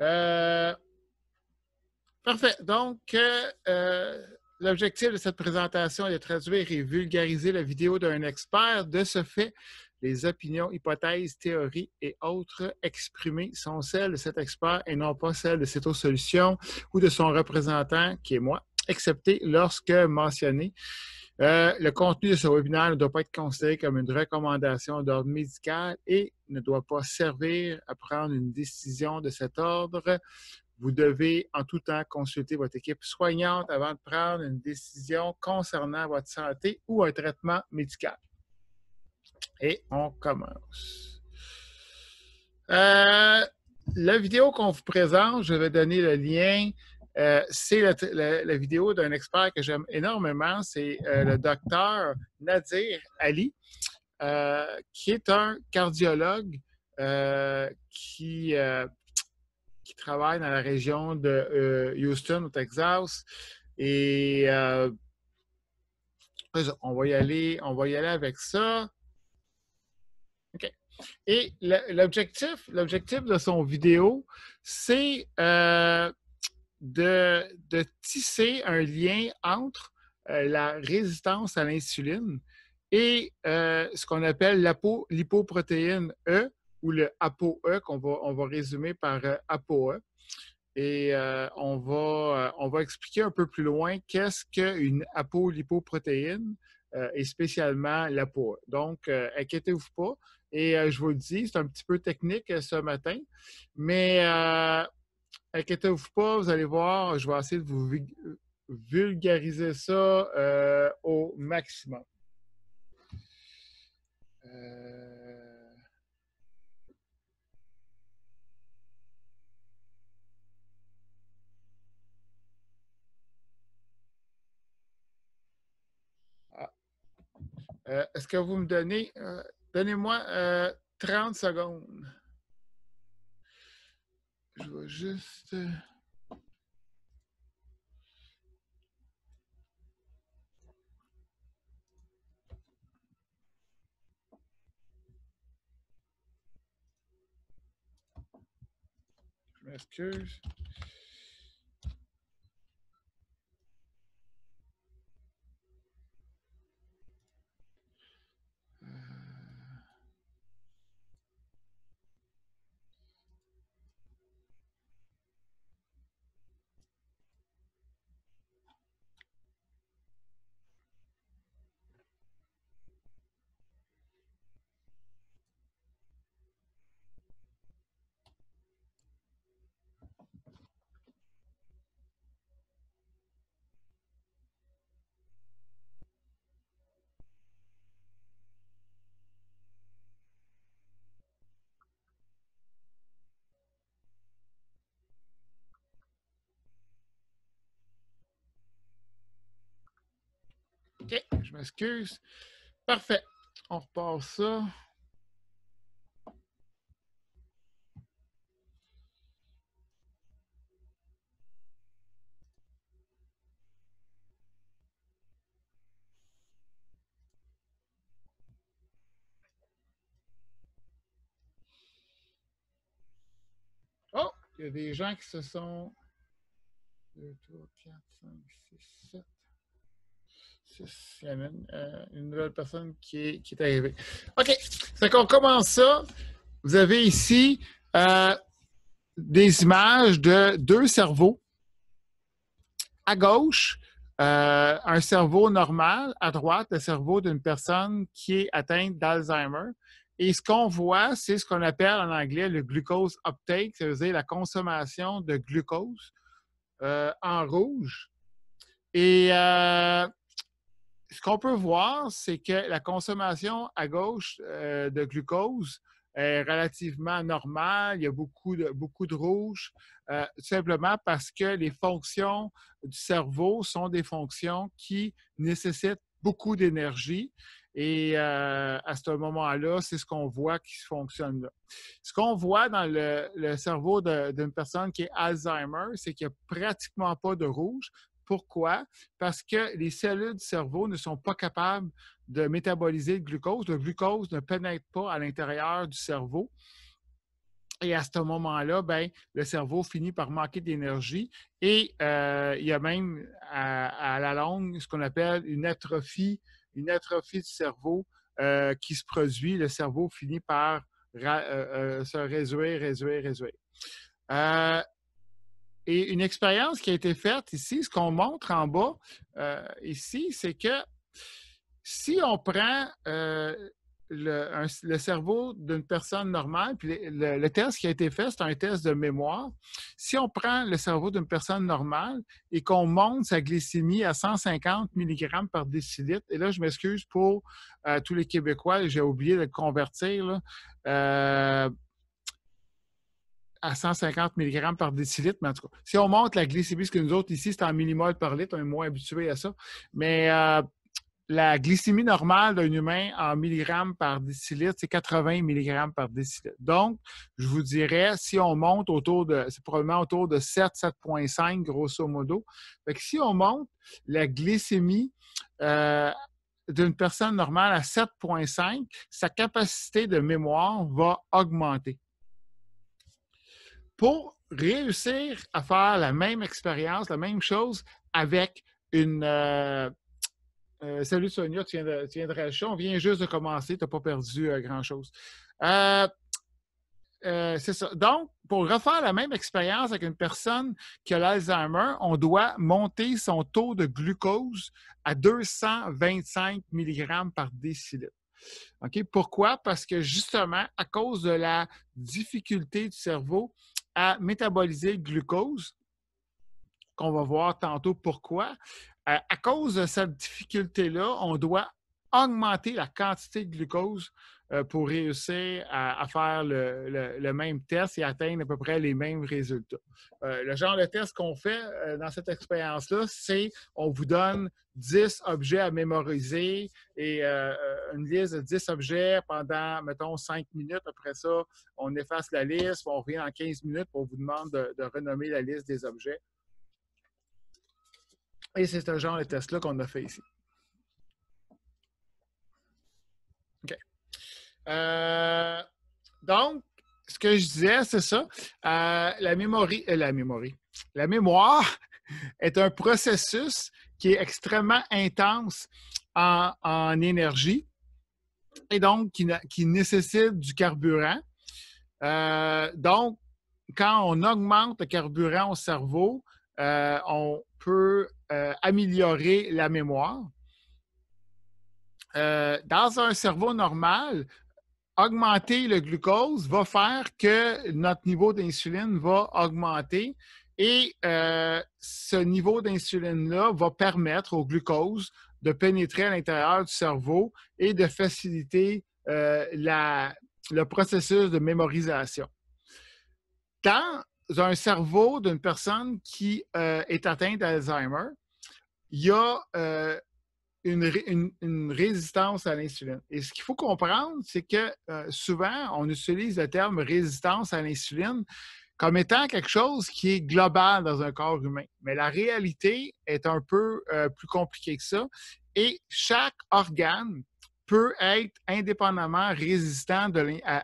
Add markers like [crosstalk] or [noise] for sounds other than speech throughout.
Euh, parfait. Donc, euh, euh, l'objectif de cette présentation est de traduire et vulgariser la vidéo d'un expert. De ce fait, les opinions, hypothèses, théories et autres exprimées sont celles de cet expert et non pas celles de cette solution ou de son représentant, qui est moi, excepté lorsque mentionné euh, le contenu de ce webinaire ne doit pas être considéré comme une recommandation d'ordre médical et ne doit pas servir à prendre une décision de cet ordre. Vous devez en tout temps consulter votre équipe soignante avant de prendre une décision concernant votre santé ou un traitement médical. Et on commence. Euh, la vidéo qu'on vous présente, je vais donner le lien euh, c'est la, vidéo d'un expert que j'aime énormément, c'est euh, le docteur Nadir Ali, euh, qui est un cardiologue qui, travaille dans la région de Houston, au Texas. Et on va y aller, on va y aller avec ça. OK. Et l'objectif, l'objectif de son vidéo, c'est de, tisser un lien entre euh, la résistance à l'insuline et euh, ce qu'on appelle l'apolipoprotéine E ou le ApoE qu'on va, on va résumer par euh, apo ApoE. Et on, va, on va expliquer un peu plus loin qu'est-ce qu'une apolipoprotéine et spécialement l'ApoE. Donc, inquiétez-vous pas. Et je vous le dis, c'est un petit peu technique ce matin, mais inquiétez-vous pas, vous allez voir, je vais essayer de vous vulgariser ça euh, au maximum. Euh, ah. euh, est-ce que vous me donnez, donnez-moi 30 secondes je vois juste. Euh, je m'excuse. m'excuse. Parfait. On repart ça. Oh, il y a des gens qui se sont 2, 3, 4, 5, 6, 7. Euh, une, nouvelle personne qui est, qui arrivée. OK. donc qu'on commence ça. Vous avez ici euh, des images de deux cerveaux. À gauche, euh, un cerveau normal. À droite, le cerveau d'une personne qui est atteinte d'Alzheimer. Et ce qu'on voit, c'est ce qu'on appelle en anglais le glucose uptake, c'est-à-dire la consommation de glucose en rouge. Et ce qu'on peut voir, c'est que la consommation à gauche euh, de glucose est relativement normale. Il y a beaucoup de, beaucoup de rouge, tout euh, simplement parce que les fonctions du cerveau sont des fonctions qui nécessitent beaucoup d'énergie. Et euh, à ce moment-là, c'est ce qu'on voit qui fonctionne là. Ce qu'on voit dans le, le cerveau d'une personne qui est Alzheimer, c'est qu'il n'y a pratiquement pas de rouge pourquoi? Parce que les cellules du cerveau ne sont pas capables de métaboliser le glucose. Le glucose ne pénètre pas à l'intérieur du cerveau. Et à ce moment-là, ben, le cerveau finit par manquer d'énergie et euh, il y a même à, la longue ce qu'on appelle une atrophie, une atrophie du cerveau euh, qui se produit. Le cerveau finit par euh, se résoudre, résoudre, résoudre. Et une expérience qui a été faite ici, ce qu'on montre en bas euh, ici, c'est que si on prend euh, le, cerveau d'une personne normale, puis le, test qui a été fait, c'est un test de mémoire. Si on prend le cerveau d'une personne normale et qu'on monte sa glycémie à 150 mg par décilitre, et là, je m'excuse pour euh, tous les Québécois, j'ai oublié de le convertir, là, à 150 mg par décilitre, mais en tout cas, si on monte la glycémie, ce que nous autres ici, c'est en millimoles par litre, on est moins habitué à ça, mais euh, la glycémie normale d'un humain en milligrammes par décilitre, c'est 80 mg par décilitre. Donc, je vous dirais, si on monte autour de, c'est probablement autour de 7, 7,5 grosso modo. si on monte la glycémie euh, d'une personne normale à 7,5, sa capacité de mémoire va augmenter pour réussir à faire la même expérience, la même chose avec une. Euh, euh, salut Sonia, tu viens, de, réagir. On vient juste de commencer, tu n'as pas perdu euh, grand-chose. c'est ça. Donc, pour refaire la même expérience avec une personne qui a l'Alzheimer, on doit monter son taux de glucose à 225 mg par décilitre. Ok. Pourquoi? Parce que justement, à cause de la difficulté du cerveau à métaboliser glucose, qu'on va voir tantôt pourquoi. Euh, à cause de cette difficulté-là, on doit augmenter la quantité de glucose euh, pour réussir à, faire le, même test et atteindre à peu près les mêmes résultats. Euh, le genre de test qu'on fait euh, dans cette expérience-là, c'est on vous donne 10 objets à mémoriser et une liste de 10 objets pendant, mettons, 5 minutes. Après ça, on efface la liste, on revient en 15 minutes pour vous demander de renommer la liste des objets. Et c'est ce genre de test-là qu'on a fait ici. Euh, donc, ce que je disais, c'est ça. Euh, euh, la, mémoire, la mémoire, la mémoire est un processus qui est extrêmement intense en, énergie et donc qui, nécessite du carburant. donc, quand on augmente le carburant au cerveau, on peut améliorer la mémoire. dans un cerveau normal, augmenter le glucose va faire que notre niveau d'insuline va augmenter et euh, ce niveau d'insuline-là va permettre au glucose de pénétrer à l'intérieur du cerveau et de faciliter euh, la, le processus de mémorisation. Dans un cerveau d'une personne qui euh, est atteinte d'Alzheimer, il y a une, résistance à l'insuline. Et ce qu'il faut comprendre, c'est que euh, souvent, on utilise le terme résistance à l'insuline comme étant quelque chose qui est global dans un corps humain. Mais la réalité est un peu euh, plus compliquée que ça. Et chaque organe peut être indépendamment résistant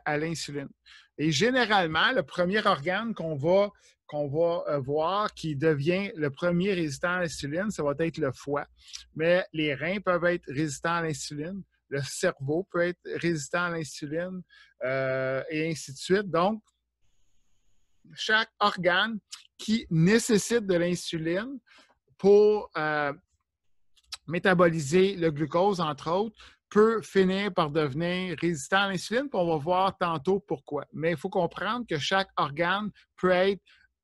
à l'insuline. Et généralement, le premier organe qu'on va qu'on va euh, voir qui devient le premier résistant à l'insuline, ça va être le foie. Mais les reins peuvent être résistants à l'insuline, le cerveau peut être résistant à l'insuline, euh, et ainsi de suite. Donc, chaque organe qui nécessite de l'insuline pour euh, métaboliser le glucose, entre autres, peut finir par devenir résistant à l'insuline, puis on va voir tantôt pourquoi. Mais il faut comprendre que chaque organe peut être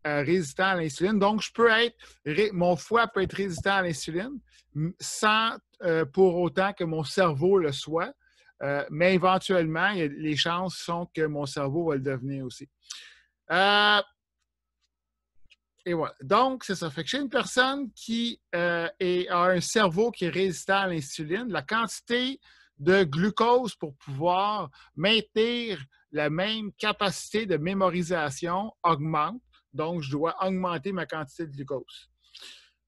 euh, résistant à l'insuline. Donc, je peux être, mon foie peut être résistant à l'insuline sans euh, pour autant que mon cerveau le soit. Euh, mais éventuellement, les chances sont que mon cerveau va le devenir aussi. et voilà. Donc, c'est ça. Fait chez une personne qui a un cerveau qui est résistant à l'insuline, la quantité de glucose pour pouvoir maintenir la même capacité de mémorisation augmente. Donc, je dois augmenter ma quantité de glucose.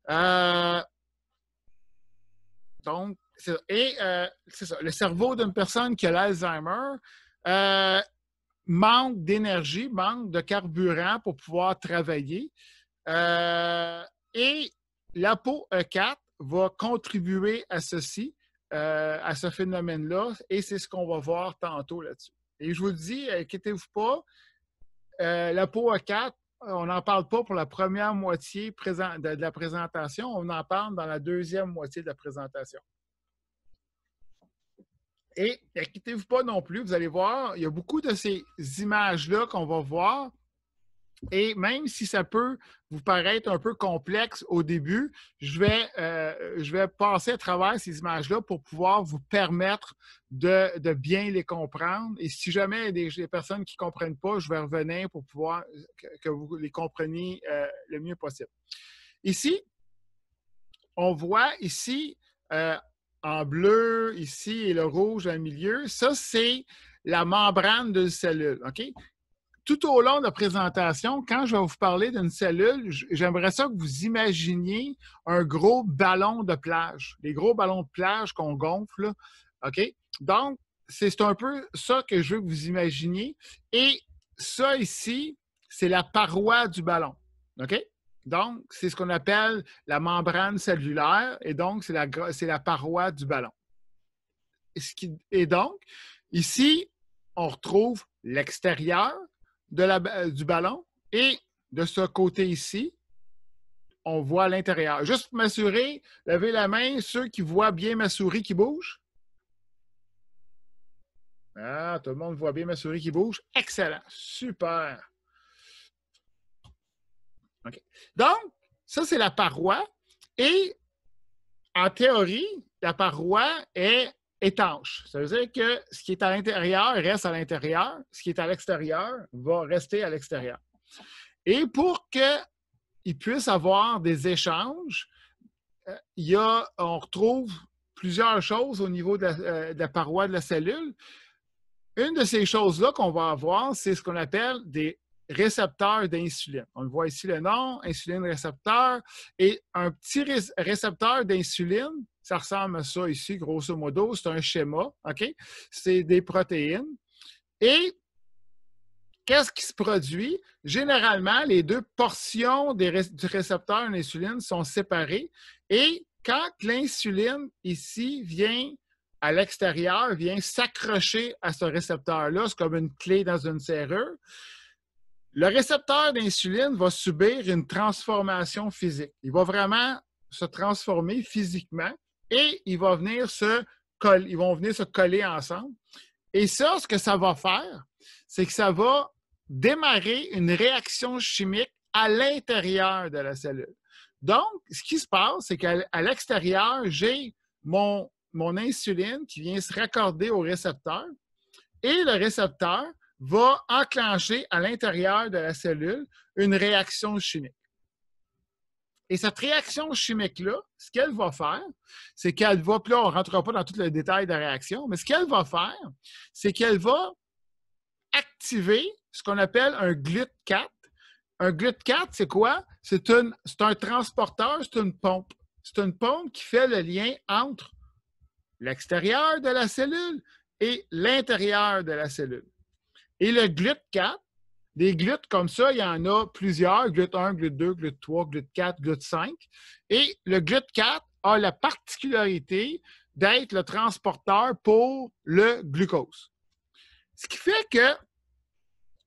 Euh, donc, et euh, c'est ça. Le cerveau d'une personne qui a l'Alzheimer euh, manque d'énergie, manque de carburant pour pouvoir travailler. et la peau E4 va contribuer à ceci, à ce phénomène-là, et c'est ce qu'on va voir tantôt là-dessus. Et je vous dis, inquiétez-vous pas, la peau E4 on n'en parle pas pour la première moitié de la présentation, on en parle dans la deuxième moitié de la présentation. Et n'inquiétez-vous ben, pas non plus, vous allez voir, il y a beaucoup de ces images-là qu'on va voir et même si ça peut vous paraître un peu complexe au début, je vais, euh, je vais passer à travers ces images-là pour pouvoir vous permettre de, bien les comprendre. Et si jamais il y a des, personnes qui ne comprennent pas, je vais revenir pour pouvoir que, vous les compreniez euh, le mieux possible. Ici, on voit ici euh, en bleu, ici, et le rouge au milieu, ça, c'est la membrane de cellule. OK? tout au long de la présentation, quand je vais vous parler d'une cellule, j'aimerais ça que vous imaginiez un gros ballon de plage, les gros ballons de plage qu'on gonfle. OK? Donc, c'est un peu ça que je veux que vous imaginiez. Et ça ici, c'est la paroi du ballon. OK? Donc, c'est ce qu'on appelle la membrane cellulaire et donc, c'est la, la paroi du ballon. et donc, ici, on retrouve l'extérieur de la, euh, du ballon et de ce côté ici, on voit l'intérieur. Juste pour m'assurer, levez la main ceux qui voient bien ma souris qui bouge. Ah, tout le monde voit bien ma souris qui bouge. Excellent. Super. ok Donc, ça, c'est la paroi. Et en théorie, la paroi est étanche. Ça veut dire que ce qui est à l'intérieur reste à l'intérieur, ce qui est à l'extérieur va rester à l'extérieur. Et pour qu'il puisse avoir des échanges, euh, il y on retrouve plusieurs choses au niveau de la, euh, de la paroi de la cellule. Une de ces choses-là qu'on va avoir, c'est ce qu'on appelle des récepteurs d'insuline. On voit ici le nom, insuline récepteur, et un petit récepteur d'insuline ça ressemble à ça ici, grosso modo. C'est un schéma, OK? C'est des protéines. Et qu'est-ce qui se produit? Généralement, les deux portions du récepteur d'insuline sont séparées et quand l'insuline ici vient à l'extérieur, vient s'accrocher à ce récepteur-là, c'est comme une clé dans une serrure, le récepteur d'insuline va subir une transformation physique. Il va vraiment se transformer physiquement et ils vont venir se, coller, ils vont venir se coller ensemble. Et ça, ce que ça va faire, c'est que ça va démarrer une réaction chimique à l'intérieur de la cellule. Donc, ce qui se passe, c'est qu'à l'extérieur, j'ai mon, mon insuline qui vient se raccorder au récepteur et le récepteur va enclencher à l'intérieur de la cellule une réaction chimique. Et cette réaction chimique-là, ce qu'elle va faire, c'est qu'elle va, puis là, on ne rentrera pas dans tous les détails de la réaction, mais ce qu'elle va faire, c'est qu'elle va activer ce qu'on appelle un GLUT4. Un GLUT4, c'est quoi? C'est un transporteur, c'est une pompe. C'est une pompe qui fait le lien entre l'extérieur de la cellule et l'intérieur de la cellule. Et le GLUT4, des glutes comme ça, il y en a plusieurs, glute 1, glute 2, glute 3, glute 4, glute 5. Et le glut 4 a la particularité d'être le transporteur pour le glucose. Ce qui fait que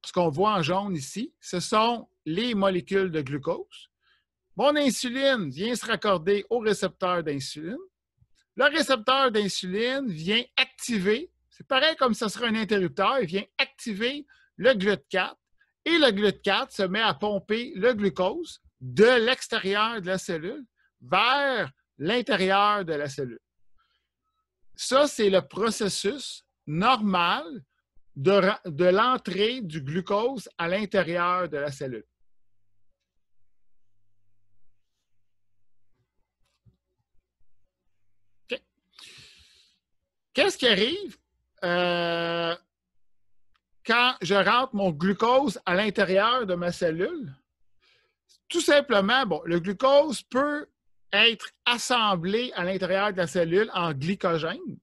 ce qu'on voit en jaune ici, ce sont les molécules de glucose. Mon insuline vient se raccorder au récepteur d'insuline. Le récepteur d'insuline vient activer, c'est pareil comme ça serait un interrupteur, il vient activer le GLUT4 et le GLUT4 se met à pomper le glucose de l'extérieur de la cellule vers l'intérieur de la cellule. Ça, c'est le processus normal de, l'entrée du glucose à l'intérieur de la cellule. Qu'est-ce qui arrive? Euh, quand je rentre mon glucose à l'intérieur de ma cellule, tout simplement, bon, le glucose peut être assemblé à l'intérieur de la cellule en glycogène.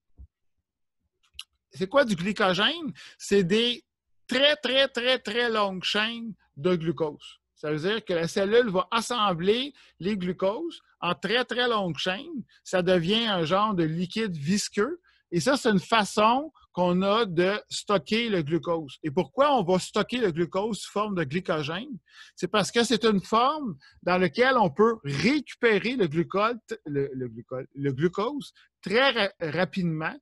C'est quoi du glycogène? C'est des très, très, très, très longues chaînes de glucose. Ça veut dire que la cellule va assembler les glucoses en très, très longues chaînes. Ça devient un genre de liquide visqueux et ça, c'est une façon qu'on a de stocker le glucose. Et pourquoi on va stocker le glucose sous forme de glycogène? C'est parce que c'est une forme dans laquelle on peut récupérer le, glucose, le, très rapidement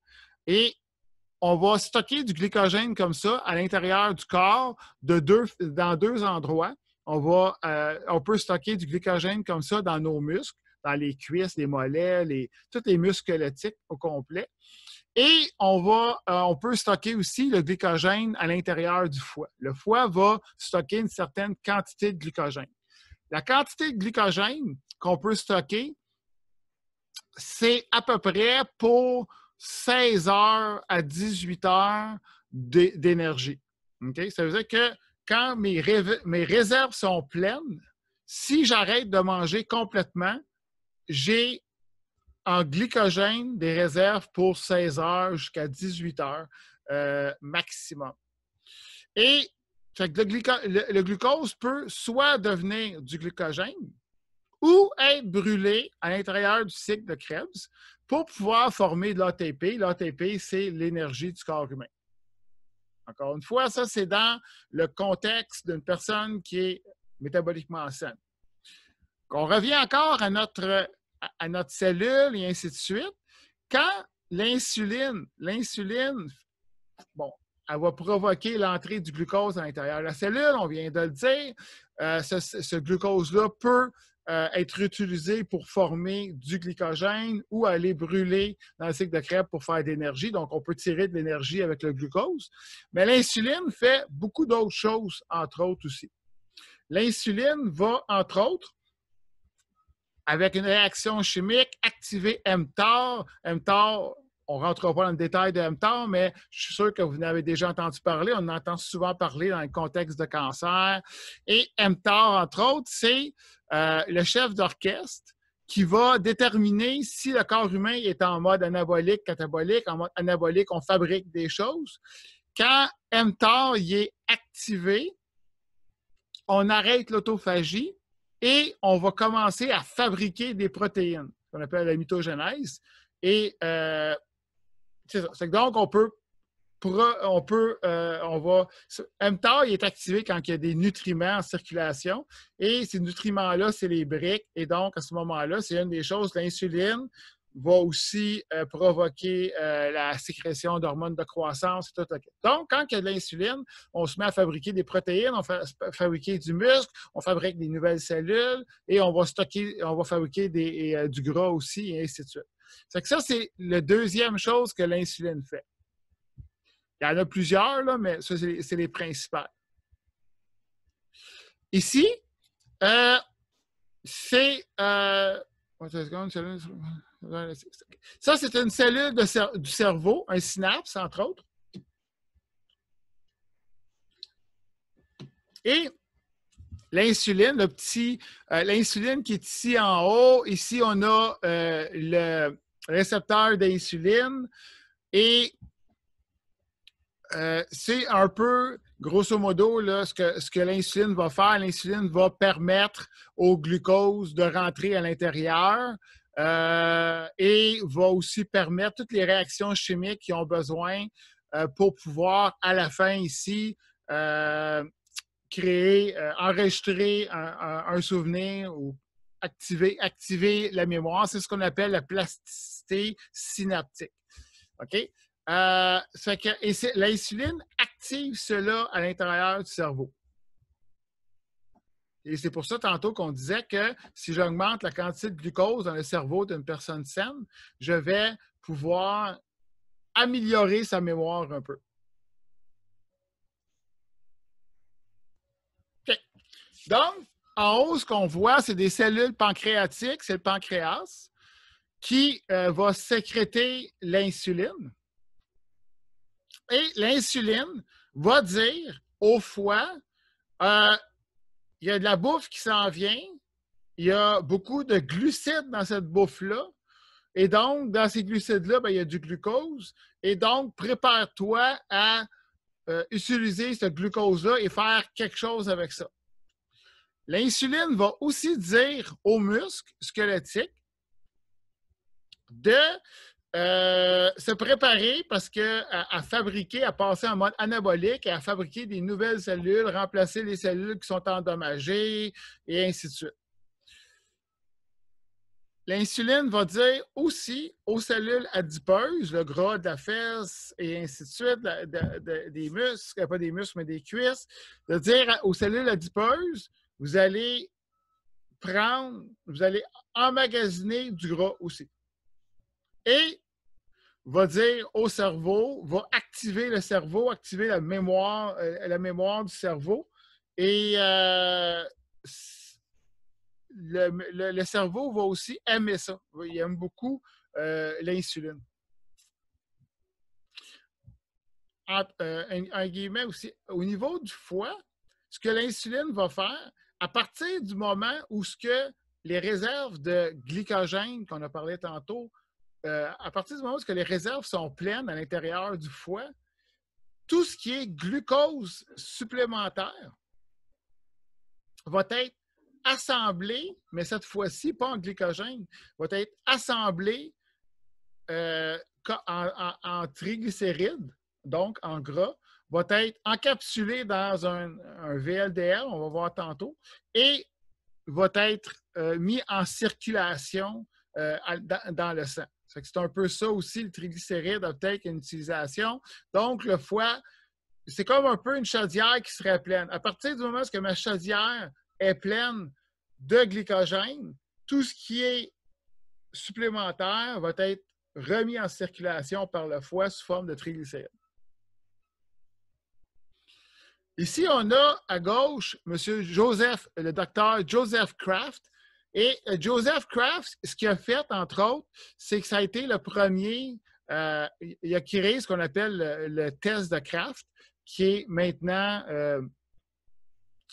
et on va stocker du glycogène comme ça à l'intérieur du corps de deux, dans deux endroits. On, va, euh, on peut stocker du glycogène comme ça dans nos muscles dans les cuisses, les mollets, les, tous les muscles squelettiques au complet. Et on, va, euh, on peut stocker aussi le glycogène à l'intérieur du foie. Le foie va stocker une certaine quantité de glycogène. La quantité de glycogène qu'on peut stocker, c'est à peu près pour 16 heures à 18 heures d'énergie. Ça veut dire que quand mes réserves sont pleines, si j'arrête de manger complètement, j'ai en glycogène des réserves pour 16 heures jusqu'à 18 heures euh, maximum. Et le, le, glucose peut soit devenir du glycogène ou être brûlé à l'intérieur du cycle de Krebs pour pouvoir former de l'ATP. L'ATP, c'est l'énergie du corps humain. Encore une fois, ça, c'est dans le contexte d'une personne qui est métaboliquement saine. On revient encore à notre, à notre cellule et ainsi de suite. Quand l'insuline, l'insuline, bon, elle va provoquer l'entrée du glucose à l'intérieur de la cellule, on vient de le dire. Euh, ce, glucose-là peut euh, être utilisé pour former du glycogène ou aller brûler dans le cycle de Krebs pour faire de l'énergie. Donc, on peut tirer de l'énergie avec le glucose. Mais l'insuline fait beaucoup d'autres choses, entre autres aussi. L'insuline va, entre autres, avec une réaction chimique, activer mTOR. mTOR, on ne rentrera pas dans le détail de mTOR, mais je suis sûr que vous en avez déjà entendu parler. On en entend souvent parler dans le contexte de cancer. Et mTOR, entre autres, c'est euh, le chef d'orchestre qui va déterminer si le corps humain est en mode anabolique, catabolique. En mode anabolique, on fabrique des choses. Quand mTOR y est activé, on arrête l'autophagie et on va commencer à fabriquer des protéines, qu'on appelle la mitogénèse. Et euh, c'est ça. donc, on peut, on peut, euh, on va. mTOR est activé quand il y a des nutriments en circulation. Et ces nutriments-là, c'est les briques. Et donc, à ce moment-là, c'est une des choses, l'insuline, va aussi euh, provoquer euh, la sécrétion d'hormones de croissance. Donc, quand il y a de l'insuline, on se met à fabriquer des protéines, on fait fabriquer du muscle, on fabrique des nouvelles cellules et on va stocker, on va fabriquer euh, du gras aussi, et ainsi de suite. ça, c'est la deuxième chose que l'insuline fait. Il y en a plusieurs, mais ça, c'est les, les principales. Ici, c'est... Ça, c'est une cellule du cerveau, un synapse, entre autres. Et l'insuline, le petit, euh, l'insuline qui est ici en haut. Ici, on a euh, le récepteur d'insuline et euh, c'est un peu, grosso modo, là, ce que, ce que l'insuline va faire. L'insuline va permettre au glucose de rentrer à l'intérieur. Euh, et va aussi permettre toutes les réactions chimiques qui ont besoin euh, pour pouvoir, à la fin ici, euh, créer, enregistrer un, souvenir ou activer, activer la mémoire. C'est ce qu'on appelle la plasticité synaptique. OK? Ça que, et l'insuline active cela à l'intérieur du cerveau. Et c'est pour ça, tantôt, qu'on disait que si j'augmente la quantité de glucose dans le cerveau d'une personne saine, je vais pouvoir améliorer sa mémoire un peu. Donc, en haut, ce qu'on voit, c'est des cellules pancréatiques, c'est le pancréas, qui euh, va sécréter l'insuline. Et l'insuline va dire au foie, euh, il y a de la bouffe qui s'en vient, il y a beaucoup de glucides dans cette bouffe-là. Et donc, dans ces glucides-là, ben, il y a du glucose. Et donc, prépare-toi à euh, utiliser ce glucose-là et faire quelque chose avec ça. L'insuline va aussi dire aux muscles squelettiques de euh, se préparer parce que à, fabriquer, à passer en mode anabolique et à fabriquer des nouvelles cellules, remplacer les cellules qui sont endommagées et ainsi de suite. L'insuline va dire aussi aux cellules adipeuses, le gras de la fesse et ainsi de suite, des muscles, pas des muscles, mais des cuisses, de dire aux cellules adipeuses, vous allez prendre, vous allez emmagasiner du gras aussi. Et va dire au cerveau, va activer le cerveau, activer la mémoire, euh, la mémoire du cerveau. Et euh, le, cerveau va aussi aimer ça. Il aime beaucoup euh, l'insuline. Un guillemet guillemets aussi, au niveau du foie, ce que l'insuline va faire, à partir du moment où ce que les réserves de glycogène qu'on a parlé tantôt euh, à partir du moment où les réserves sont pleines à l'intérieur du foie, tout ce qui est glucose supplémentaire va être assemblé, mais cette fois-ci pas en glycogène, va être assemblé euh, en, triglycérides, donc en gras, va être encapsulé dans un, un, VLDL, on va voir tantôt, et va être euh, mis en circulation dans, le sang. C'est un peu ça aussi, le triglycéride a peut-être une utilisation. Donc, le foie, c'est comme un peu une chaudière qui serait pleine. À partir du moment où ma chaudière est pleine de glycogène, tout ce qui est supplémentaire va être remis en circulation par le foie sous forme de triglycérides. Ici, on a à gauche M. Joseph, le docteur Joseph Kraft, et euh, Joseph Kraft, ce qu'il a fait, entre autres, c'est que ça a été le premier, euh, il a créé ce qu'on appelle le, test de Kraft, qui est maintenant, euh,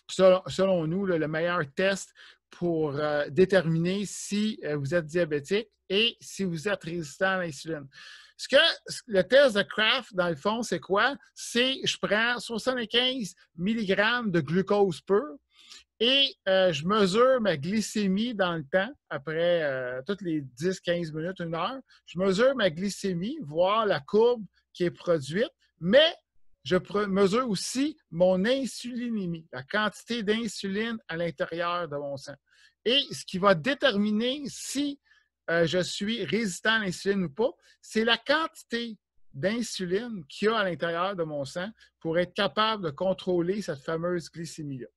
selon, nous, le, meilleur test pour déterminer si vous êtes diabétique et si vous êtes résistant à l'insuline. Ce que le test de Kraft, dans le fond, c'est quoi? C'est je prends 75 mg de glucose pur et euh, je mesure ma glycémie dans le temps, après euh, toutes les 10, 15 minutes, une heure. Je mesure ma glycémie, voir la courbe qui est produite, mais je mesure aussi mon insulinémie, la quantité d'insuline à l'intérieur de mon sang. Et ce qui va déterminer si euh, je suis résistant à l'insuline ou pas, c'est la quantité d'insuline qu'il y a à l'intérieur de mon sang pour être capable de contrôler cette fameuse glycémie-là.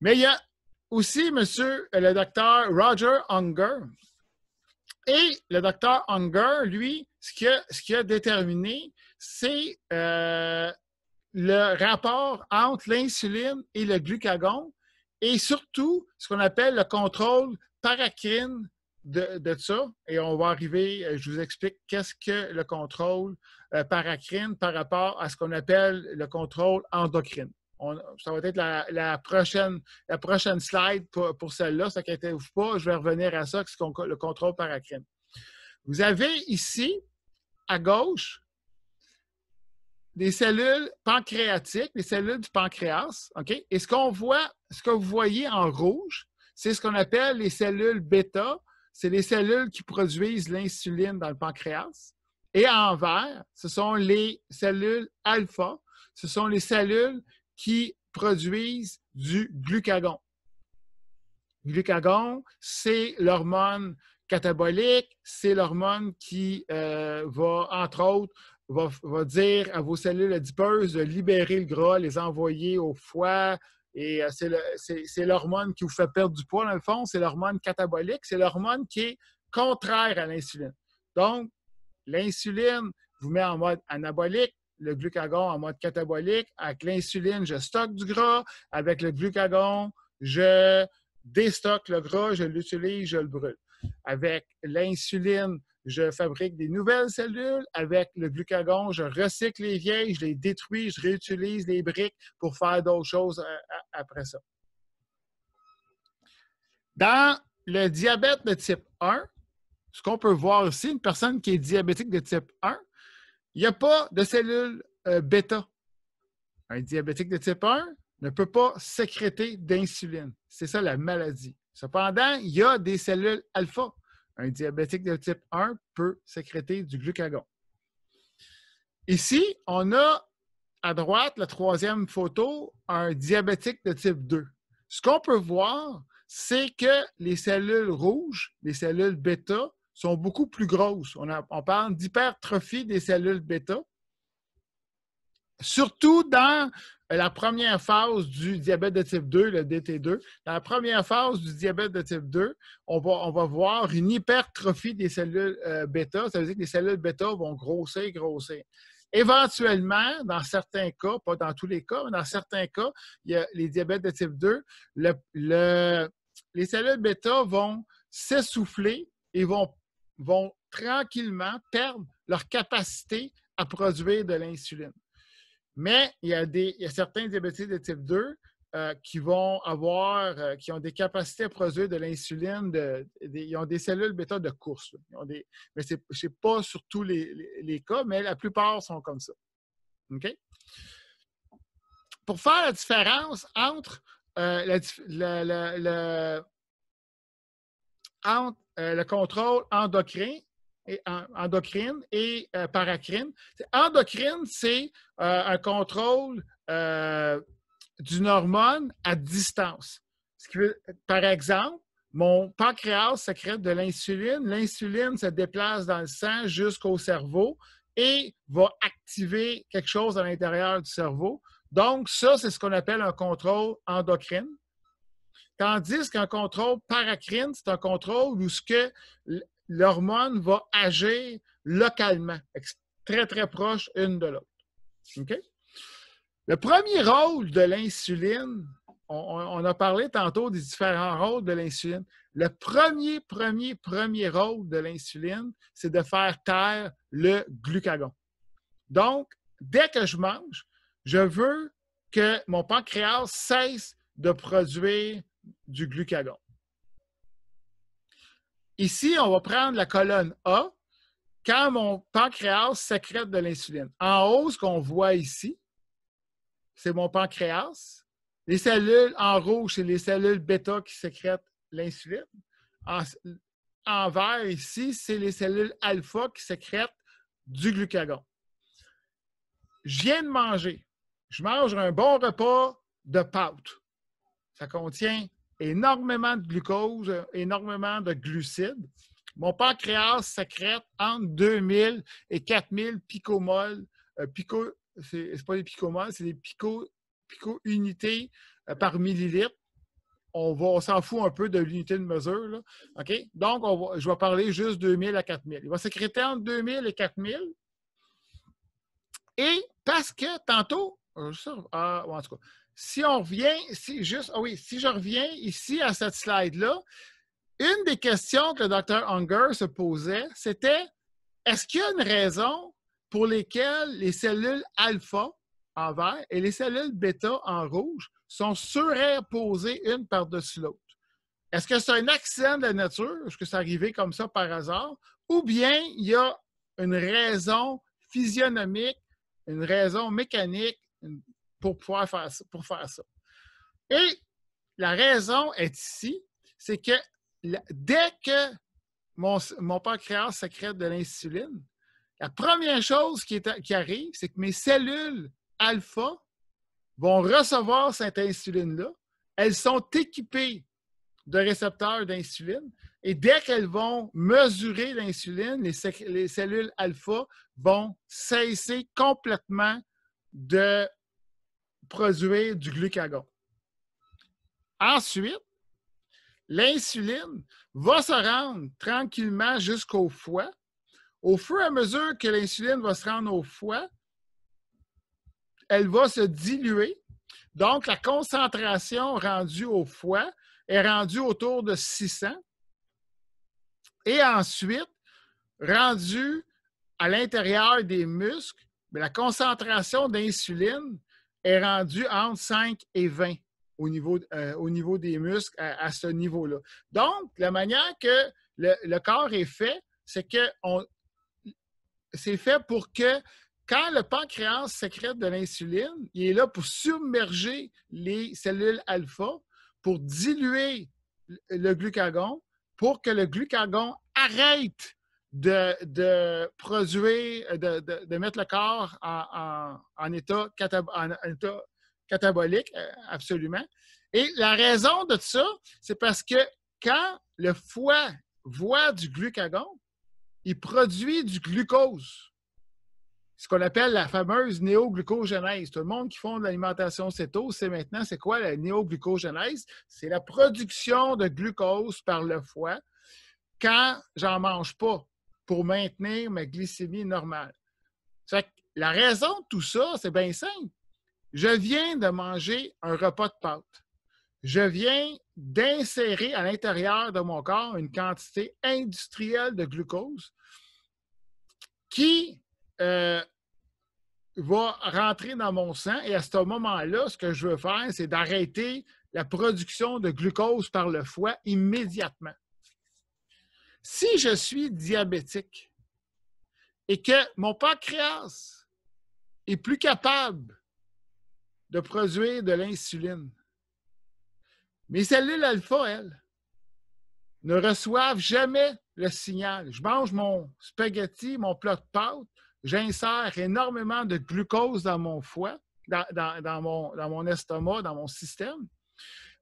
Mais il y a aussi monsieur le docteur Roger Unger. Et le docteur Unger, lui, ce qu'il a, déterminé, c'est euh, le rapport entre l'insuline et le glucagon et surtout ce qu'on appelle le contrôle paracrine de, ça. Et on va arriver, euh, je vous explique qu'est-ce que le contrôle euh, paracrine par rapport à ce qu'on appelle le contrôle endocrine ça va être la, prochaine, la prochaine slide pour, celle-là. Ça ne vous pas, je vais revenir à ça, le contrôle paracrine. Vous avez ici, à gauche, les cellules pancréatiques, les cellules du pancréas. Et ce qu'on voit, ce que vous voyez en rouge, c'est ce qu'on appelle les cellules bêta. C'est les cellules qui produisent l'insuline dans le pancréas. Et en vert, ce sont les cellules alpha. Ce sont les cellules qui produisent du glucagon. Glucagon, c'est l'hormone catabolique, c'est l'hormone qui euh, va, entre autres, va, dire à vos cellules adipeuses de libérer le gras, les envoyer au foie. Et euh, c'est l'hormone qui vous fait perdre du poids, dans le fond, c'est l'hormone catabolique, c'est l'hormone qui est contraire à l'insuline. Donc, l'insuline vous met en mode anabolique, le glucagon en mode catabolique. Avec l'insuline, je stocke du gras. Avec le glucagon, je déstocke le gras, je l'utilise, je le brûle. Avec l'insuline, je fabrique des nouvelles cellules. Avec le glucagon, je recycle les vieilles, je les détruis, je réutilise les briques pour faire d'autres choses euh, après ça. Dans le diabète de type 1, ce qu'on peut voir ici, une personne qui est diabétique de type 1, il n'y a pas de cellules euh, bêta. Un diabétique de type 1 ne peut pas sécréter d'insuline. C'est ça la maladie. Cependant, il y a des cellules alpha. Un diabétique de type 1 peut sécréter du glucagon. Ici, on a à droite, la troisième photo, un diabétique de type 2. Ce qu'on peut voir, c'est que les cellules rouges, les cellules bêta, sont beaucoup plus grosses. On, parle d'hypertrophie des cellules bêta, surtout dans la première phase du diabète de type 2, le DT2. Dans la première phase du diabète de type 2, on va, on va voir une hypertrophie des cellules euh, bêta. Ça veut dire que les cellules bêta vont grossir, grossir. Éventuellement, dans certains cas, pas dans tous les cas, mais dans certains cas, il y a les diabètes de type 2, les cellules bêta vont s'essouffler et vont vont tranquillement perdre leur capacité à produire de l'insuline. Mais il y, a des, certains diabétiques de type 2 euh, qui vont avoir, euh, qui ont des capacités à produire de l'insuline, ils ont des cellules bêta de course. Ils ont des, mais pas sur tous les, cas, mais la plupart sont comme ça. Pour faire la différence entre euh, le entre euh, le contrôle et, endocrine et euh, paracrine. Endocrine, c'est euh, un contrôle d'une hormone à distance. par exemple, mon pancréas sécrète de l'insuline. L'insuline se déplace dans le sang jusqu'au cerveau et va activer quelque chose à l'intérieur du cerveau. Donc, ça, c'est ce qu'on appelle un contrôle endocrine. Tandis qu'un contrôle paracrine, c'est un contrôle où ce que l'hormone va agir localement, très, très proche une de l'autre. Le premier rôle de l'insuline, on, on, a parlé tantôt des différents rôles de l'insuline. Le premier, premier, premier rôle de l'insuline, c'est de faire taire le glucagon. Donc, dès que je mange, je veux que mon pancréas cesse de produire du glucagon. Ici, on va prendre la colonne A quand mon pancréas sécrète de l'insuline. En haut, ce qu'on voit ici, c'est mon pancréas. Les cellules en rouge, c'est les cellules bêta qui sécrètent l'insuline. En, vert, ici, c'est les cellules alpha qui sécrètent du glucagon. Je viens de manger. Je mange un bon repas de pâte. Ça contient énormément de glucose, énormément de glucides. Mon pancréas sécrète entre 2000 et 4000 picomoles. Euh, pico, c'est pas des picomoles, c'est des pico, unités euh, par millilitre. On, s'en fout un peu de l'unité de mesure. Là. Donc, je vais parler juste de 2000 à 4000. Il va sécréter entre 2000 et 4000. Et parce que tantôt, euh, ah, en tout cas, si on revient, si juste, ah oui, si je reviens ici à cette slide-là, une des questions que le docteur Unger se posait, c'était est-ce qu'il y a une raison pour laquelle les cellules alpha en vert et les cellules bêta en rouge sont suréposées une par-dessus l'autre? Est-ce que c'est un accident de la nature? Est-ce que c'est arrivé comme ça par hasard? Ou bien il y a une raison physionomique, une raison mécanique, pour pouvoir faire ça, pour faire ça. Et la raison est ici, c'est que dès que mon, mon pancréas sécrète de l'insuline, la première chose qui, est, qui arrive, c'est que mes cellules alpha vont recevoir cette insuline-là. Elles sont équipées de récepteurs d'insuline et dès qu'elles vont mesurer l'insuline, les, cellules alpha vont cesser complètement de produire du glucagon. Ensuite, l'insuline va se rendre tranquillement jusqu'au foie. Au fur et à mesure que l'insuline va se rendre au foie, elle va se diluer. Donc, la concentration rendue au foie est rendue autour de 600. Et ensuite, rendue à l'intérieur des muscles, la concentration d'insuline est rendu entre 5 et 20 au niveau, euh, au niveau des muscles à, ce niveau-là. Donc, la manière que le, corps est fait, c'est que on, c'est fait pour que quand le pancréas sécrète de l'insuline, il est là pour submerger les cellules alpha, pour diluer le glucagon, pour que le glucagon arrête de, produire, de, mettre le corps en, état catabolique, euh, absolument. Et la raison de ça, c'est parce que quand le foie voit du glucagon, il produit du glucose, ce qu'on appelle la fameuse néoglucogénèse. Tout le monde qui font de l'alimentation cétose c'est maintenant, c'est quoi la néoglucogénèse? C'est la production de glucose par le foie quand j'en mange pas pour maintenir ma glycémie normale. la raison de tout ça, c'est bien simple. Je viens de manger un repas de pâtes. Je viens d'insérer à l'intérieur de mon corps une quantité industrielle de glucose qui euh, va rentrer dans mon sang. Et à ce moment-là, ce que je veux faire, c'est d'arrêter la production de glucose par le foie immédiatement si je suis diabétique et que mon pancréas est plus capable de produire de l'insuline, mes cellules alpha, elles, ne reçoivent jamais le signal. Je mange mon spaghetti, mon plat de pâte, j'insère énormément de glucose dans mon foie, dans, mon, dans mon estomac, dans mon système.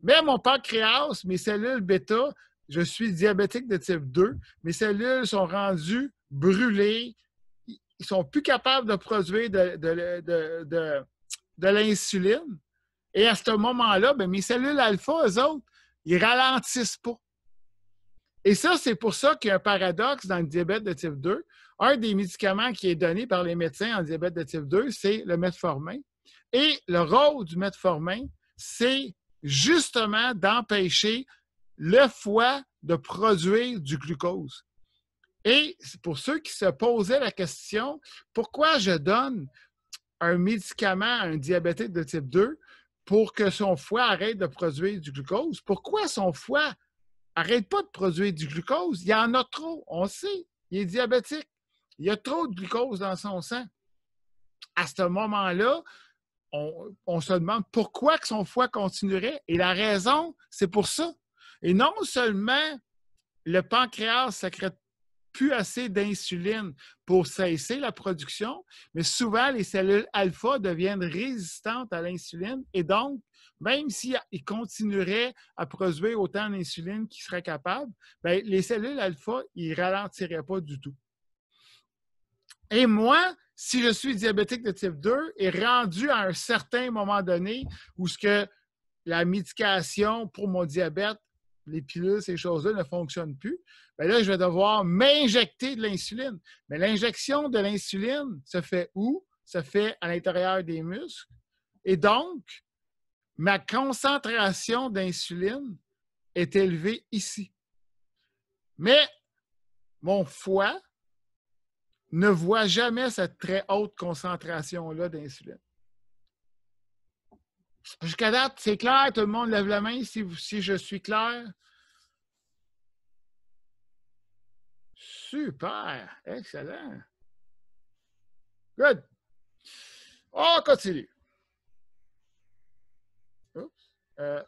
Mais mon pancréas, mes cellules bêta, je suis diabétique de type 2, mes cellules sont rendues brûlées, ils sont plus capables de produire de, l'insuline. Et à ce moment-là, ben, mes cellules alpha, eux autres, ils ralentissent pas. Et ça, c'est pour ça qu'il y a un paradoxe dans le diabète de type 2. Un des médicaments qui est donné par les médecins en diabète de type 2, c'est le metformin. Et le rôle du metformin, c'est justement d'empêcher le foie de produire du glucose. Et pour ceux qui se posaient la question, pourquoi je donne un médicament à un diabétique de type 2 pour que son foie arrête de produire du glucose? Pourquoi son foie n'arrête pas de produire du glucose? Il y en a trop, on sait. Il est diabétique. Il y a trop de glucose dans son sang. À ce moment-là, on, on, se demande pourquoi que son foie continuerait. Et la raison, c'est pour ça. Et non seulement le pancréas sécrète plus assez d'insuline pour cesser la production, mais souvent les cellules alpha deviennent résistantes à l'insuline et donc, même s'ils continueraient à produire autant d'insuline qu'ils seraient capables, ben, les cellules alpha, ne ralentiraient pas du tout. Et moi, si je suis diabétique de type 2 et rendu à un certain moment donné où ce que la médication pour mon diabète les pilules, ces choses-là ne fonctionnent plus, mais ben là, je vais devoir m'injecter de l'insuline. Mais l'injection de l'insuline se fait où? Se fait à l'intérieur des muscles. Et donc, ma concentration d'insuline est élevée ici. Mais mon foie ne voit jamais cette très haute concentration-là d'insuline. Jusqu'à date, c'est clair, tout le monde lève la main si, si je suis clair. Super, excellent. Good. On continue. Euh.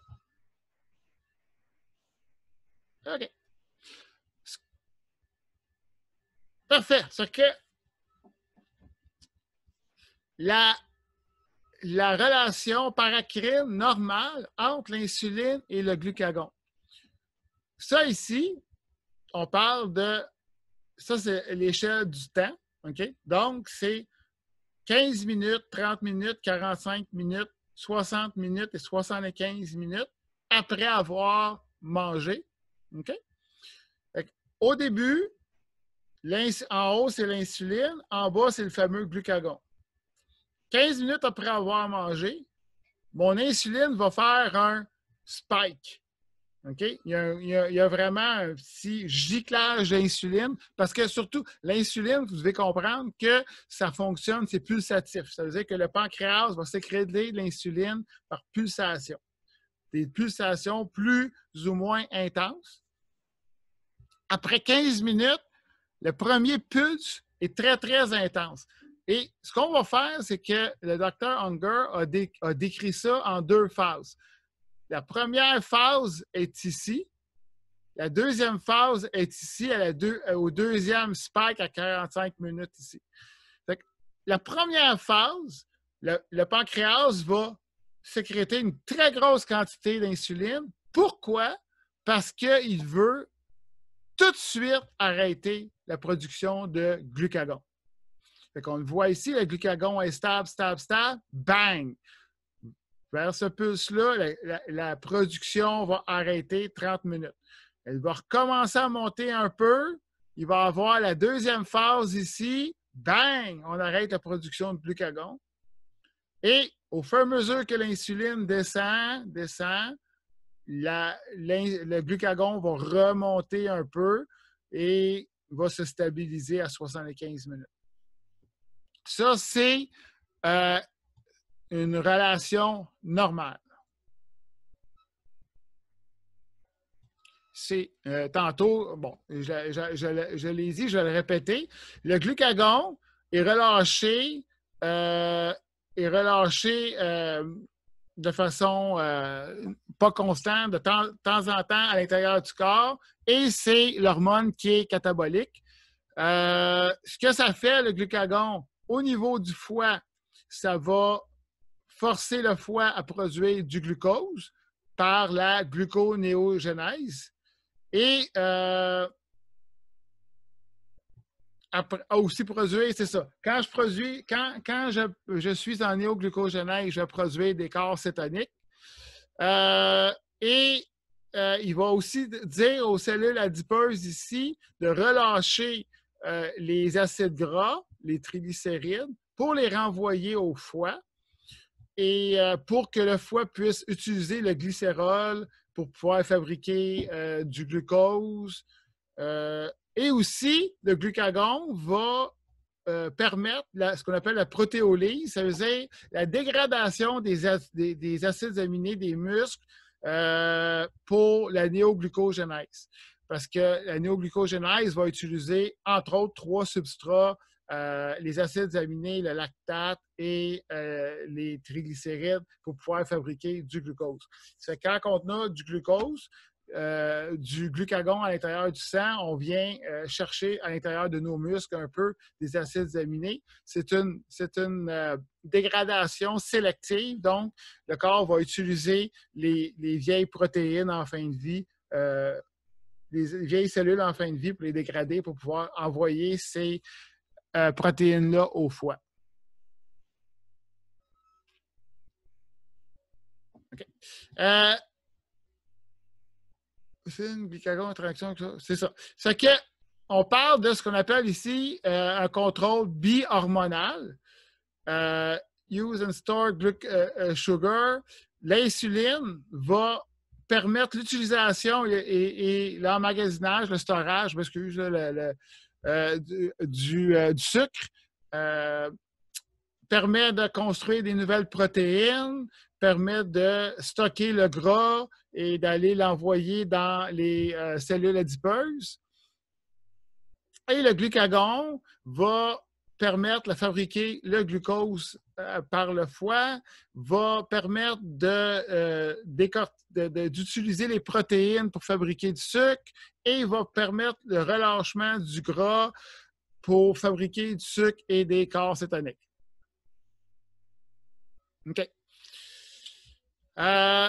OK. Parfait. C'est que la la relation paracrine normale entre l'insuline et le glucagon. Ça ici, on parle de, ça c'est l'échelle du temps, OK? Donc, c'est 15 minutes, 30 minutes, 45 minutes, 60 minutes et 75 minutes après avoir mangé, Au début, en haut, c'est l'insuline, en bas, c'est le fameux glucagon. 15 minutes après avoir mangé, mon insuline va faire un spike. Il y, a, vraiment un petit giclage d'insuline parce que surtout, l'insuline, vous devez comprendre que ça fonctionne, c'est pulsatif. Ça veut dire que le pancréas va sécréter de l'insuline par pulsation. Des pulsations plus ou moins intenses. Après 15 minutes, le premier pulse est très, très intense. Et ce qu'on va faire, c'est que le docteur Unger a, décrit ça en deux phases. La première phase est ici. La deuxième phase est ici, à la au deuxième spike à 45 minutes ici. la première phase, le pancréas va sécréter une très grosse quantité d'insuline. Pourquoi? Parce qu'il veut tout de suite arrêter la production de glucagon. Fait qu'on le voit ici, le glucagon est stable, stable, stable, bang! Vers ce pulse-là, la, production va arrêter 30 minutes. Elle va recommencer à monter un peu. Il va avoir la deuxième phase ici. Bang! On arrête la production de glucagon. Et au fur et à mesure que l'insuline descend, descend, le glucagon va remonter un peu et va se stabiliser à 75 minutes. Ça, c'est euh, une relation normale. C'est euh, tantôt, bon, je, je, je, l'ai dit, je vais le répéter. Le glucagon est relâché, euh, de façon pas constante, de temps, temps en temps à l'intérieur du corps, et c'est l'hormone qui est catabolique. ce que ça fait, le glucagon, au niveau du foie, ça va forcer le foie à produire du glucose par la gluconéogenèse. Et euh, ah, aussi produire, c'est ça. Quand je produis, quand, je, suis en néoglucogenèse, je produis des corps cétoniques. Euh, et euh, il va aussi dire aux cellules adipeuses ici de relâcher les acides gras les triglycérides pour les renvoyer au foie et euh, pour que le foie puisse utiliser le glycérol pour pouvoir fabriquer euh, du glucose. Euh, et aussi, le glucagon va permettre ce qu'on appelle la protéolyse, ça veut dire la dégradation des, des, acides aminés des muscles pour la néoglucogenèse. Parce que la néoglucogénèse va utiliser, entre autres, trois substrats euh, les acides aminés, le lactate et euh, les triglycérides pour pouvoir fabriquer du glucose. C'est quand on a du glucose, euh, du glucagon à l'intérieur du sang, on vient chercher à l'intérieur de nos muscles un peu des acides aminés. C'est une, une dégradation sélective, donc le corps va utiliser les, les vieilles protéines en fin de vie, les vieilles cellules en fin de vie pour les dégrader, pour pouvoir envoyer ces euh, protéines là au foie. Euh, c'est une glycagon interaction, c'est ça. C'est que on parle de ce qu'on appelle ici euh, un contrôle bi-hormonal. use and store glucose. sugar. L'insuline va permettre l'utilisation et, l'emmagasinage, le storage, m'excuse, le, le, euh, euh, du, sucre, euh, permet de construire des nouvelles protéines, permet de stocker le gras et d'aller l'envoyer dans les cellules adipeuses. Et le glucagon va permettre de fabriquer le glucose euh, par le foie, va permettre euh, d'utiliser les protéines pour fabriquer du sucre et va permettre le relâchement du gras pour fabriquer du sucre et des corps cétoniques. OK. Euh,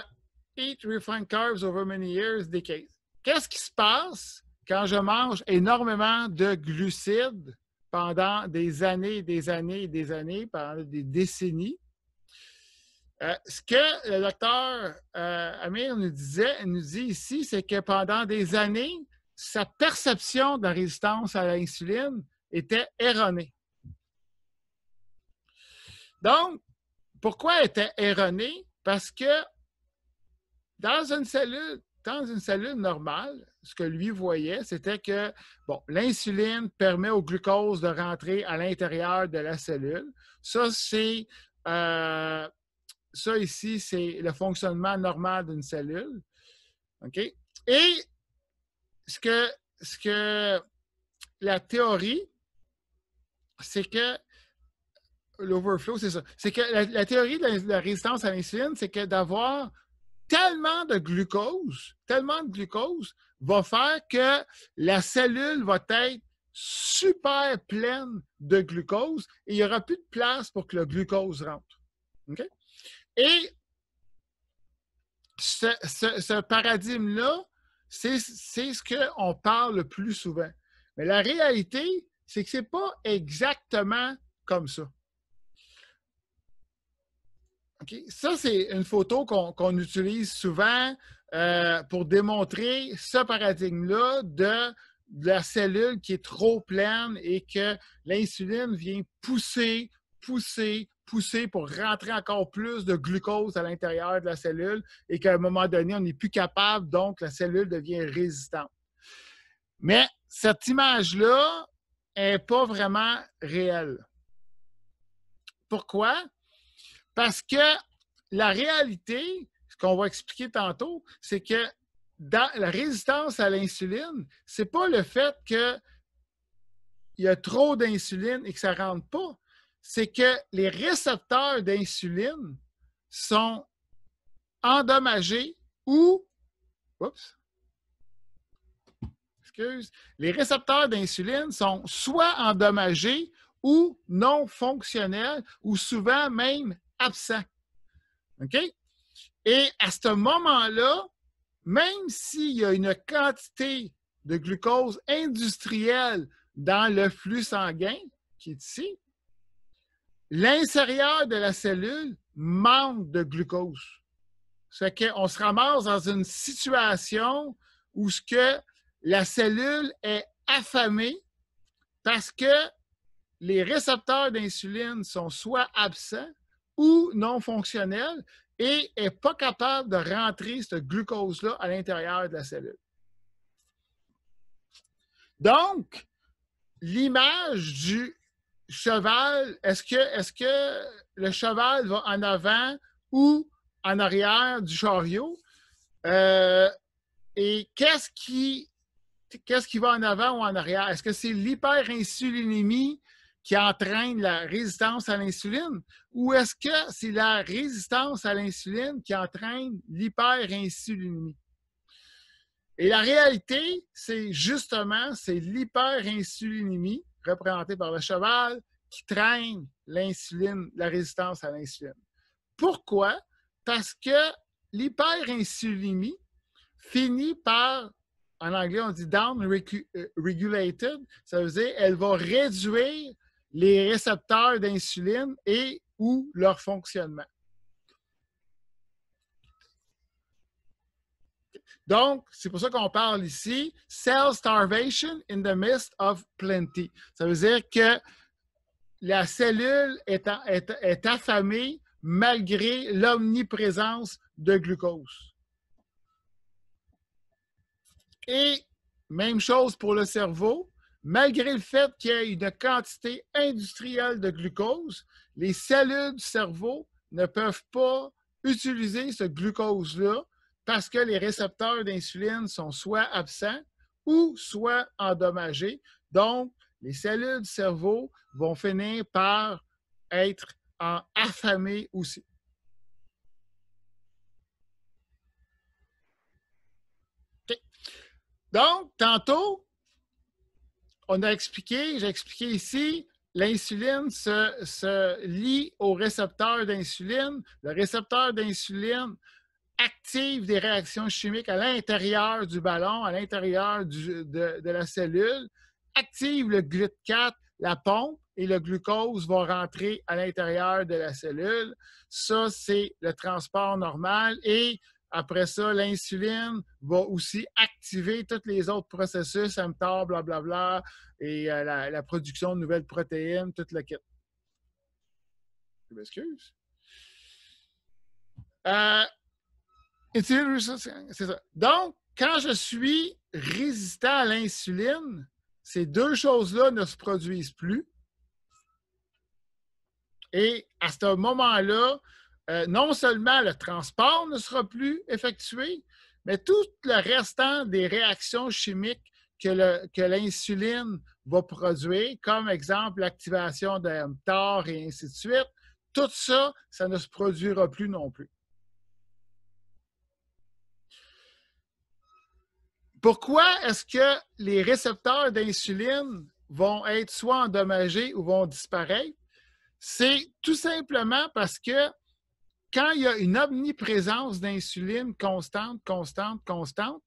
eat refined carbs over many years, decades. Qu'est-ce qui se passe quand je mange énormément de glucides pendant des années, des années, des années, pendant des décennies. Euh, ce que le docteur euh, Amir nous disait, nous dit ici, c'est que pendant des années, sa perception de la résistance à l'insuline était erronée. Donc, pourquoi elle était erronée? Parce que dans une cellule, dans une cellule normale, ce que lui voyait, c'était que bon, l'insuline permet au glucose de rentrer à l'intérieur de la cellule. Ça, c'est euh, ça ici, c'est le fonctionnement normal d'une cellule. OK? Et ce que, ce que la théorie, c'est que l'overflow, c'est ça. C'est que la, théorie de la résistance à l'insuline, c'est que d'avoir tellement de glucose, tellement de glucose va faire que la cellule va être super pleine de glucose et il n'y aura plus de place pour que le glucose rentre. Et ce, ce paradigme-là, c'est ce qu'on parle le plus souvent. Mais la réalité, c'est que ce n'est pas exactement comme ça. Ça, c'est une photo qu'on utilise souvent euh, pour démontrer ce paradigme-là de, de, la cellule qui est trop pleine et que l'insuline vient pousser, pousser, pousser pour rentrer encore plus de glucose à l'intérieur de la cellule et qu'à un moment donné, on n'est plus capable, donc la cellule devient résistante. Mais cette image-là n'est pas vraiment réelle. Pourquoi? Parce que la réalité, ce qu'on va expliquer tantôt, c'est que la résistance à l'insuline, c'est pas le fait qu'il y a trop d'insuline et que ça ne rentre pas. C'est que les récepteurs d'insuline sont endommagés ou. Oups. Excuse. Les récepteurs d'insuline sont soit endommagés ou non fonctionnels ou souvent même absent. OK? Et à ce moment-là, même s'il y a une quantité de glucose industrielle dans le flux sanguin, qui est ici, l'intérieur de la cellule manque de glucose. C'est qu'on se ramasse dans une situation où ce que la cellule est affamée parce que les récepteurs d'insuline sont soit absents ou non fonctionnel et n'est pas capable de rentrer ce glucose-là à l'intérieur de la cellule. Donc, l'image du cheval, est-ce que, est que le cheval va en avant ou en arrière du chariot? Euh, et qu'est-ce qui, qu'est-ce qui va en avant ou en arrière? Est-ce que c'est l'hyperinsulinémie qui entraîne la résistance à l'insuline ou est-ce que c'est la résistance à l'insuline qui entraîne l'hyperinsulinémie? Et la réalité, c'est justement, c'est l'hyperinsulinémie représentée par le cheval qui traîne l'insuline, la résistance à l'insuline. Pourquoi? Parce que l'hyperinsulinémie finit par en anglais, on dit down regulated, ça veut dire elle va réduire les récepteurs d'insuline et ou leur fonctionnement. Donc, c'est pour ça qu'on parle ici cell starvation in the midst of plenty. Ça veut dire que la cellule est, affamée malgré l'omniprésence de glucose. Et même chose pour le cerveau. Malgré le fait qu'il y ait une quantité industrielle de glucose, les cellules du cerveau ne peuvent pas utiliser ce glucose-là parce que les récepteurs d'insuline sont soit absents ou soit endommagés. Donc, les cellules du cerveau vont finir par être en affamées aussi. Donc, tantôt, on a expliqué, j'ai expliqué ici, l'insuline se, lie au récepteur d'insuline. Le récepteur d'insuline active des réactions chimiques à l'intérieur du ballon, à l'intérieur de, la cellule, active le GLUT4, la pompe, et le glucose va rentrer à l'intérieur de la cellule. Ça, c'est le transport normal et après ça, l'insuline va aussi activer tous les autres processus, mTOR, blablabla, et euh, la, la, production de nouvelles protéines, tout le kit. Je m'excuse. Euh, Donc, quand je suis résistant à l'insuline, ces deux choses-là ne se produisent plus. Et à ce moment-là, euh, non seulement le transport ne sera plus effectué, mais tout le restant des réactions chimiques que l'insuline va produire, comme exemple l'activation d'un mTOR et ainsi de suite, tout ça, ça ne se produira plus non plus. Pourquoi est-ce que les récepteurs d'insuline vont être soit endommagés ou vont disparaître? C'est tout simplement parce que quand il y a une omniprésence d'insuline constante, constante, constante,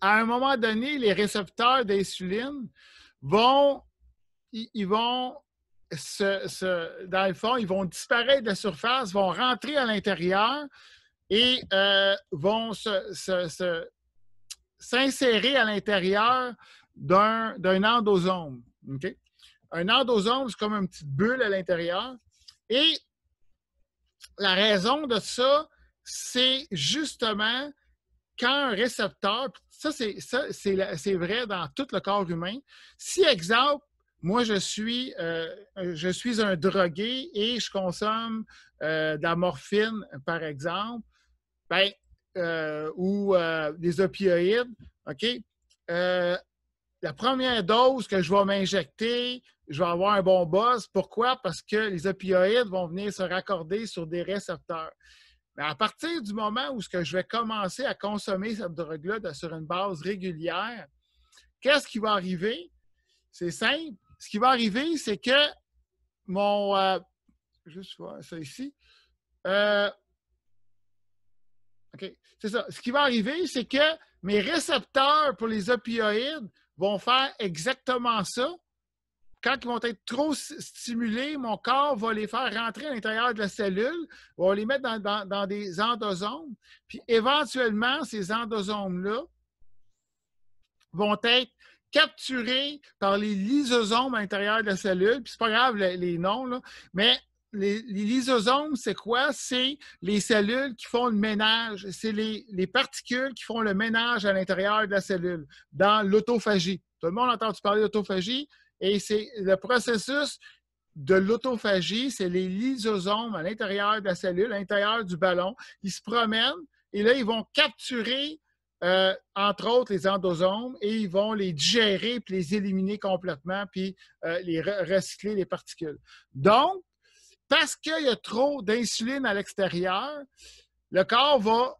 à un moment donné, les récepteurs d'insuline vont, ils vont se, dans le fond, ils vont disparaître de la surface, vont rentrer à l'intérieur et euh, vont s'insérer à l'intérieur d'un endosome. Un endosome, c'est comme une petite bulle à l'intérieur. Et la raison de ça, c'est justement quand un récepteur, ça c'est vrai dans tout le corps humain, si exemple, moi je suis, euh, je suis un drogué et je consomme euh, de la morphine par exemple, ben, euh, ou des opioïdes, OK? la première dose que je vais m'injecter, je vais avoir un bon buzz. Pourquoi? Parce que les opioïdes vont venir se raccorder sur des récepteurs. Mais à partir du moment où je vais commencer à consommer cette drogue-là sur une base régulière, qu'est-ce qui va arriver? C'est simple. Ce qui va arriver, c'est que mon. Euh, juste voir ça ici. Euh, OK. C'est ça. Ce qui va arriver, c'est que mes récepteurs pour les opioïdes vont faire exactement ça. Quand ils vont être trop stimulés, mon corps va les faire rentrer à l'intérieur de la cellule, va les mettre dans, des endosomes. Puis éventuellement, ces endosomes-là vont être capturés par les lysosomes à l'intérieur de la cellule. Puis c'est pas grave les, les noms, là, mais les, lysosomes, c'est quoi? C'est les cellules qui font le ménage. C'est les, particules qui font le ménage à l'intérieur de la cellule, dans l'autophagie. Tout le monde entend entendu parler d'autophagie et c'est le processus de l'autophagie, c'est les lysosomes à l'intérieur de la cellule, à l'intérieur du ballon. Ils se promènent et là, ils vont capturer, euh, entre autres, les endosomes et ils vont les digérer puis les éliminer complètement puis euh, les recycler les particules. Donc, parce qu'il y a trop d'insuline à l'extérieur, le corps va,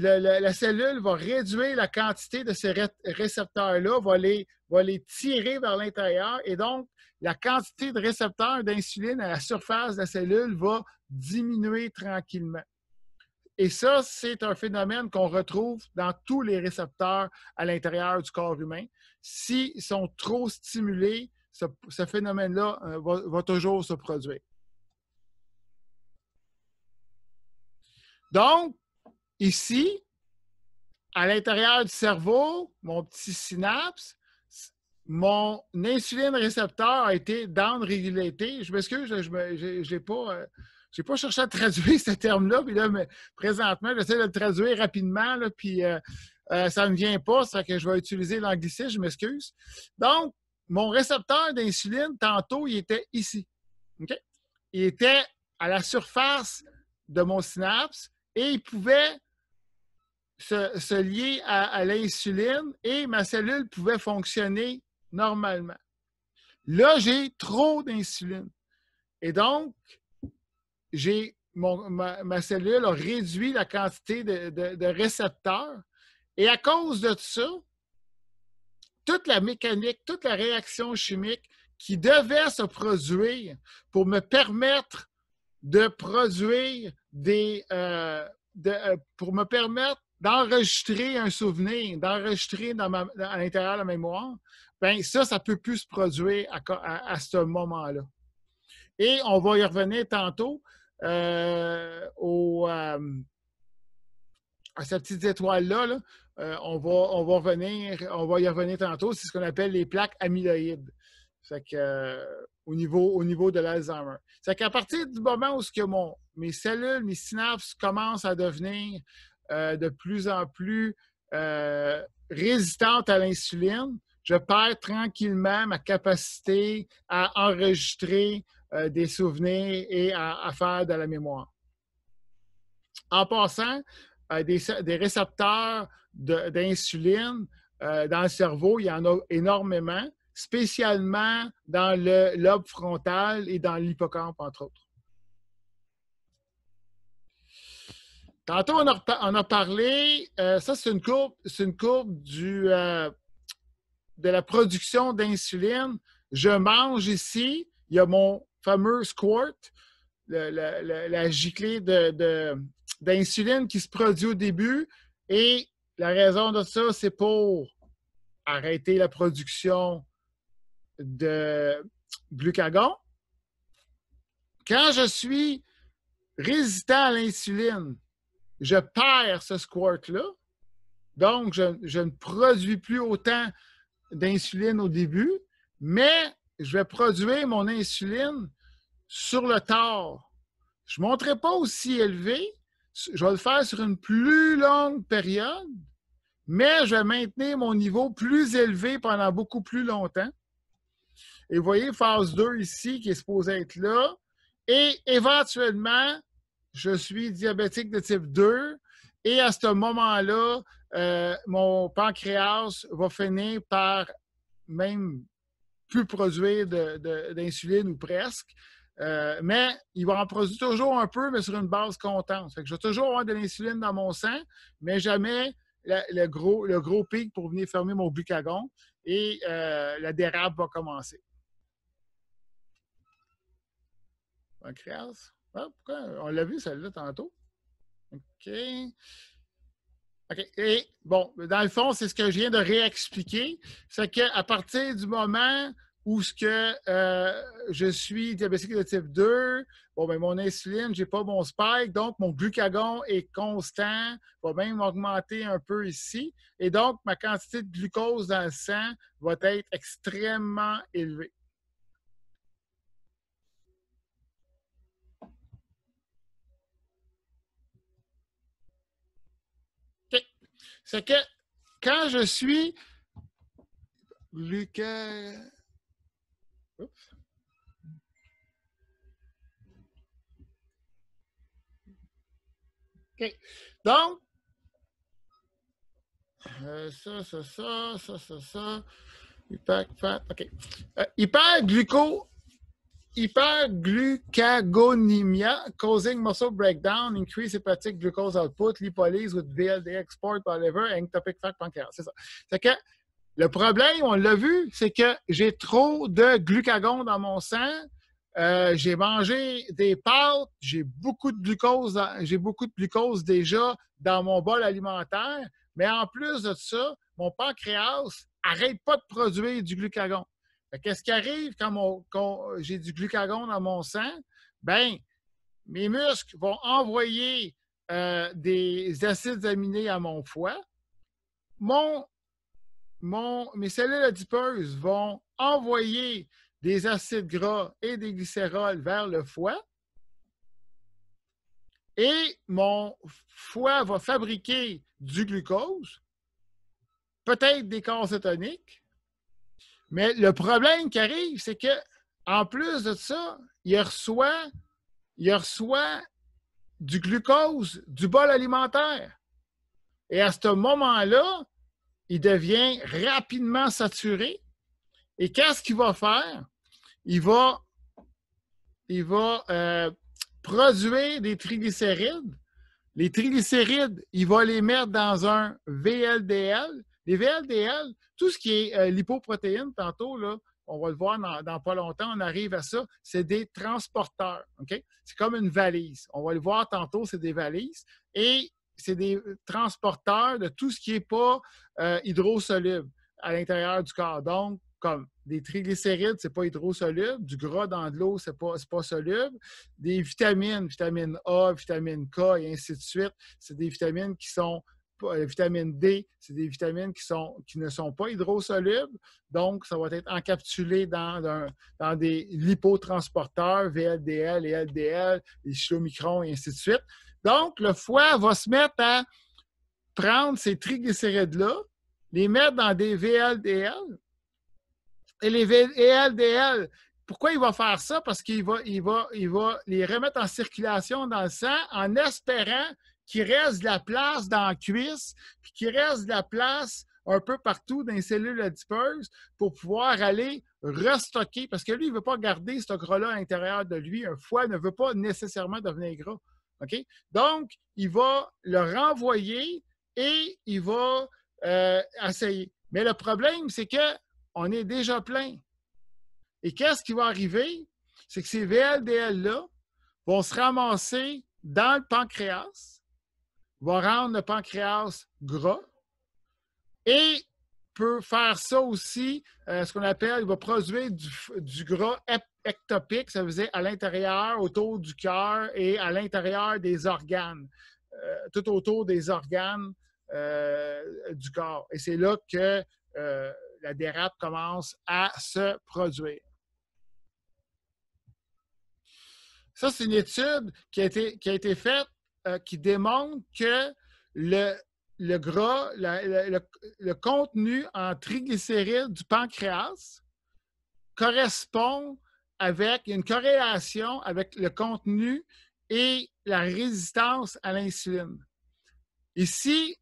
la cellule va réduire la quantité de ces récepteurs-là, va les, va les tirer vers l'intérieur et donc la quantité de récepteurs d'insuline à la surface de la cellule va diminuer tranquillement. Et ça, c'est un phénomène qu'on retrouve dans tous les récepteurs à l'intérieur du corps humain. S'ils sont trop stimulés, ce, phénomène-là euh, va toujours se produire. Donc, ici, à l'intérieur du cerveau, mon petit synapse, mon insuline récepteur a été down-régulaté. Je m'excuse, je n'ai euh, pas, cherché à traduire [laughs] ce terme-là, puis là, mais présentement, j'essaie de le traduire rapidement, puis euh, euh, ça ne me vient pas, c'est que je vais utiliser l'anglicisme, je m'excuse. Donc, mon récepteur d'insuline, tantôt, il était ici. Il était à la surface de mon synapse, et il pouvait se, lier à, l'insuline et ma cellule pouvait fonctionner normalement. Là, j'ai trop d'insuline. Et donc, j'ai ma, cellule a réduit la quantité de, de, récepteurs. Et à cause de ça, toute la mécanique, toute la réaction chimique qui devait se produire pour me permettre de produire des... Euh, euh, pour me permettre d'enregistrer un souvenir, d'enregistrer à l'intérieur de la mémoire, ben ça, ça ne peut plus se produire à, ce moment-là. Et on va y revenir tantôt euh, au, à cette petite étoile-là. on, va, on, va on va y revenir tantôt. C'est ce qu'on appelle les plaques amyloïdes que, euh, au, niveau, au niveau de l'Alzheimer. C'est qu'à partir du moment où ce que mon, mes cellules, mes synapses commencent à devenir euh, de plus en plus euh, résistantes à l'insuline, je perds tranquillement ma capacité à enregistrer des souvenirs et à, faire de la mémoire. En passant, des, des, récepteurs d'insuline dans le cerveau, il y en a énormément spécialement dans le lobe frontal et dans l'hippocampe, entre autres. Tantôt, on a, a parlé, euh, ça c'est une courbe, c'est une courbe du, euh, de la production d'insuline. Je mange ici, il y a mon fameux squirt, la giclée d'insuline de, d'insuline qui se produit au début. Et la raison de ça, c'est pour arrêter la production de glucagon, quand je suis résistant à l'insuline, je perds ce squirt-là. Donc, je, ne produis plus autant d'insuline au début, mais je vais produire mon insuline sur le tard. Je ne monterai pas aussi élevé. Je vais le faire sur une plus longue période, mais je vais maintenir mon niveau plus élevé pendant beaucoup plus longtemps. Et vous voyez phase 2 ici qui est supposée être là. Et éventuellement, je suis diabétique de type 2. Et à ce moment-là, euh, mon pancréas va finir par même plus produire d'insuline ou presque. Euh, mais il va en produire toujours un peu, mais sur une base contente. que je vais toujours avoir de l'insuline dans mon sang, mais jamais le, gros, le gros pic pour venir fermer mon bucagon. et euh, la dérape va commencer. Ah, On l'a vu celle-là tantôt. OK. OK. Et bon, dans le fond, c'est ce que je viens de réexpliquer. C'est qu'à partir du moment où ce que euh, je suis diabétique de type 2, bon, ben, mon insuline, je n'ai pas mon spike, donc mon glucagon est constant, va même augmenter un peu ici. Et donc, ma quantité de glucose dans le sang va être extrêmement élevée. C'est que quand je suis Lucas. Oups. OK. Donc, euh, ça, ça, ça, ça, ça, ça. Hyper, fat, OK. Euh, hyper hyperglucagonemia, causing muscle breakdown, increase hepatic glucose output, lipolyse with VLDX export by liver, ectopic fat pancréas. C'est ça. C'est que le problème, on l'a vu, c'est que j'ai trop de glucagon dans mon sang. Euh, j'ai mangé des pâtes, j'ai beaucoup de glucose, j'ai beaucoup de glucose déjà dans mon bol alimentaire, mais en plus de ça, mon pancréas arrête pas de produire du glucagon. Qu'est-ce qui arrive quand, j'ai du glucagon dans mon sang? Bien, mes muscles vont envoyer euh, des acides aminés à mon foie. Mon, mon, mes cellules adipeuses vont envoyer des acides gras et des glycérols vers le foie. Et mon foie va fabriquer du glucose, peut-être des cétoniques, mais le problème qui arrive, c'est que en plus de ça, il reçoit, il reçoit du glucose du bol alimentaire. Et à ce moment-là, il devient rapidement saturé. Et qu'est-ce qu'il va faire? Il va, il va euh, produire des triglycérides. Les triglycérides, il va les mettre dans un VLDL les VLDL, tout ce qui est euh, lipoprotéines, tantôt, là, on va le voir dans, pas longtemps, on arrive à ça, c'est des transporteurs. C'est comme une valise. On va le voir tantôt, c'est des valises. Et c'est des euh, transporteurs de tout ce qui n'est pas euh, hydrosoluble à l'intérieur du corps. Donc, comme des triglycérides, ce n'est pas hydrosoluble, du gras dans de l'eau, ce n'est pas soluble, des vitamines, vitamine A, vitamine K et ainsi de suite, c'est des vitamines qui sont la euh, vitamine D, c'est des vitamines qui, ne sont pas hydrosolubles, donc ça va être encapsulé dans, des lipotransporteurs, VLDL et LDL, les chylomicrons et ainsi de suite. Donc, le foie va se mettre à prendre ces triglycérides-là, les mettre dans des VLDL. Et les LDL. pourquoi il va faire ça? Parce qu'il va les remettre en circulation dans le sang en espérant qu'il reste de la place dans la cuisse, puis qu'il reste de la place un peu partout dans les cellules adipeuses pour pouvoir aller restocker. Parce que lui, il ne veut pas garder ce gras-là à l'intérieur de lui. Un foie ne veut pas nécessairement devenir gras. Donc, il va le renvoyer et il va euh, essayer. Mais le problème, c'est qu'on est déjà plein. Et qu'est-ce qui va arriver? C'est que ces VLDL-là vont se ramasser dans le pancréas va rendre le pancréas gras et peut faire ça aussi, euh, ce qu'on appelle, il va produire du, gras ectopique, ça veut dire à l'intérieur, autour du cœur et à l'intérieur des organes, euh, tout autour des organes euh, du corps. Et c'est là que la dérape commence à se produire. Ça, c'est une étude qui a été, qui a été faite euh, qui démontre que le, le gras, le, contenu en triglycérides du pancréas correspond avec une corrélation avec le contenu et la résistance à l'insuline. Ici,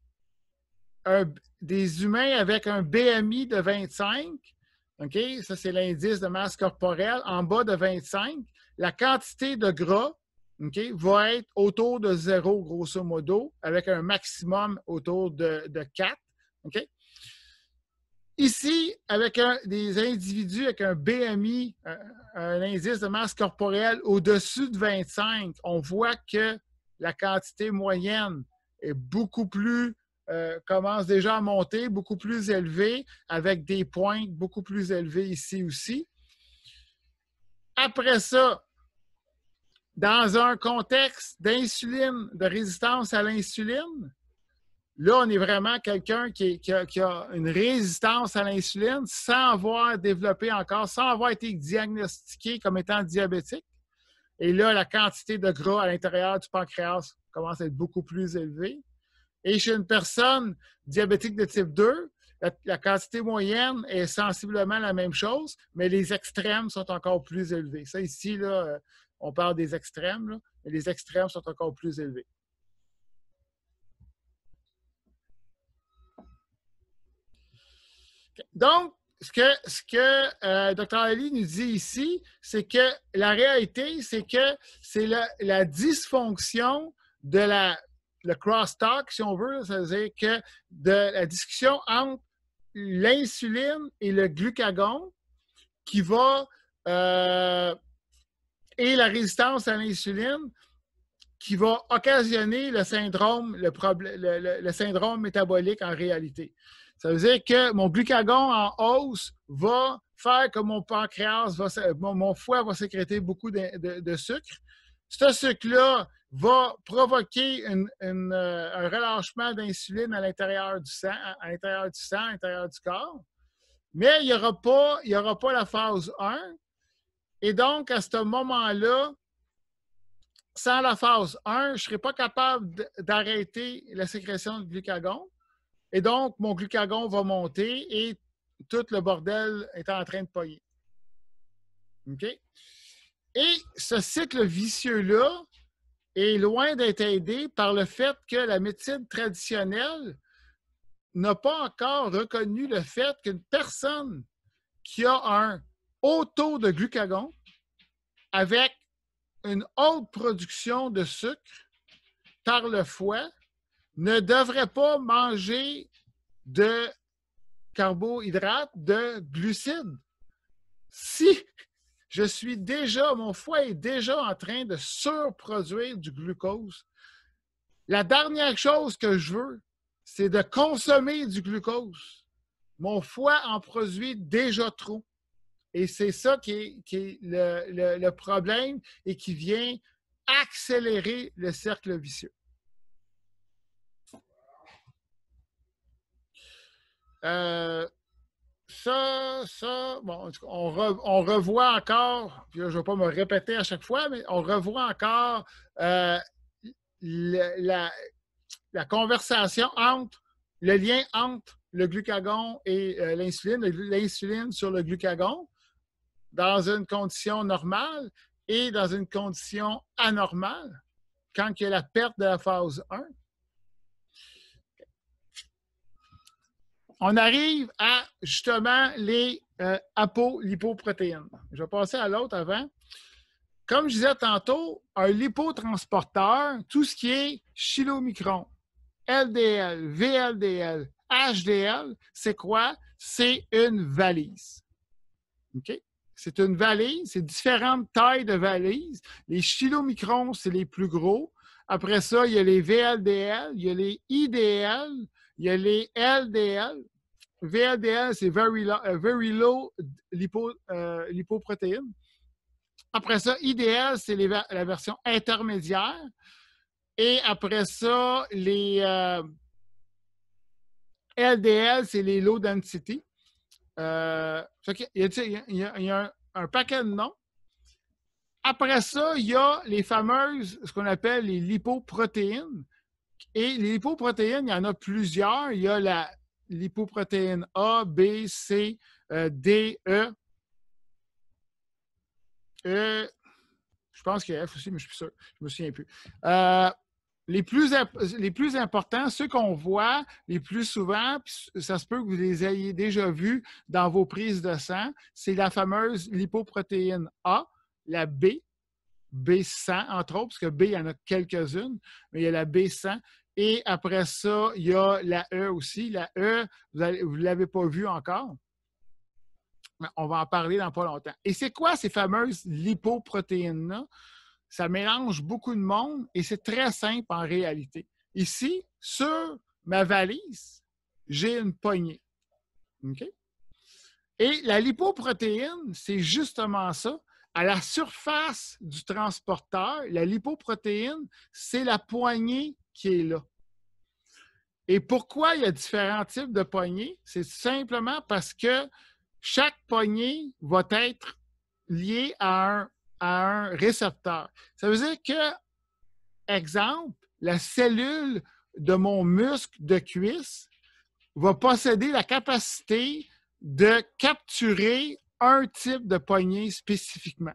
des humains avec un BMI de 25, OK, ça c'est l'indice de masse corporelle en bas de 25, la quantité de gras va être autour de zéro, grosso modo, avec un maximum autour de, 4. Ici, avec un, des individus avec un BMI, euh, un, indice de masse corporelle au-dessus de 25, on voit que la quantité moyenne est beaucoup plus, euh, commence déjà à monter, beaucoup plus élevée, avec des points beaucoup plus élevés ici aussi. Après ça, dans un contexte d'insuline, de résistance à l'insuline, là, on est vraiment quelqu'un qui, a une résistance à l'insuline sans avoir développé encore, sans avoir été diagnostiqué comme étant diabétique. Et là, la quantité de gras à l'intérieur du pancréas commence à être beaucoup plus élevée. Et chez une personne diabétique de type 2, la, la quantité moyenne est sensiblement la même chose, mais les extrêmes sont encore plus élevés. Ça, ici, là, on parle des extrêmes, mais les extrêmes sont encore plus élevés. Donc, ce que, ce que euh, Dr. Ali nous dit ici, c'est que la réalité, c'est que c'est la, dysfonction de la, le crosstalk, si on veut, c'est-à-dire que de la discussion entre l'insuline et le glucagon qui va euh, et la résistance à l'insuline qui va occasionner le syndrome, le, syndrome métabolique en réalité. Ça veut dire que mon glucagon en hausse va faire que mon pancréas, mon, foie va sécréter beaucoup de, sucre. Ce sucre-là va provoquer euh, un relâchement d'insuline à l'intérieur du sang, à, l'intérieur du corps. Mais il n'y aura, aura pas la phase 1 et donc, à ce moment-là, sans la phase 1, je ne serais pas capable d'arrêter la sécrétion de glucagon. Et donc, mon glucagon va monter et tout le bordel est en train de poyer. OK? Et ce cycle vicieux-là est loin d'être aidé par le fait que la médecine traditionnelle n'a pas encore reconnu le fait qu'une personne qui a un taux de glucagon avec une haute production de sucre par le foie ne devrait pas manger de carbohydrates, de glucides. Si je suis déjà, mon foie est déjà en train de surproduire du glucose, la dernière chose que je veux, c'est de consommer du glucose. Mon foie en produit déjà trop. Et c'est ça qui est, le, problème et qui vient accélérer le cercle vicieux. Euh, ça, ça, bon, on, revoit encore, je ne vais pas me répéter à chaque fois, mais on revoit encore euh, la, conversation entre le lien entre le glucagon et euh, l'insuline, l'insuline sur le glucagon dans une condition normale et dans une condition anormale, quand il y a la perte de la phase 1. On arrive à justement les euh, apolipoprotéines. Je vais passer à l'autre avant. Comme je disais tantôt, un lipotransporteur, tout ce qui est chylomicron, LDL, VLDL, HDL, c'est quoi? C'est une valise. OK? c'est une valise, c'est différentes tailles de valises. Les chilomicrons, c'est les plus gros. Après ça, il y a les VLDL, il y a les IDL, il y a les LDL. VLDL, c'est very, euh, low, very euh, Après ça, IDL, c'est la version intermédiaire. Et après ça, les LDL, euh, c'est les low density. Euh, il, y a, un, paquet de noms. Après ça, il y a les fameuses, ce qu'on appelle les lipoprotéines. Et les lipoprotéines, il y en a plusieurs. Il y a la lipoprotéine A, B, C, euh, D, e. e. Je pense qu'il y a F aussi, mais je ne suis sûr. Je ne me souviens plus. Euh, les plus, les plus importants, ceux qu'on voit les plus souvent, ça se peut que vous les ayez déjà vus dans vos prises de sang, c'est la fameuse lipoprotéine A, la B, B100, entre autres, parce que B, il y en a quelques-unes, mais il y a la B100. Et après ça, il y a la E aussi. La E, vous ne l'avez pas vue encore. On va en parler dans pas longtemps. Et c'est quoi ces fameuses lipoprotéines-là? ça mélange beaucoup de monde et c'est très simple en réalité. Ici, sur ma valise, j'ai une poignée. Et la lipoprotéine, c'est justement ça. À la surface du transporteur, la lipoprotéine, c'est la poignée qui est là. Et pourquoi il y a différents types de poignées? C'est simplement parce que chaque poignée va être liée à un à un récepteur. Ça veut dire que, exemple, la cellule de mon muscle de cuisse va posséder la capacité de capturer un type de poignée spécifiquement.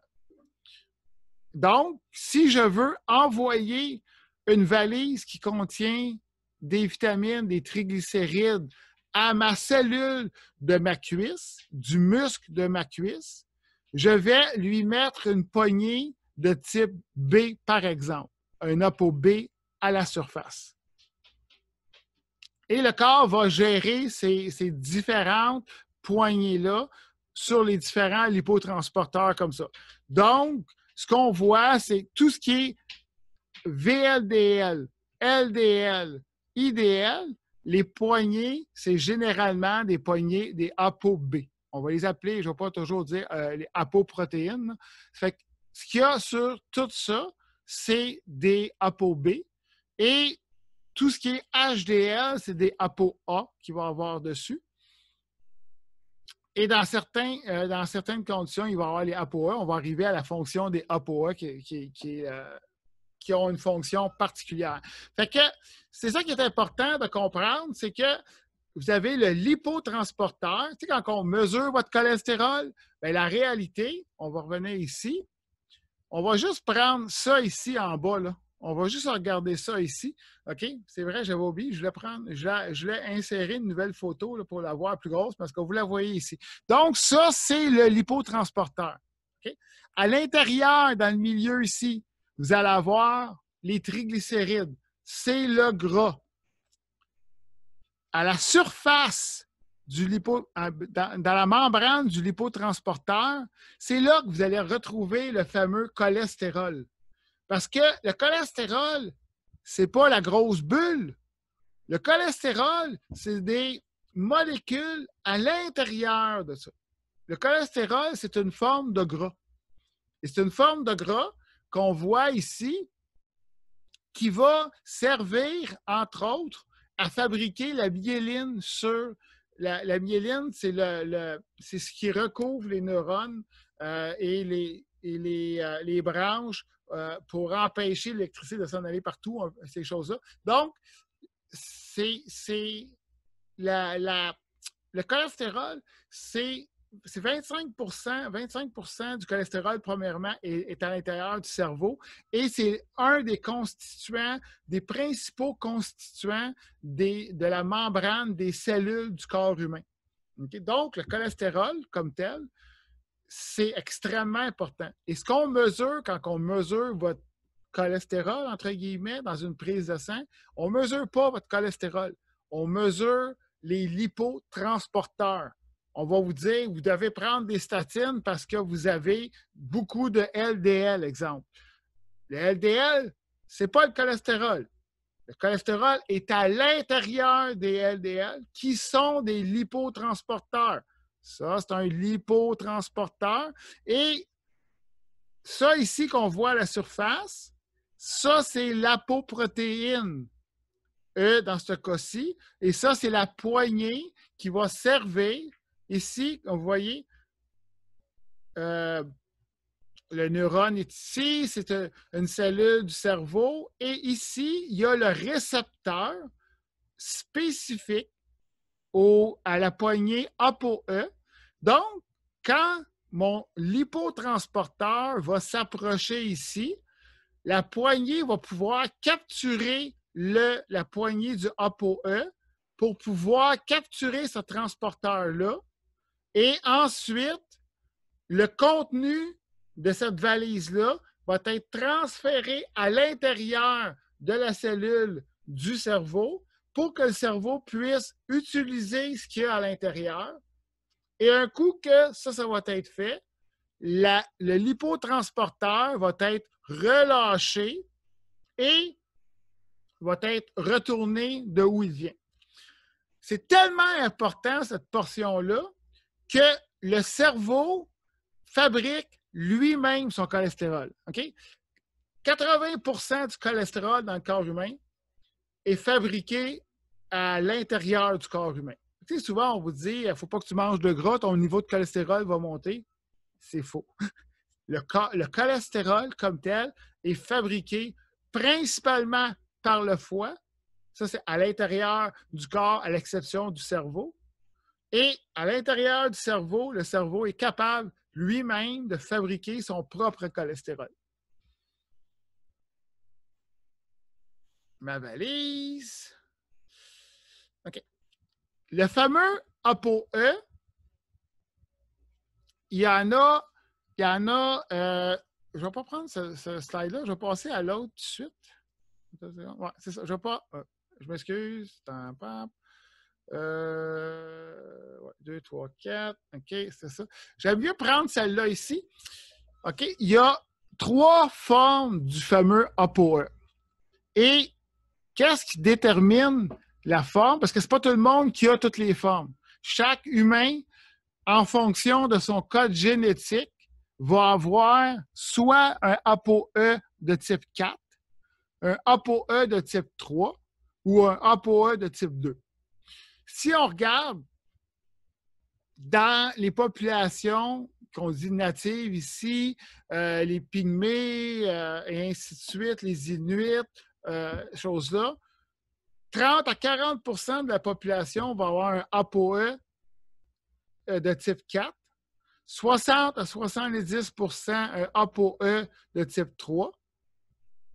Donc, si je veux envoyer une valise qui contient des vitamines, des triglycérides à ma cellule de ma cuisse, du muscle de ma cuisse, je vais lui mettre une poignée de type B, par exemple, un apo B à la surface. Et le corps va gérer ces, différentes poignées-là sur les différents lipotransporteurs comme ça. Donc, ce qu'on voit, c'est tout ce qui est VLDL, LDL, IDL, les poignées, c'est généralement des poignées des B on va les appeler, je ne vais pas toujours dire euh, les apoprotéines. Fait que ce qu'il y a sur tout ça, c'est des ApoB. Et tout ce qui est HDL, c'est des ApoA qu'il va avoir dessus. Et dans, certains, euh, dans certaines conditions, il va y avoir les ApoE. On va arriver à la fonction des ApoE qui, euh, qui, ont une fonction particulière. que c'est ça qui est important de comprendre, c'est que vous avez le lipotransporteur. Tu quand on mesure votre cholestérol, ben, la réalité, on va revenir ici. On va juste prendre ça ici en bas. On va juste regarder ça ici. OK? C'est vrai, j'avais oublié. Je vais prendre, je l'ai insérer une nouvelle photo pour la voir plus grosse parce que vous la voyez ici. Donc, ça, c'est le lipotransporteur. À l'intérieur, dans le milieu ici, vous allez avoir les triglycérides. C'est le gras à la surface du euh, dans, la membrane du lipotransporteur, c'est là que vous allez retrouver le fameux cholestérol. Parce que le cholestérol, ce n'est pas la grosse bulle. Le cholestérol, c'est des molécules à l'intérieur de ça. Le cholestérol, c'est une forme de gras. Et c'est une forme de gras qu'on voit ici qui va servir, entre autres, à fabriquer la myéline sur. La, myéline, c'est le, ce qui recouvre les neurones euh, et les, euh, les, branches euh, pour empêcher l'électricité de s'en aller partout, hein, ces choses-là. Donc, c'est la, le cholestérol, c'est c'est 25 25 du cholestérol, premièrement, est, à l'intérieur du cerveau et c'est un des constituants, des principaux constituants de la membrane des cellules du corps humain. Donc, le cholestérol, comme tel, c'est extrêmement important. Et ce qu'on mesure quand on mesure votre cholestérol, entre guillemets, dans une prise de sang, on ne mesure pas votre cholestérol. On mesure les lipotransporteurs on va vous dire, vous devez prendre des statines parce que vous avez beaucoup de LDL, exemple. Le LDL, ce n'est pas le cholestérol. Le cholestérol est à l'intérieur des LDL qui sont des lipotransporteurs. Ça, c'est un lipotransporteur. Et ça ici qu'on voit à la surface, ça, c'est l'apoprotéine. E euh, dans ce cas-ci. Et ça, c'est la poignée qui va servir Ici, vous voyez, euh, le neurone est ici, c'est une cellule du cerveau. Et ici, il y a le récepteur spécifique à la poignée ApoE. Donc, quand mon lipotransporteur va s'approcher ici, la poignée va pouvoir capturer la poignée du ApoE pour pouvoir capturer ce transporteur-là et ensuite, le contenu de cette valise-là va être transféré à l'intérieur de la cellule du cerveau pour que le cerveau puisse utiliser ce qu'il y a à l'intérieur. Et un coup que ça, ça va être fait, le lipotransporteur va être relâché et va être retourné de où il vient. C'est tellement important, cette portion-là, que le cerveau fabrique lui-même son cholestérol. 80 du cholestérol dans le corps humain est fabriqué à l'intérieur du corps humain. souvent, on vous dit il ne faut pas que tu manges de gras, ton niveau de cholestérol va monter. C'est faux. le cholestérol, comme tel, est fabriqué principalement par le foie. Ça, c'est à l'intérieur du corps, à l'exception du cerveau. Et à l'intérieur du cerveau, le cerveau est capable lui-même de fabriquer son propre cholestérol. Ma valise. OK. Le fameux ApoE, il y en a, il y en a, euh, je ne vais pas prendre ce, slide-là, je vais passer à l'autre tout de suite. Ouais, c'est ça, je vais pas, je m'excuse, 2, 3, 4. OK, c'est ça. J'aime mieux prendre celle-là ici. OK, il y a trois formes du fameux APOE. Et qu'est-ce qui détermine la forme? Parce que ce n'est pas tout le monde qui a toutes les formes. Chaque humain, en fonction de son code génétique, va avoir soit un APOE de type 4, un APOE de type 3 ou un APOE de type 2. Si on regarde dans les populations qu'on dit natives ici, euh, les Pygmées euh, et ainsi de suite, les Inuits, euh, choses-là, 30 à 40 de la population va avoir un APOE euh, de type 4, 60 à 70 un APOE de type 3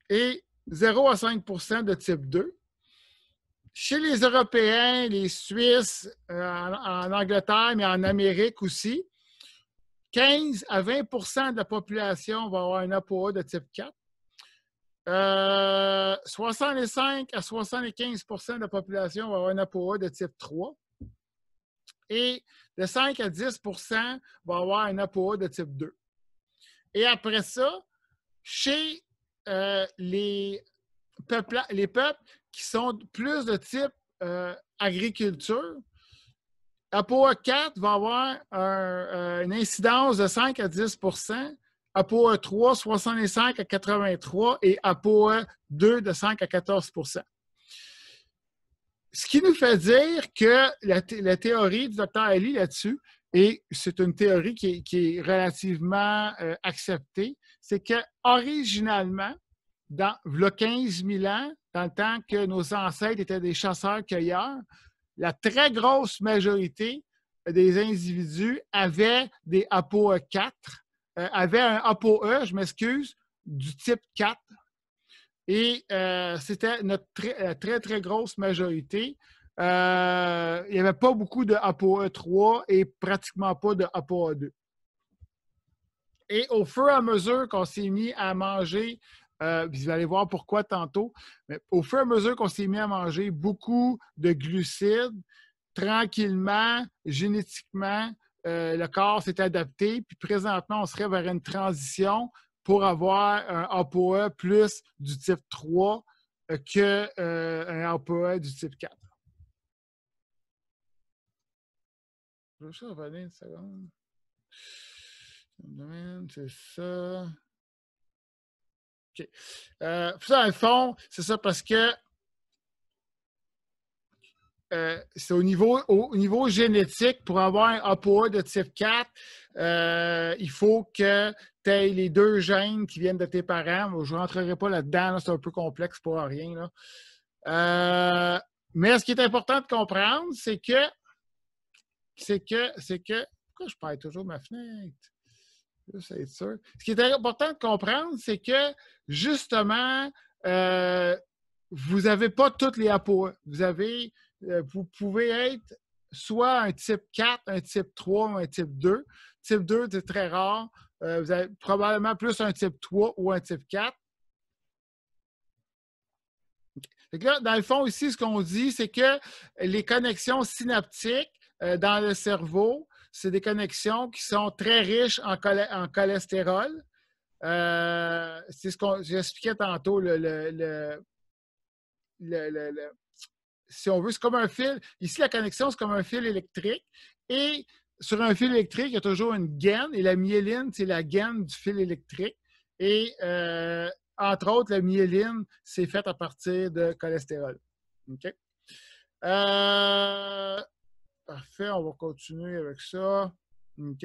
et 0 à 5 de type 2. Chez les Européens, les Suisses, euh, en, Angleterre, mais en Amérique aussi, 15 à 20 de la population va avoir un APOA de type 4. 65 euh, à 75 de la population va avoir un APOA de type 3. Et de 5 à 10 va avoir un APOA de type 2. Et après ça, chez euh, les peuples qui sont plus de type euh, agriculture, APOA 4 va avoir euh, une incidence de 5 à 10 APOA 3, 65 à 83 et APOA 2 de 5 à 14 Ce qui nous fait dire que la, théorie du Dr. Ali là-dessus, et c'est une théorie qui est, relativement euh, acceptée, c'est que originalement, dans le 15 000 ans, dans le temps que nos ancêtres étaient des chasseurs-cueilleurs, la très grosse majorité des individus avaient des APOE 4, avait avaient un APOE, je m'excuse, du type 4. Et euh, c'était notre euh, très, très, grosse majorité. Euh, il n'y avait pas beaucoup de APOE 3 et pratiquement pas de APOE 2. Et au fur et à mesure qu'on s'est mis à manger euh, vous allez voir pourquoi tantôt. Mais au fur et à mesure qu'on s'est mis à manger beaucoup de glucides, tranquillement, génétiquement, euh, le corps s'est adapté. Puis présentement, on serait vers une transition pour avoir un APOE plus du type 3 euh, qu'un un APOE du type 4. Je vais revenir une seconde. C'est ça. OK. Euh, dans le fond, c'est ça parce que euh, c'est au niveau, au, niveau génétique, pour avoir un APOA de type 4, euh, il faut que tu aies les deux gènes qui viennent de tes parents. Je ne rentrerai pas là-dedans, c'est un peu complexe pour rien. mais ce qui est important de comprendre, c'est que c'est que c'est que. Pourquoi je parle toujours ma fenêtre? Ce qui est important de comprendre, c'est que justement, euh, vous n'avez pas toutes les APO. E. Vous, euh, vous pouvez être soit un type 4, un type 3 ou un type 2. Type 2, c'est très rare. Euh, vous avez probablement plus un type 3 ou un type 4. dans le fond, ici, ce qu'on dit, c'est que les connexions synaptiques dans le cerveau c'est des connexions qui sont très riches en, cholestérol. Euh, c'est ce qu'on j'expliquais tantôt. si on veut, c'est comme un fil. Ici, la connexion, c'est comme un fil électrique. Et sur un fil électrique, il y a toujours une gaine. Et la myéline, c'est la gaine du fil électrique. Et euh, entre autres, la myéline, c'est faite à partir de cholestérol. OK? Euh, Parfait, on va continuer avec ça. OK.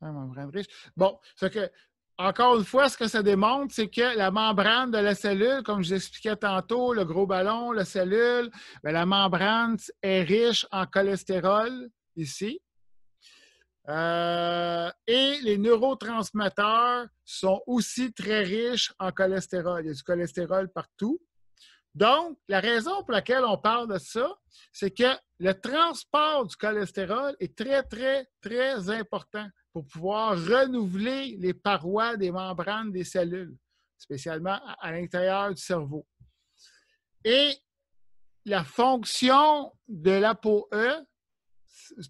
Ah, membrane riche. Bon, ce que, encore une fois, ce que ça démontre, c'est que la membrane de la cellule, comme je vous expliquais tantôt, le gros ballon, la cellule, ben, la membrane est riche en cholestérol ici. Euh, et les neurotransmetteurs sont aussi très riches en cholestérol. Il y a du cholestérol partout. Donc, la raison pour laquelle on parle de ça, c'est que le transport du cholestérol est très, très, très important pour pouvoir renouveler les parois des membranes des cellules, spécialement à l'intérieur du cerveau. Et la fonction de l'ApoE,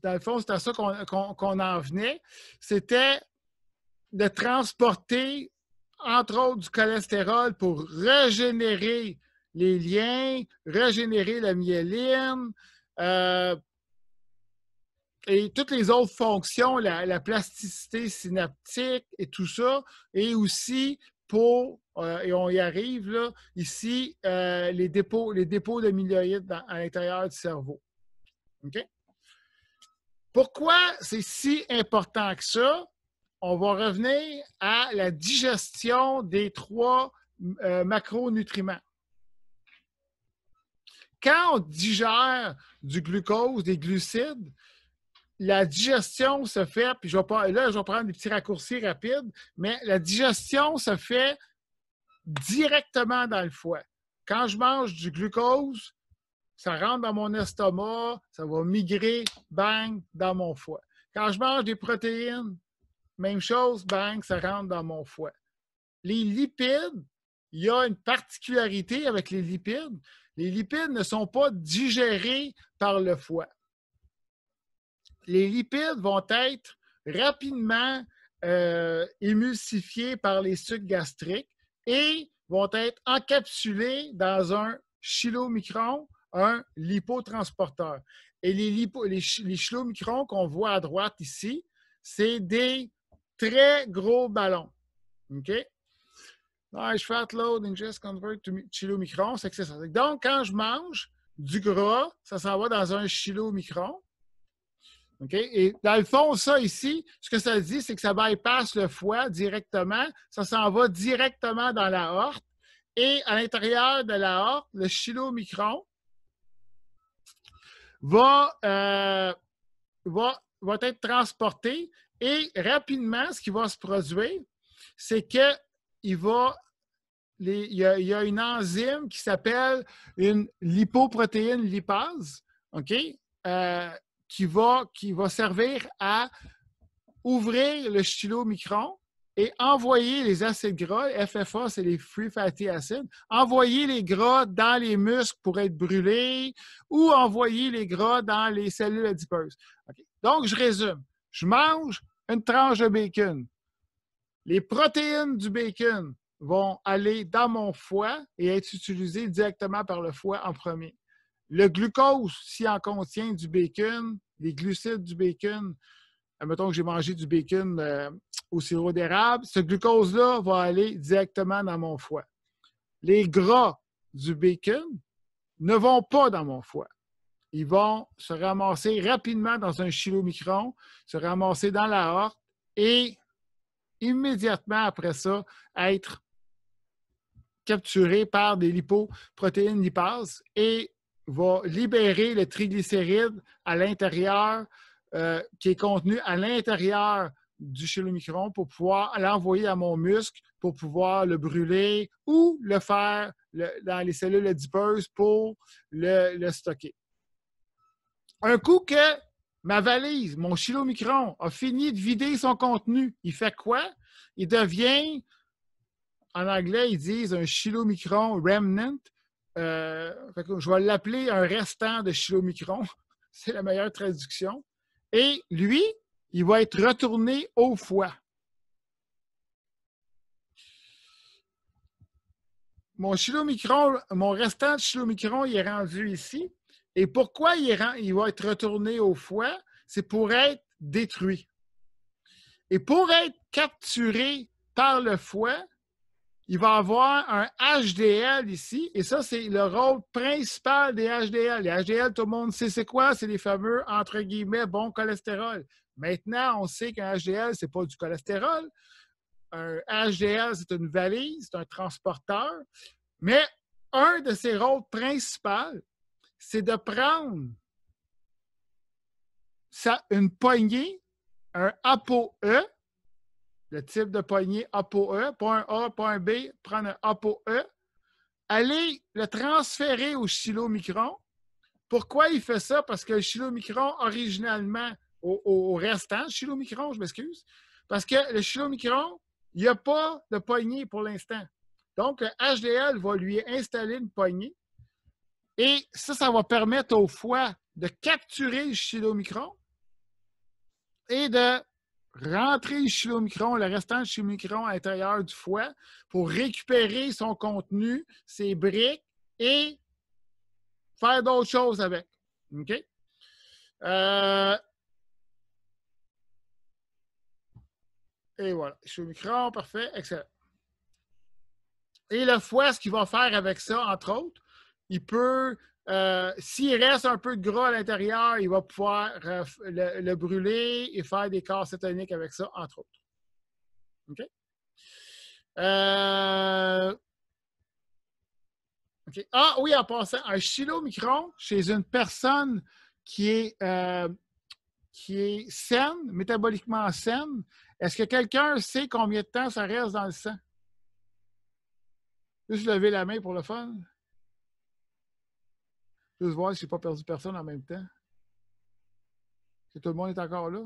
dans le fond, c'est à ça qu'on en venait, c'était de transporter, entre autres, du cholestérol pour régénérer les liens, régénérer la myéline, euh, et toutes les autres fonctions, la, plasticité synaptique et tout ça, et aussi pour, euh, et on y arrive ici, euh, les dépôts, les dépôts à l'intérieur du cerveau. Pourquoi c'est si important que ça? On va revenir à la digestion des trois macronutriments quand on digère du glucose, des glucides, la digestion se fait, puis je là, je vais prendre des petits raccourcis rapides, mais la digestion se fait directement dans le foie. Quand je mange du glucose, ça rentre dans mon estomac, ça va migrer, bang, dans mon foie. Quand je mange des protéines, même chose, bang, ça rentre dans mon foie. Les lipides, il y a une particularité avec les lipides, les lipides ne sont pas digérés par le foie. Les lipides vont être rapidement euh, émulsifiés par les sucres gastriques et vont être encapsulés dans un chylomicron, un lipotransporteur. Et les, chylomicrons qu'on voit à droite ici, c'est des très gros ballons. OK? Ah, convert to chilo micron, Donc, quand je mange du gras, ça s'en va dans un chilo micron. Et dans le fond, ça ici, ce que ça dit, c'est que ça bypasse le foie directement. Ça s'en va directement dans la horte. Et à l'intérieur de la horte, le micron va, euh, va, va être transporté. Et rapidement, ce qui va se produire, c'est qu'il va il, y a, une enzyme qui s'appelle une lipoprotéine lipase, euh, qui, va, servir à ouvrir le micron et envoyer les acides gras, FFA, c'est les free fatty acids, envoyer les gras dans les muscles pour être brûlés ou envoyer les gras dans les cellules adipeuses. Donc, je résume. Je mange une tranche de bacon. Les protéines du bacon vont aller dans mon foie et être utilisés directement par le foie en premier. Le glucose, s'il en contient du bacon, les glucides du bacon, mettons que j'ai mangé du bacon euh, au sirop d'érable, ce glucose-là va aller directement dans mon foie. Les gras du bacon ne vont pas dans mon foie. Ils vont se ramasser rapidement dans un chylomicron, se ramasser dans la horte et immédiatement après ça, être capturé par des lipoprotéines lipases et va libérer le triglycéride à l'intérieur, euh, qui est contenu à l'intérieur du chylomicron pour pouvoir l'envoyer à mon muscle, pour pouvoir le brûler ou le faire dans les cellules adipeuses pour le, le, stocker. Un coup que ma valise, mon chylomicron, a fini de vider son contenu, il fait quoi? Il devient en anglais, ils disent un chilomicron remnant. Euh, je vais l'appeler un restant de chilomicron. [laughs] C'est la meilleure traduction. Et lui, il va être retourné au foie. Mon micron, mon restant de chilomicron, il est rendu ici. Et pourquoi il va être retourné au foie? C'est pour être détruit. Et pour être capturé par le foie, il va avoir un HDL ici, et ça, c'est le rôle principal des HDL. Les HDL, tout le monde sait c'est quoi? C'est les fameux, entre guillemets, bons cholestérol. Maintenant, on sait qu'un HDL, ce n'est pas du cholestérol. Un HDL, c'est une valise, c'est un transporteur. Mais un de ses rôles principaux, c'est de prendre ça, une poignée, un ApoE, le type de poignée A pour E, pas un A, pas un B, prendre un A pour E, aller le transférer au chilo-micron. Pourquoi il fait ça? Parce que le chilo-micron, originalement, au, restant, chilo-micron, je m'excuse, parce que le chilo-micron, il n'y a pas de poignée pour l'instant. Donc, le HDL va lui installer une poignée. Et ça, ça va permettre au foie de capturer le chilo-micron et de rentrer le micron, le restant du le à l'intérieur du foie pour récupérer son contenu, ses briques et faire d'autres choses avec. OK? Euh, et voilà. Chez parfait, excellent. Et le foie, ce qu'il va faire avec ça, entre autres, il peut euh, s'il reste un peu de gras à l'intérieur, il va pouvoir euh, le, brûler et faire des corps cétoniques avec ça, entre autres. OK? Euh, ah oui, en passant, un chilo-micron chez une personne qui est, qui est saine, métaboliquement saine, est-ce que quelqu'un sait combien de temps ça reste dans le sang? Juste lever la main pour le fun. Juste voir si je n'ai pas perdu personne en même temps. que tout le monde est encore là.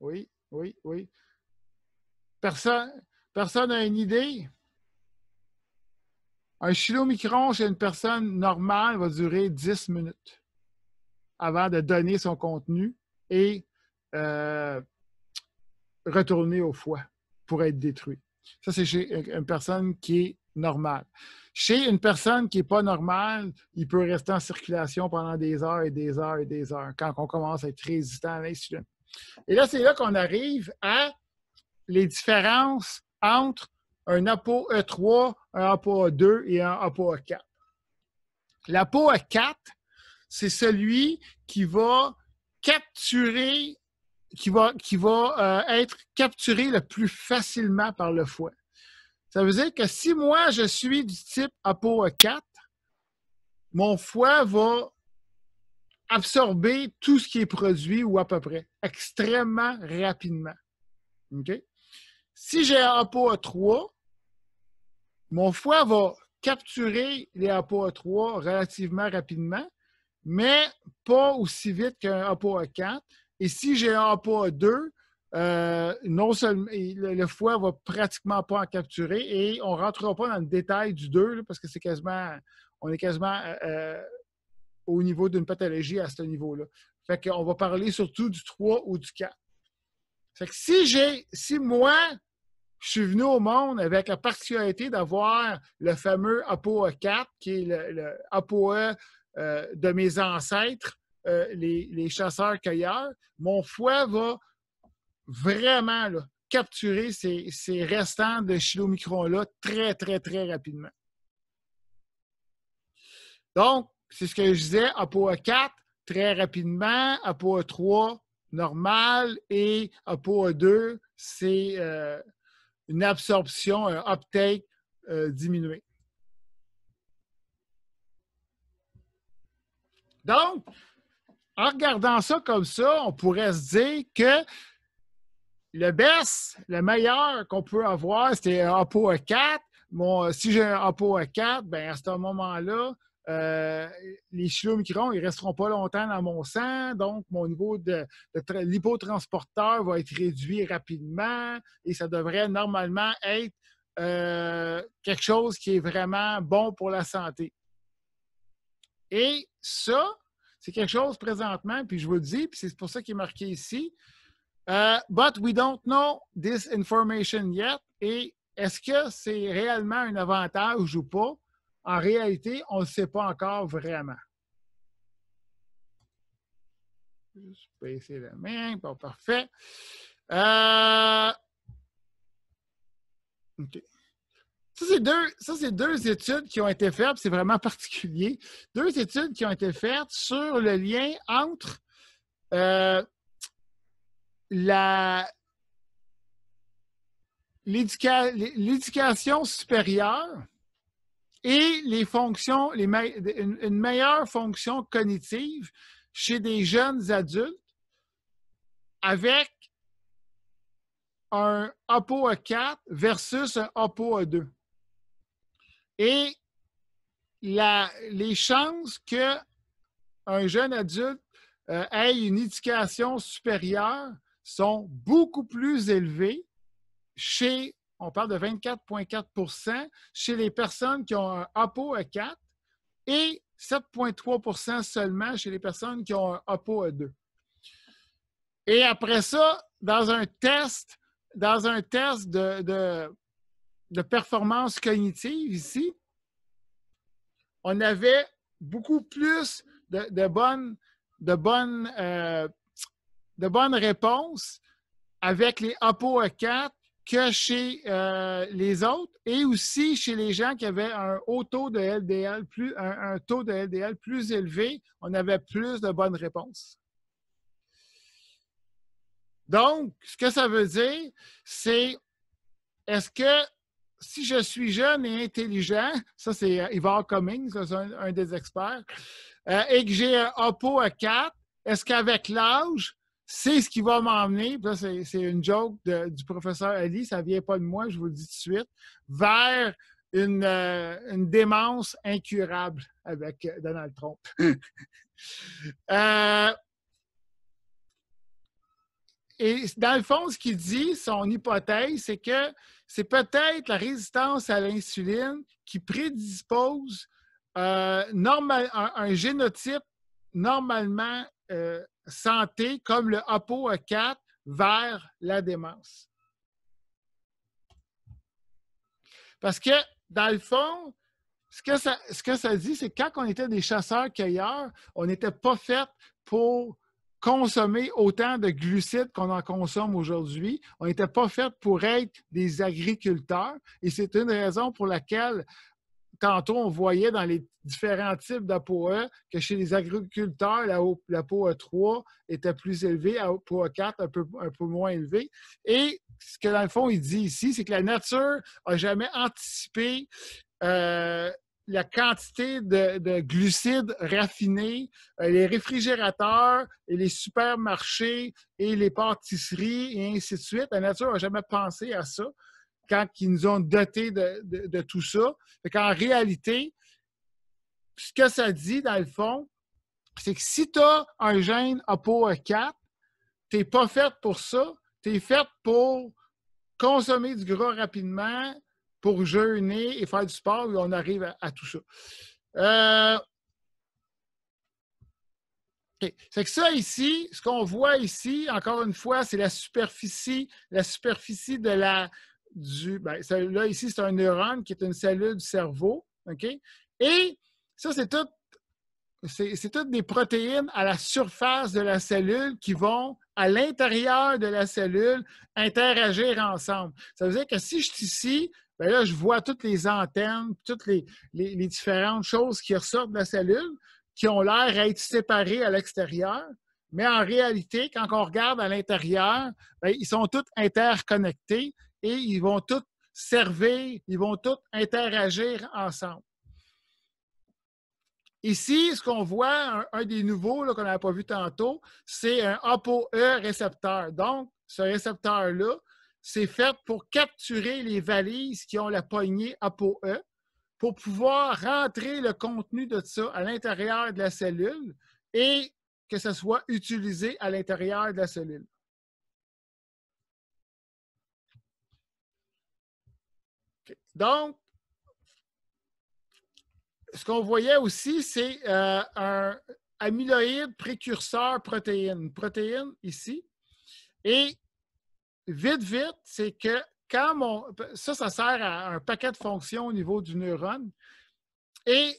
Oui, oui, oui. Personne personne n'a une idée. Un chilo micron chez une personne normale va durer 10 minutes avant de donner son contenu et euh, retourner au foie pour être détruit. Ça, c'est chez une personne qui est normale. Chez une personne qui n'est pas normale, il peut rester en circulation pendant des heures et des heures et des heures quand on commence à être résistant à l'insuline. Et là, c'est là qu'on arrive à les différences entre un e 3 un e 2 et un e 4 e 4 c'est celui qui va capturer, qui va, qui va euh, être capturé le plus facilement par le foie. Ça veut dire que si moi, je suis du type apoa 4 mon foie va absorber tout ce qui est produit ou à peu près, extrêmement rapidement. Si j'ai un APOE3, mon foie va capturer les APOE3 relativement rapidement, mais pas aussi vite qu'un APOE4. Et si j'ai un APOE2, euh, non seulement le, foie ne va pratiquement pas en capturer et on ne rentrera pas dans le détail du 2 parce que c'est quasiment on est quasiment euh, euh, au niveau d'une pathologie à ce niveau-là. Fait qu'on va parler surtout du 3 ou du 4. si j'ai si moi je suis venu au monde avec la particularité d'avoir le fameux APOE 4, qui est le, de mes ancêtres, les, les chasseurs-cueilleurs. Mon foie va vraiment capturer ces, restants de microns là très, très, très rapidement. Donc, c'est ce que je disais, APOA 4, très rapidement, APOA 3, normal, et APOA 2, c'est euh, une absorption, un euh, uptake euh, diminuée diminué. Donc, en regardant ça comme ça, on pourrait se dire que le best, le meilleur qu'on peut avoir, c'était APO 4. E euh, si j'ai un APO 4, e ben à ce moment-là, euh, les chelou ils ne resteront pas longtemps dans mon sang, donc mon niveau de, de l'hypotransporteur va être réduit rapidement et ça devrait normalement être euh, quelque chose qui est vraiment bon pour la santé. Et ça, c'est quelque chose présentement, puis je vous le dis, puis c'est pour ça qu'il est marqué ici, euh, but we don't know this information yet. Et est-ce que c'est réellement un avantage ou pas? En réalité, on ne sait pas encore vraiment. Juste vais essayer la main, pas parfait. Euh, ok. Ça, c'est deux, deux, études qui ont été faites, c'est vraiment [laughs] particulier. Deux études qui ont été faites sur le lien entre euh, l'éducation supérieure et les fonctions, une, meilleure fonction cognitive chez des jeunes adultes avec un apo a 4 versus un a 2. Et les chances qu'un jeune adulte euh, ait une éducation supérieure sont beaucoup plus élevés chez, on parle de 24,4 chez les personnes qui ont un APO 4 e et 7,3 seulement chez les personnes qui ont un APO 2. E et après ça, dans un test, dans un test de, de, performance cognitive ici, on avait beaucoup plus de, bonnes, de bonnes euh, de bonnes réponses avec les APO 4 e que chez euh, les autres et aussi chez les gens qui avaient un haut taux de LDL, plus, un, taux de LDL plus élevé, on avait plus de bonnes réponses. Donc, ce que ça veut dire, c'est est-ce que si je suis jeune et intelligent, ça c'est euh, Ivar Cummings, c'est un, des experts, euh, et que j'ai un APO à 4, est-ce qu'avec l'âge, c'est ce qui va m'emmener, c'est une joke du professeur Ali, ça vient pas de moi, je vous le dis tout de suite, vers une, euh, démence incurable avec euh, Donald Trump. [laughs] Euh, et dans le fond, ce qu'il dit, son hypothèse, c'est que c'est peut-être la résistance à l'insuline qui prédispose un génotype normalement euh, santé comme le à 4 vers la démence. Parce que, dans le fond, ce que ce que ça dit, c'est que quand on était des chasseurs-cueilleurs, on n'était pas fait pour consommer autant de glucides qu'on en consomme aujourd'hui. On n'était pas fait pour être des agriculteurs et c'est une raison pour laquelle tantôt, on voyait dans les différents types d'APOE e que chez les agriculteurs, la, 3 e était plus élevée, la 4 e un peu, un peu moins élevée. Et ce que, dans le fond, il dit ici, c'est que la nature n'a jamais anticipé euh, la quantité de, glucides raffinés, euh, les réfrigérateurs et les supermarchés et les pâtisseries et ainsi de suite. La nature n'a jamais pensé à ça quand ils nous ont dotés de, tout ça. en réalité, ce que ça dit, dans le fond, c'est que si tu as un gène à à 4 tu n'es pas fait pour ça. Tu es fait pour consommer du gras rapidement, pour jeûner et faire du sport. On arrive à, tout ça. C'est euh, que ça ici, ce qu'on voit ici, encore une fois, c'est la superficie, la superficie de la, ben, là, ici, c'est un neurone qui est une cellule du cerveau. Et ça, c'est toutes des protéines à la surface de la cellule qui vont, à l'intérieur de la cellule, interagir ensemble. Ça veut dire que si je suis ici, ben je vois toutes les antennes, toutes les, les différentes choses qui ressortent de la cellule, qui ont l'air à être séparées à l'extérieur. Mais en réalité, quand on regarde à l'intérieur, ben, ils sont tous interconnectés et ils vont tous servir, ils vont tous interagir ensemble. Ici, ce qu'on voit, un, des nouveaux qu'on n'a pas vu tantôt, c'est un ApoE récepteur. Donc, ce récepteur-là, c'est fait pour capturer les valises qui ont la poignée ApoE pour pouvoir rentrer le contenu de ça à l'intérieur de la cellule et que ce soit utilisé à l'intérieur de la cellule. Donc, ce qu'on voyait aussi, c'est euh, un amyloïde précurseur protéine. Protéine ici. Et vite, vite, c'est que quand mon. Ça, ça sert à un paquet de fonctions au niveau du neurone. Et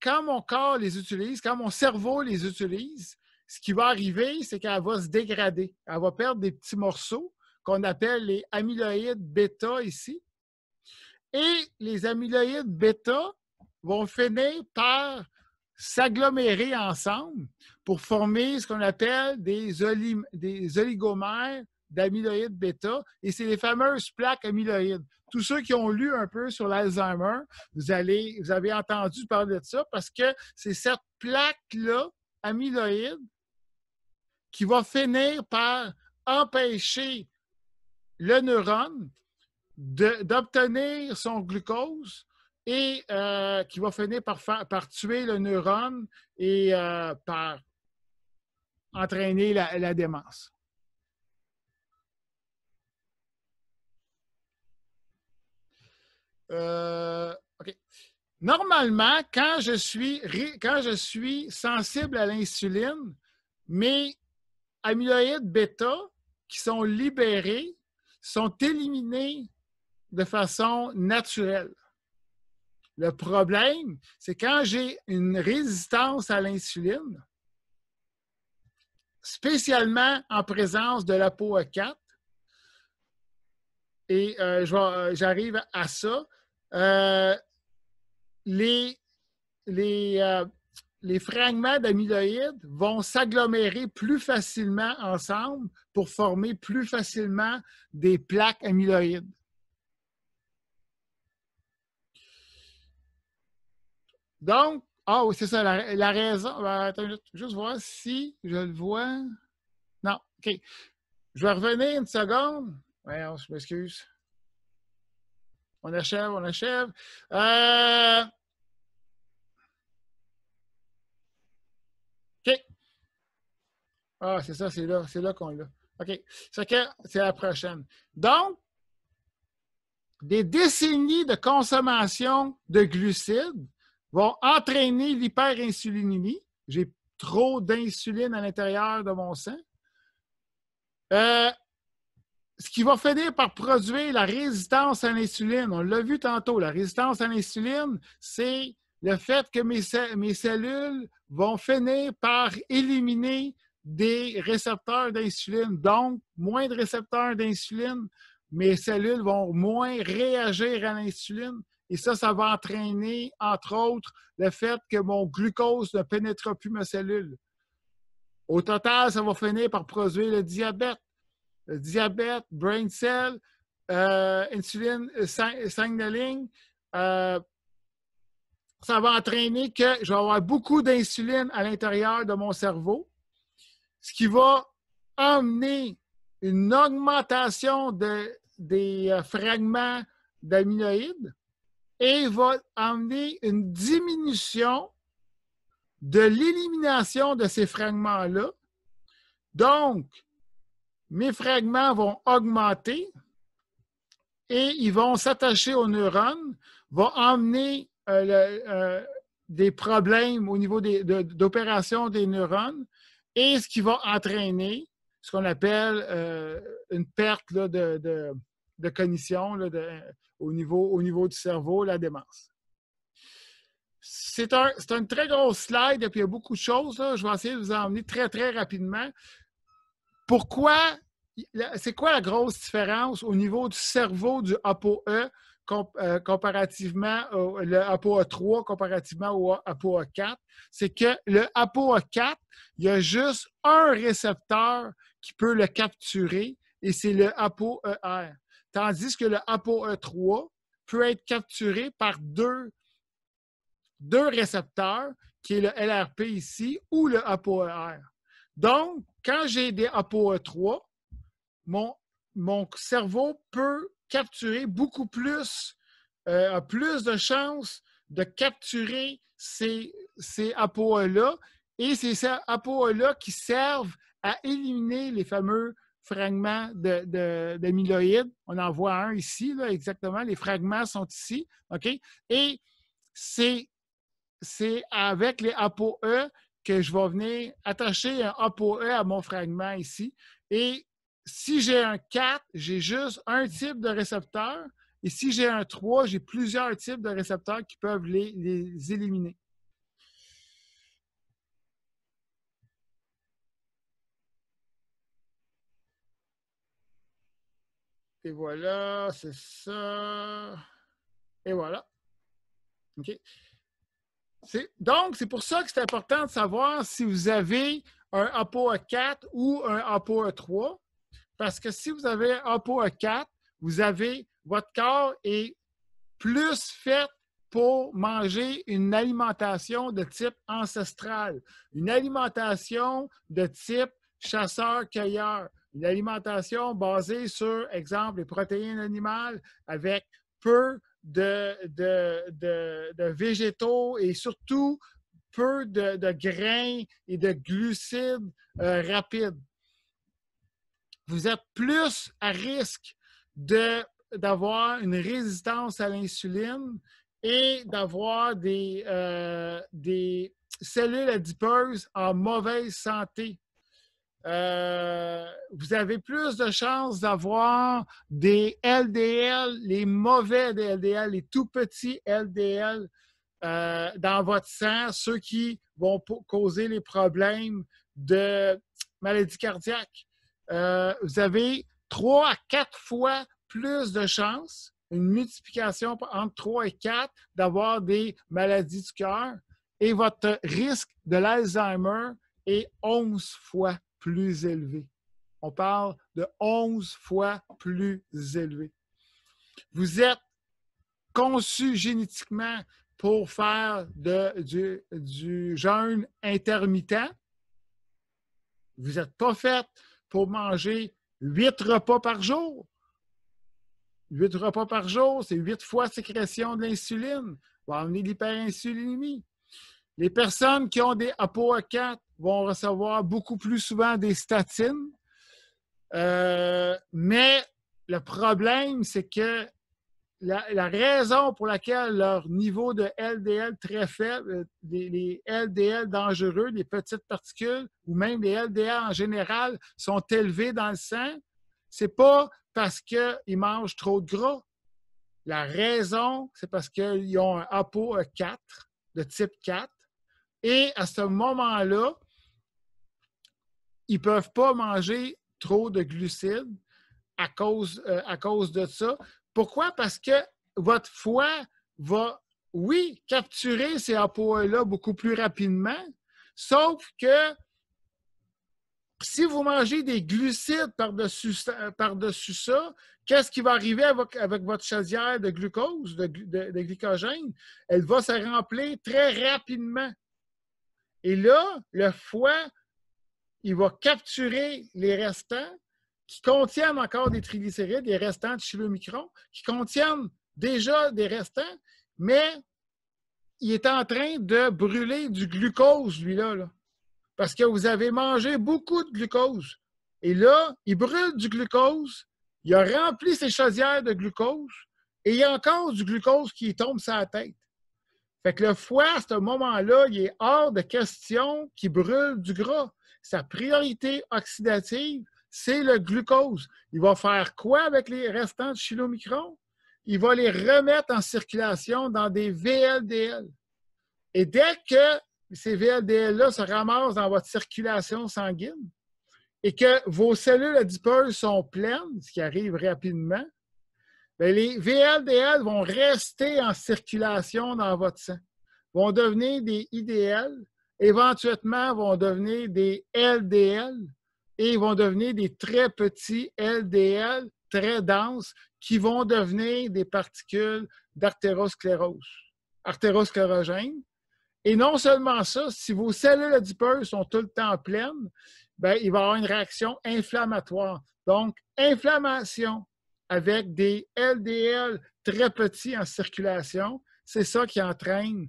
quand mon corps les utilise, quand mon cerveau les utilise, ce qui va arriver, c'est qu'elle va se dégrader. Elle va perdre des petits morceaux qu'on appelle les amyloïdes bêta ici et les amyloïdes bêta vont finir par s'agglomérer ensemble pour former ce qu'on appelle des, oligomères d'amyloïdes bêta, et c'est les fameuses plaques amyloïdes. Tous ceux qui ont lu un peu sur l'Alzheimer, vous, vous avez entendu parler de ça parce que c'est cette plaque-là, amyloïde, qui va finir par empêcher le neurone d'obtenir son glucose et euh, qui va finir par, par tuer le neurone et euh, par entraîner la, démence. Euh, Normalement, quand je suis, quand je suis sensible à l'insuline, mes amyloïdes bêta qui sont libérés sont éliminés de façon naturelle. Le problème, c'est quand j'ai une résistance à l'insuline, spécialement en présence de la peau 4 et euh, euh, j'arrive à ça, euh, les, les fragments d'amyloïdes vont s'agglomérer plus facilement ensemble pour former plus facilement des plaques amyloïdes. Donc, ah oui, c'est ça, la, raison. je ben, attends, juste voir si je le vois. Non, OK. Je vais revenir une seconde. je m'excuse. On achève, on achève. Euh, OK. Ah, c'est ça, c'est là, c'est là qu'on là OK. c'est la prochaine. Donc, des décennies de consommation de glucides vont entraîner l'hyperinsulinémie. J'ai trop d'insuline à l'intérieur de mon sang. Euh, ce qui va finir par produire la résistance à l'insuline. On l'a vu tantôt, la résistance à l'insuline, c'est le fait que mes, cellules vont finir par éliminer des récepteurs d'insuline. Donc, moins de récepteurs d'insuline, mes cellules vont moins réagir à l'insuline. Et ça, ça va entraîner, entre autres, le fait que mon glucose ne pénètre plus ma cellule. Au total, ça va finir par produire le diabète. Le diabète, brain cell, euh, insuline euh, signaling. Euh, ça va entraîner que je vais avoir beaucoup d'insuline à l'intérieur de mon cerveau, ce qui va amener une augmentation des euh, fragments d'aminoïdes, et va amener une diminution de l'élimination de ces fragments-là. Donc, mes fragments vont augmenter et ils vont s'attacher aux neurones, vont amener euh, euh, des problèmes au niveau d'opération des neurones et ce qui va entraîner ce qu'on appelle euh, une perte de, de, de, cognition, au niveau, au niveau du cerveau, la démence. C'est un, une très gros slide et puis il y a beaucoup de choses. Je vais essayer de vous en emmener très, très rapidement. Pourquoi, c'est quoi la grosse différence au niveau du cerveau du ApoE euh, comparativement au, le 3 comparativement au apoe 4 c'est que le apoe 4 il y a juste un récepteur qui peut le capturer et c'est le ApoER. Tandis que le ApoE3 peut être capturé par deux, deux récepteurs, qui est le LRP ici ou le ApoER. Donc, quand j'ai des ApoE3, mon, mon cerveau peut capturer beaucoup plus, euh, a plus de chances de capturer ces, ces APOE-là et c'est ces APOE-là qui servent à éliminer les fameux fragments d'amyloïdes. De, de, On en voit un ici, là, exactement. Les fragments sont ici. OK? Et c'est avec les ApoE que je vais venir attacher un ApoE à mon fragment ici. Et si j'ai un 4, j'ai juste un type de récepteur. Et si j'ai un 3, j'ai plusieurs types de récepteurs qui peuvent les éliminer. Et voilà, c'est ça. Et voilà. OK? Donc, c'est pour ça que c'est important de savoir si vous avez un APOE 4 ou un APOE 3. Parce que si vous avez un APOE 4, vous avez votre corps est plus fait pour manger une alimentation de type ancestral, une alimentation de type chasseur-cueilleur, une alimentation basée sur, exemple, les protéines animales avec peu de, végétaux et surtout peu de, grains et de glucides euh, rapides. Vous êtes plus à risque d'avoir une résistance à l'insuline et d'avoir des, euh, des cellules adipeuses en mauvaise santé. Euh, vous avez plus de chances d'avoir des LDL, les mauvais LDL, les tout petits LDL euh, dans votre sang, ceux qui vont causer les problèmes de maladies cardiaques. Euh, vous avez trois à quatre fois plus de chances, une multiplication entre trois et quatre, d'avoir des maladies du cœur. Et votre risque de l'Alzheimer est onze fois plus élevé. On parle de 11 fois plus élevé. Vous êtes conçu génétiquement pour faire du, jeûne intermittent. Vous n'êtes pas fait pour manger huit repas par jour. Huit repas par jour, c'est huit fois sécrétion de l'insuline. Vous amener l'hyperinsulinémie. Les personnes qui ont des ApoA4 vont recevoir beaucoup plus souvent des statines. Euh, mais le problème, c'est que la, raison pour laquelle leur niveau de LDL très faible, euh, les, LDL dangereux, les petites particules ou même les LDL en général sont élevés dans le sang, c'est pas parce qu'ils mangent trop de gras. La raison, c'est parce qu'ils ont un APO 4 de type 4 et à ce moment-là, ils ne peuvent pas manger trop de glucides à cause, euh, à cause de ça. Pourquoi? Parce que votre foie va, oui, capturer ces ApoE-là beaucoup plus rapidement, sauf que si vous mangez des glucides par-dessus par -dessus ça, qu'est-ce qui va arriver avec, votre chaudière de glucose, de glycogène? Elle va se remplir très rapidement. Et là, le foie, il va capturer les restants qui contiennent encore des triglycérides, des restants de chez qui contiennent déjà des restants, mais il est en train de brûler du glucose, lui-là. Là, parce que vous avez mangé beaucoup de glucose. Et là, il brûle du glucose, il a rempli ses chaudières de glucose, et il y a encore du glucose qui tombe sur la tête. Fait que le foie, à ce moment-là, il est hors de question qu'il brûle du gras. Sa priorité oxydative, c'est le glucose. Il va faire quoi avec les restants de chylomicron? Il va les remettre en circulation dans des VLDL. Et dès que ces VLDL-là se ramassent dans votre circulation sanguine et que vos cellules adipeuses sont pleines, ce qui arrive rapidement, ben, les VLDL vont rester en circulation dans votre sang, vont devenir des IDL, éventuellement vont devenir des LDL et vont devenir des très petits LDL très denses qui vont devenir des particules d'artérosclérose, artérosclérogène. Et non seulement ça, si vos cellules adipeuses sont tout le temps pleines, ben, il va y avoir une réaction inflammatoire. Donc, inflammation, avec des LDL très petits en circulation, c'est ça qui entraîne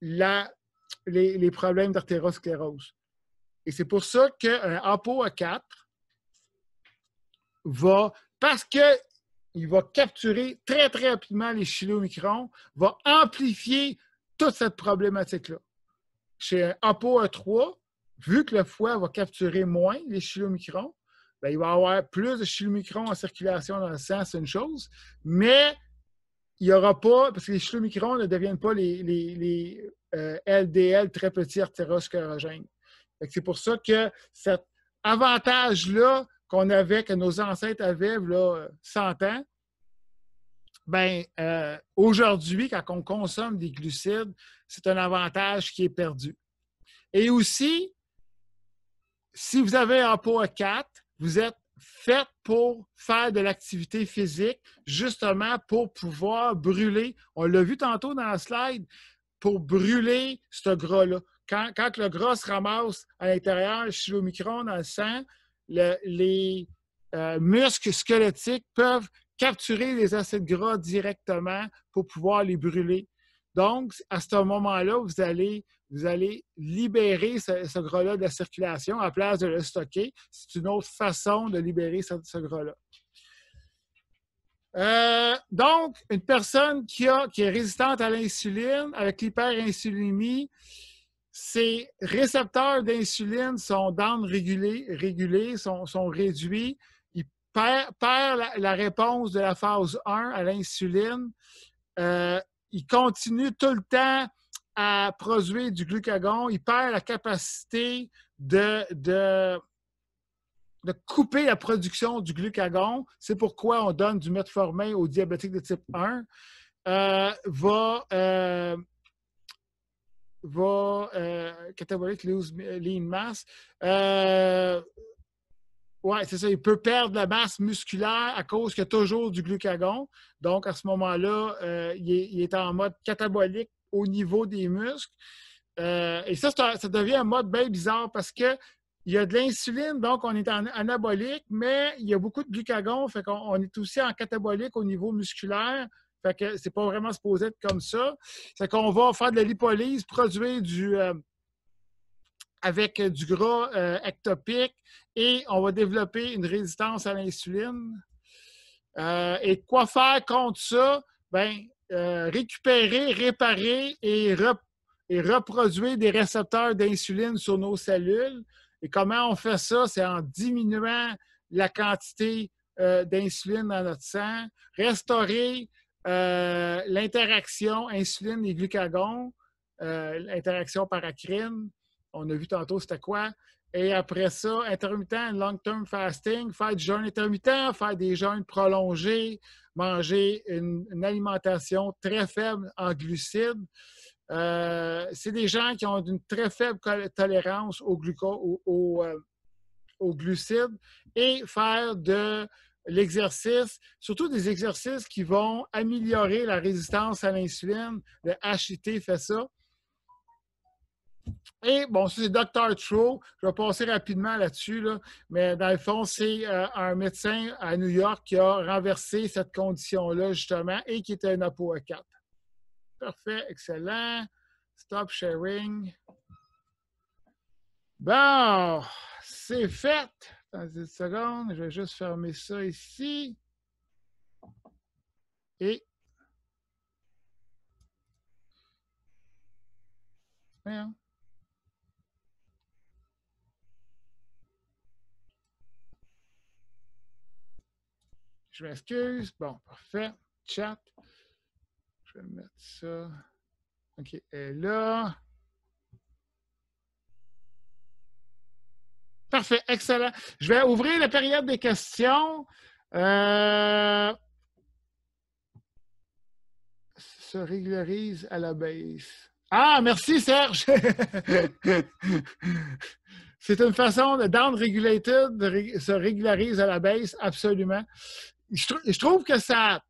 les, problèmes d'artérosclérose. Et c'est pour ça qu'un a 4 va, parce qu'il va capturer très, très rapidement les chylomicrons, va amplifier toute cette problématique-là. Chez un a 3 vu que le foie va capturer moins les chylomicrons, ben, il va y avoir plus de chylomicrons en circulation dans le sang, c'est une chose, mais il n'y aura pas, parce que les chylomicrons ne deviennent pas les, LDL euh, très petits artérosclérogènes. C'est pour ça que cet avantage-là qu'on avait, que nos ancêtres avaient là, 100 ans, ben, euh, aujourd'hui, quand on consomme des glucides, c'est un avantage qui est perdu. Et aussi, si vous avez un poids 4, vous êtes fait pour faire de l'activité physique, justement pour pouvoir brûler. On l'a vu tantôt dans la slide, pour brûler ce gras-là. Quand, le gras se ramasse à l'intérieur, chez le micron, dans le sang, les euh, muscles squelettiques peuvent capturer les acides gras directement pour pouvoir les brûler. Donc, à ce moment-là, vous allez vous allez libérer ce, ce gras-là de la circulation à place de le stocker. C'est une autre façon de libérer ce, gras-là. Euh, donc, une personne qui, est résistante à l'insuline avec l'hyperinsulinémie, ses récepteurs d'insuline sont down régulés, régulés sont, réduits. Il perd, la, réponse de la phase 1 à l'insuline. Euh, il continue tout le temps à produire du glucagon, il perd la capacité de, couper la production du glucagon. C'est pourquoi on donne du metformin aux diabétiques de type 1. Euh, va euh, va euh, catabolique lose lean mass. oui, c'est ça. Il peut perdre la masse musculaire à cause qu'il y a toujours du glucagon. Donc, à ce moment-là, il, est en mode catabolique au niveau des muscles. Euh, et ça, ça devient un mode bien bizarre parce que il y a de l'insuline, donc on est en anabolique, mais il y a beaucoup de glucagon, fait qu'on est aussi en catabolique au niveau musculaire. Fait que c'est pas vraiment supposé être comme ça. C'est qu'on va faire de la lipolyse, produire du euh, avec du gras euh, ectopique et on va développer une résistance à l'insuline. et quoi faire contre ça? Ben, euh, récupérer, réparer et, reproduire des récepteurs d'insuline sur nos cellules. Et comment on fait ça? C'est en diminuant la quantité euh, d'insuline dans notre sang, restaurer euh, l'interaction insuline et glucagon, l'interaction paracrine, on a vu tantôt c'était quoi. Et après ça, intermittent, long-term fasting, faire du jeûne intermittent, faire des jeûnes prolongés, manger une, alimentation très faible en glucides. Euh, c'est des gens qui ont une très faible tolérance au, glucose, au, euh, glucides et faire de l'exercice, surtout des exercices qui vont améliorer la résistance à l'insuline. Le HIT fait ça. Et bon, c'est Dr. True, Je vais passer rapidement là-dessus, mais dans le fond, c'est euh, un médecin à New York qui a renversé cette condition-là, justement, et qui était un apoa4. Parfait, excellent. Stop sharing. Bon, c'est fait. Dans une seconde, je vais juste fermer ça ici. Et. voilà. Je m'excuse. Bon, parfait. Chat. Je vais mettre ça. OK, et là. Parfait, excellent. Je vais ouvrir la période des questions. Euh, se régularise à la baisse. Ah, merci Serge! [laughs] C'est une façon de down regulated se régularise à la baisse, absolument je, trouve que ça,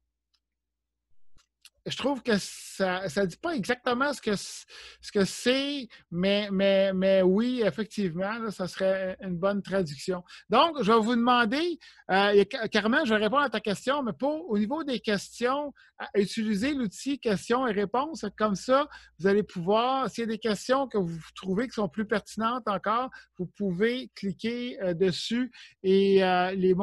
je trouve que ça ne dit pas exactement ce que c'est, mais, mais, mais oui, effectivement, ça serait une bonne traduction. Donc, je vais vous demander, euh, Carmen, je vais répondre à ta question, mais pour, au niveau des questions, utilisez l'outil questions et réponses. Comme ça, vous allez pouvoir, s'il y a des questions que vous trouvez qui sont plus pertinentes encore, vous pouvez cliquer euh, dessus et euh, les,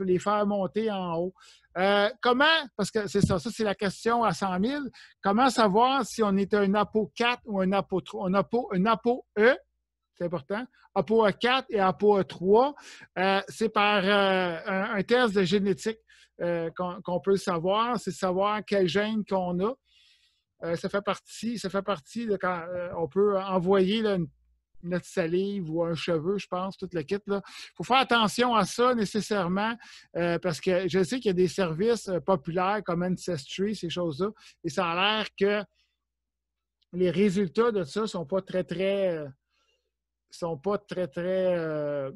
les faire monter en haut. Euh, comment, parce que c'est ça, ça c'est la question à 100 000, comment savoir si on est un APO 4 ou un APO 3? Un APO, un APO E, c'est important, APO 4 e et APO 3, e euh, c'est par euh, un, test de génétique qu'on peut savoir, c'est savoir quel gène qu'on a. ça fait partie, ça fait partie de quand on peut envoyer une notre salive ou un cheveu, je pense, tout le kit. Il faut faire attention à ça nécessairement euh, parce que je sais qu'il y a des services euh, populaires comme Ancestry, ces choses-là, et ça a l'air que les résultats de ça sont pas très, très. Euh, sont pas très, très.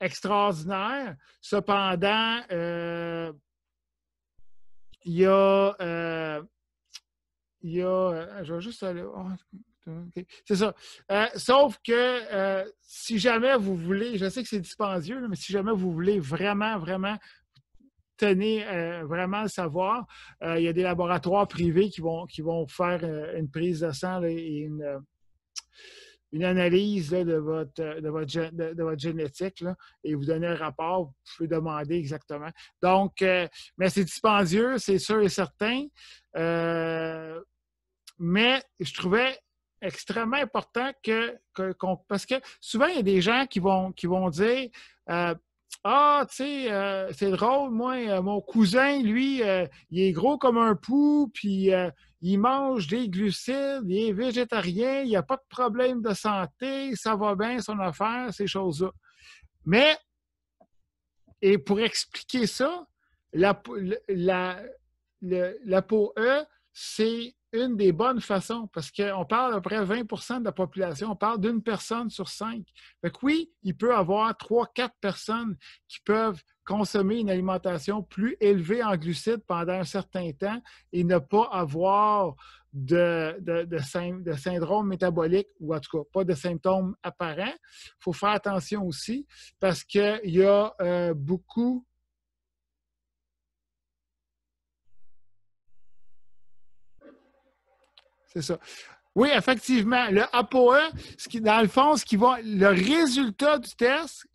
extraordinaires. Cependant, il y a. il y a. Je vais juste aller. Hein, c'est ça. Euh, sauf que euh, si jamais vous voulez, je sais que c'est dispendieux, mais si jamais vous voulez vraiment, vraiment tenir euh, vraiment le savoir. il y a des laboratoires privés qui vont, qui vont faire une prise de sang et une, analyse de, votre, génétique et vous donner un rapport. Vous pouvez demander exactement. Donc, mais c'est dispendieux, c'est sûr et certain. mais je trouvais extrêmement important que, parce que souvent il y a des gens qui vont qui vont dire euh, ah, tu sais, euh, c'est drôle, moi, euh, mon cousin, lui, il est gros comme un pou, puis il mange des glucides, il est végétarien, il n'y a pas de problème de santé, ça va bien son affaire, ces choses-là. Mais, et pour expliquer ça, la, la, la, la peau E, c'est une des bonnes façons, parce qu'on parle à peu près 20 de la population, on parle d'une personne sur cinq. Donc oui, il peut avoir trois, quatre personnes qui peuvent consommer une alimentation plus élevée en glucides pendant un certain temps et ne pas avoir de, de, syndrome métabolique ou en tout cas pas de symptômes apparents. Il faut faire attention aussi parce qu'il y a euh, beaucoup C'est ça. Oui, effectivement. Le APOE, ce qui, dans le fond, ce qui va, le résultat du test,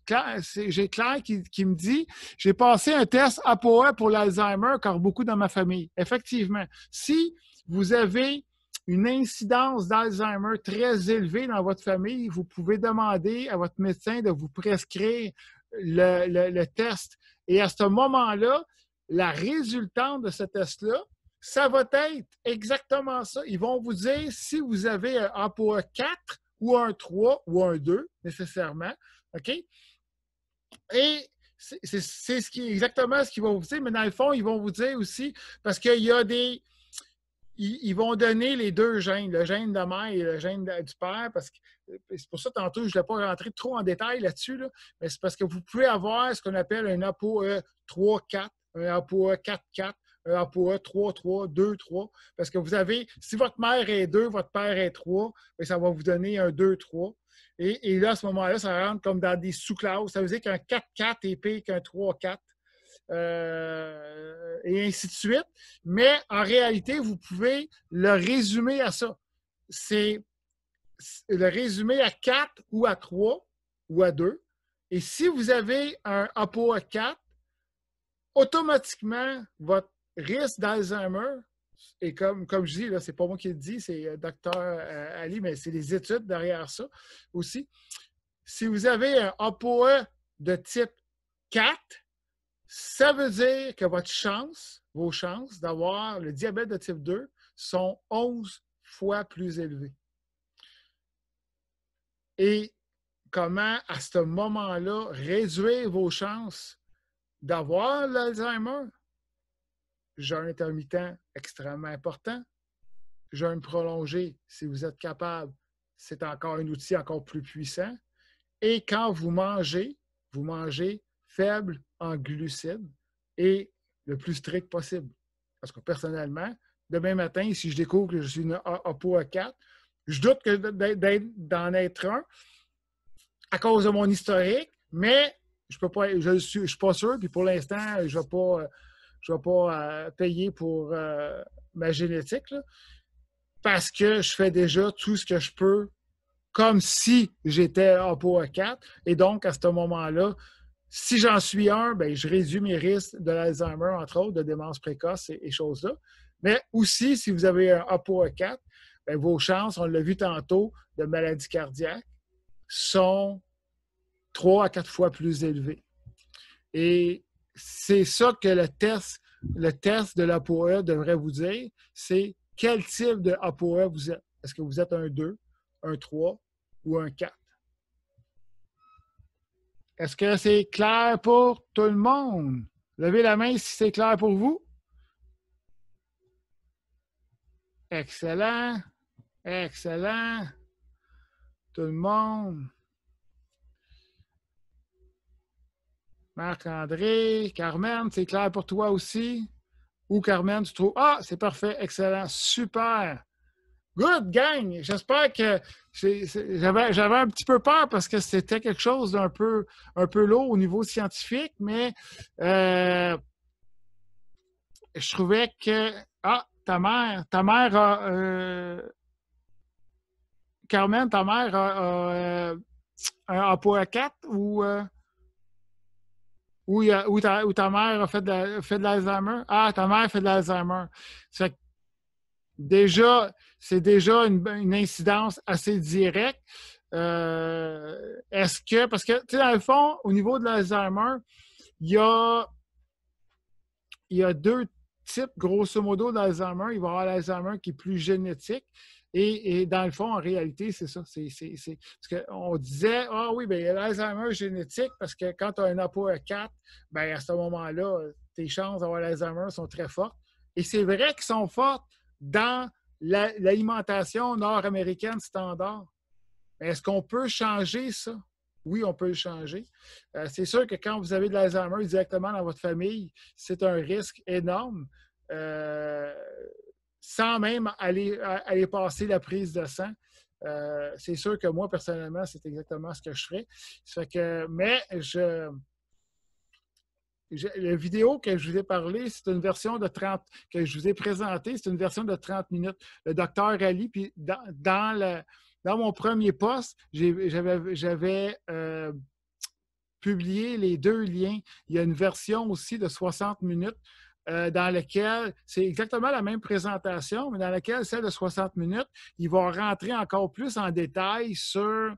j'ai Claire qui, me dit j'ai passé un test APOE pour l'Alzheimer, car beaucoup dans ma famille. Effectivement. Si vous avez une incidence d'Alzheimer très élevée dans votre famille, vous pouvez demander à votre médecin de vous prescrire le test. Et à ce moment-là, la résultante de ce test-là, ça va être exactement ça. Ils vont vous dire si vous avez un APOE 4 ou un 3 ou un 2, nécessairement. OK? Et c'est exactement ce qu'ils vont vous dire, mais dans le fond, ils vont vous dire aussi, parce qu'il y a des. Ils, vont donner les deux gènes, le gène de mère et le gène du père, parce que euh, c'est pour ça tantôt, je ne vais pas rentrer trop en détail là-dessus, mais c'est parce que vous pouvez avoir ce qu'on appelle un APOE 3-4, un APOE 4-4, APOA 3, 3, 2, 3. Parce que vous avez, si votre mère est 2, votre père est 3, ben, ça va vous donner un 2, 3. Et, là, à ce moment-là, ça rentre comme dans des sous-classes. Ça veut dire qu'un 4, 4 est pire qu'un 3, 4. Euh, et ainsi de suite. Mais en réalité, vous pouvez le résumer à ça. C'est le résumer à 4 ou à 3 ou à 2. Et si vous avez un APOA 4, automatiquement, votre risque d'Alzheimer, et comme, comme je dis, là, c'est pas moi qui le dis, c'est euh, docteur euh, Ali, mais c'est les études derrière ça aussi. Si vous avez un APOE de type 4, ça veut dire que votre chance, vos chances d'avoir le diabète de type 2 sont 11 fois plus élevées. Et comment, à ce moment-là, réduire vos chances d'avoir l'Alzheimer? un intermittent, extrêmement important. un prolongé, si vous êtes capable, c'est encore un outil encore plus puissant. Et quand vous mangez, vous mangez faible en glucides et le plus strict possible. Parce que personnellement, demain matin, si je découvre que je suis une apo à 4, je doute que d'en être un à cause de mon historique, mais je peux pas, je, je suis pas sûr, puis pour l'instant, je ne vais pas je ne vais pas euh, payer pour euh, ma génétique, parce que je fais déjà tout ce que je peux comme si j'étais en a 4. Et donc, à ce moment-là, si j'en suis un, ben, je réduis mes risques de l'Alzheimer, entre autres, de démence précoce et, choses-là. Mais aussi, si vous avez un APOE4, ben, vos chances, on l'a vu tantôt, de maladies cardiaques, sont trois à quatre fois plus élevées. Et c'est ça que le test, le test de l'APOE devrait vous dire. C'est quel type de vous êtes. Est-ce que vous êtes un 2, un 3 ou un 4? Est-ce que c'est clair pour tout le monde? Levez la main si c'est clair pour vous. Excellent. Excellent. Tout le monde. Marc-André, Carmen, c'est clair pour toi aussi? Ou Carmen, tu trouves? Ah, c'est parfait, excellent, super! Good gang! J'espère que j'avais un petit peu peur parce que c'était quelque chose d'un peu, un peu lourd au niveau scientifique, mais euh, je trouvais que. Ah, ta mère, ta mère a. Euh, Carmen, ta mère a, a, euh, a, un 4 ou. Ou, ta, mère a fait de, fait de l'Alzheimer. Ah, ta mère fait de l'Alzheimer. déjà, c'est déjà une, incidence assez directe. Euh, est-ce que, parce que, tu dans le fond, au niveau de l'Alzheimer, il y a, il y a deux types, grosso modo, d'Alzheimer. Il va y avoir l'Alzheimer qui est plus génétique, et, dans le fond, en réalité, c'est ça. C'est, parce qu'on disait, ah oh oui, bien, l'Alzheimer génétique, parce que quand tu as un APOE4, bien, à ce moment-là, tes chances d'avoir l'Alzheimer sont très fortes. Et c'est vrai qu'elles sont fortes dans l'alimentation nord-américaine standard. Est-ce qu'on peut changer ça? Oui, on peut le changer. Euh, c'est sûr que quand vous avez de l'Alzheimer directement dans votre famille, c'est un risque énorme. Euh, sans même aller, euh, aller passer la prise de sang. Euh, c'est sûr que moi, personnellement, c'est exactement ce que je ferais. que, mais je, La vidéo que je vous ai parlé, c'est une version de 30, que je vous ai présentée, c'est une version de 30 minutes. Le docteur Ali, puis dans, le, dans mon premier poste, j'avais euh, publié les deux liens. Il y a une version aussi de 60 minutes euh, dans lequel c'est exactement la même présentation, mais dans laquelle celle de 60 minutes, il va rentrer encore plus en détail sur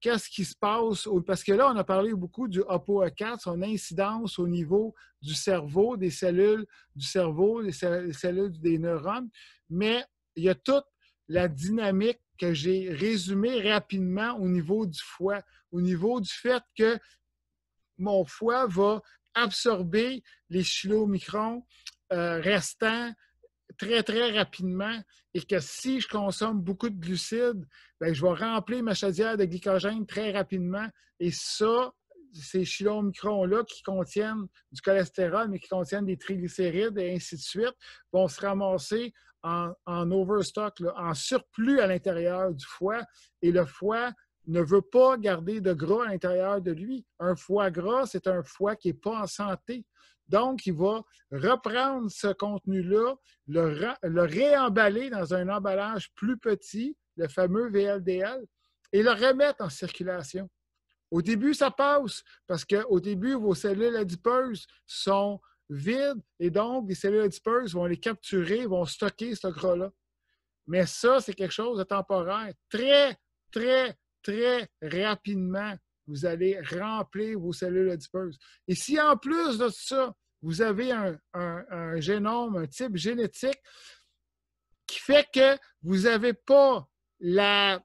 qu'est-ce qui se passe, parce que là, on a parlé beaucoup du e APOE4, son incidence au niveau du cerveau, des cellules du cerveau, des cellules des neurones, mais il y a toute la dynamique que j'ai résumée rapidement au niveau du foie, au niveau du fait que mon foie va absorber les chylomicrons euh, restants très, très rapidement et que si je consomme beaucoup de glucides, ben, je vais remplir ma chaudière de glycogène très rapidement et ça, ces chylomicrons-là qui contiennent du cholestérol, mais qui contiennent des triglycérides et ainsi de suite, vont se ramasser en, overstock, en surplus à l'intérieur du foie. Et le foie ne veut pas garder de gras à l'intérieur de lui. Un foie gras, c'est un foie qui n'est pas en santé. Donc, il va reprendre ce contenu-là, le, réemballer dans un emballage plus petit, le fameux VLDL, et le remettre en circulation. Au début, ça passe parce qu'au début, vos cellules adipeuses sont vides et donc les cellules adipeuses vont les capturer, vont stocker ce gras-là. Mais ça, c'est quelque chose de temporaire, très, très très rapidement, vous allez remplir vos cellules adipeuses. Et si en plus de ça, vous avez un, génome, un type génétique qui fait que vous n'avez pas la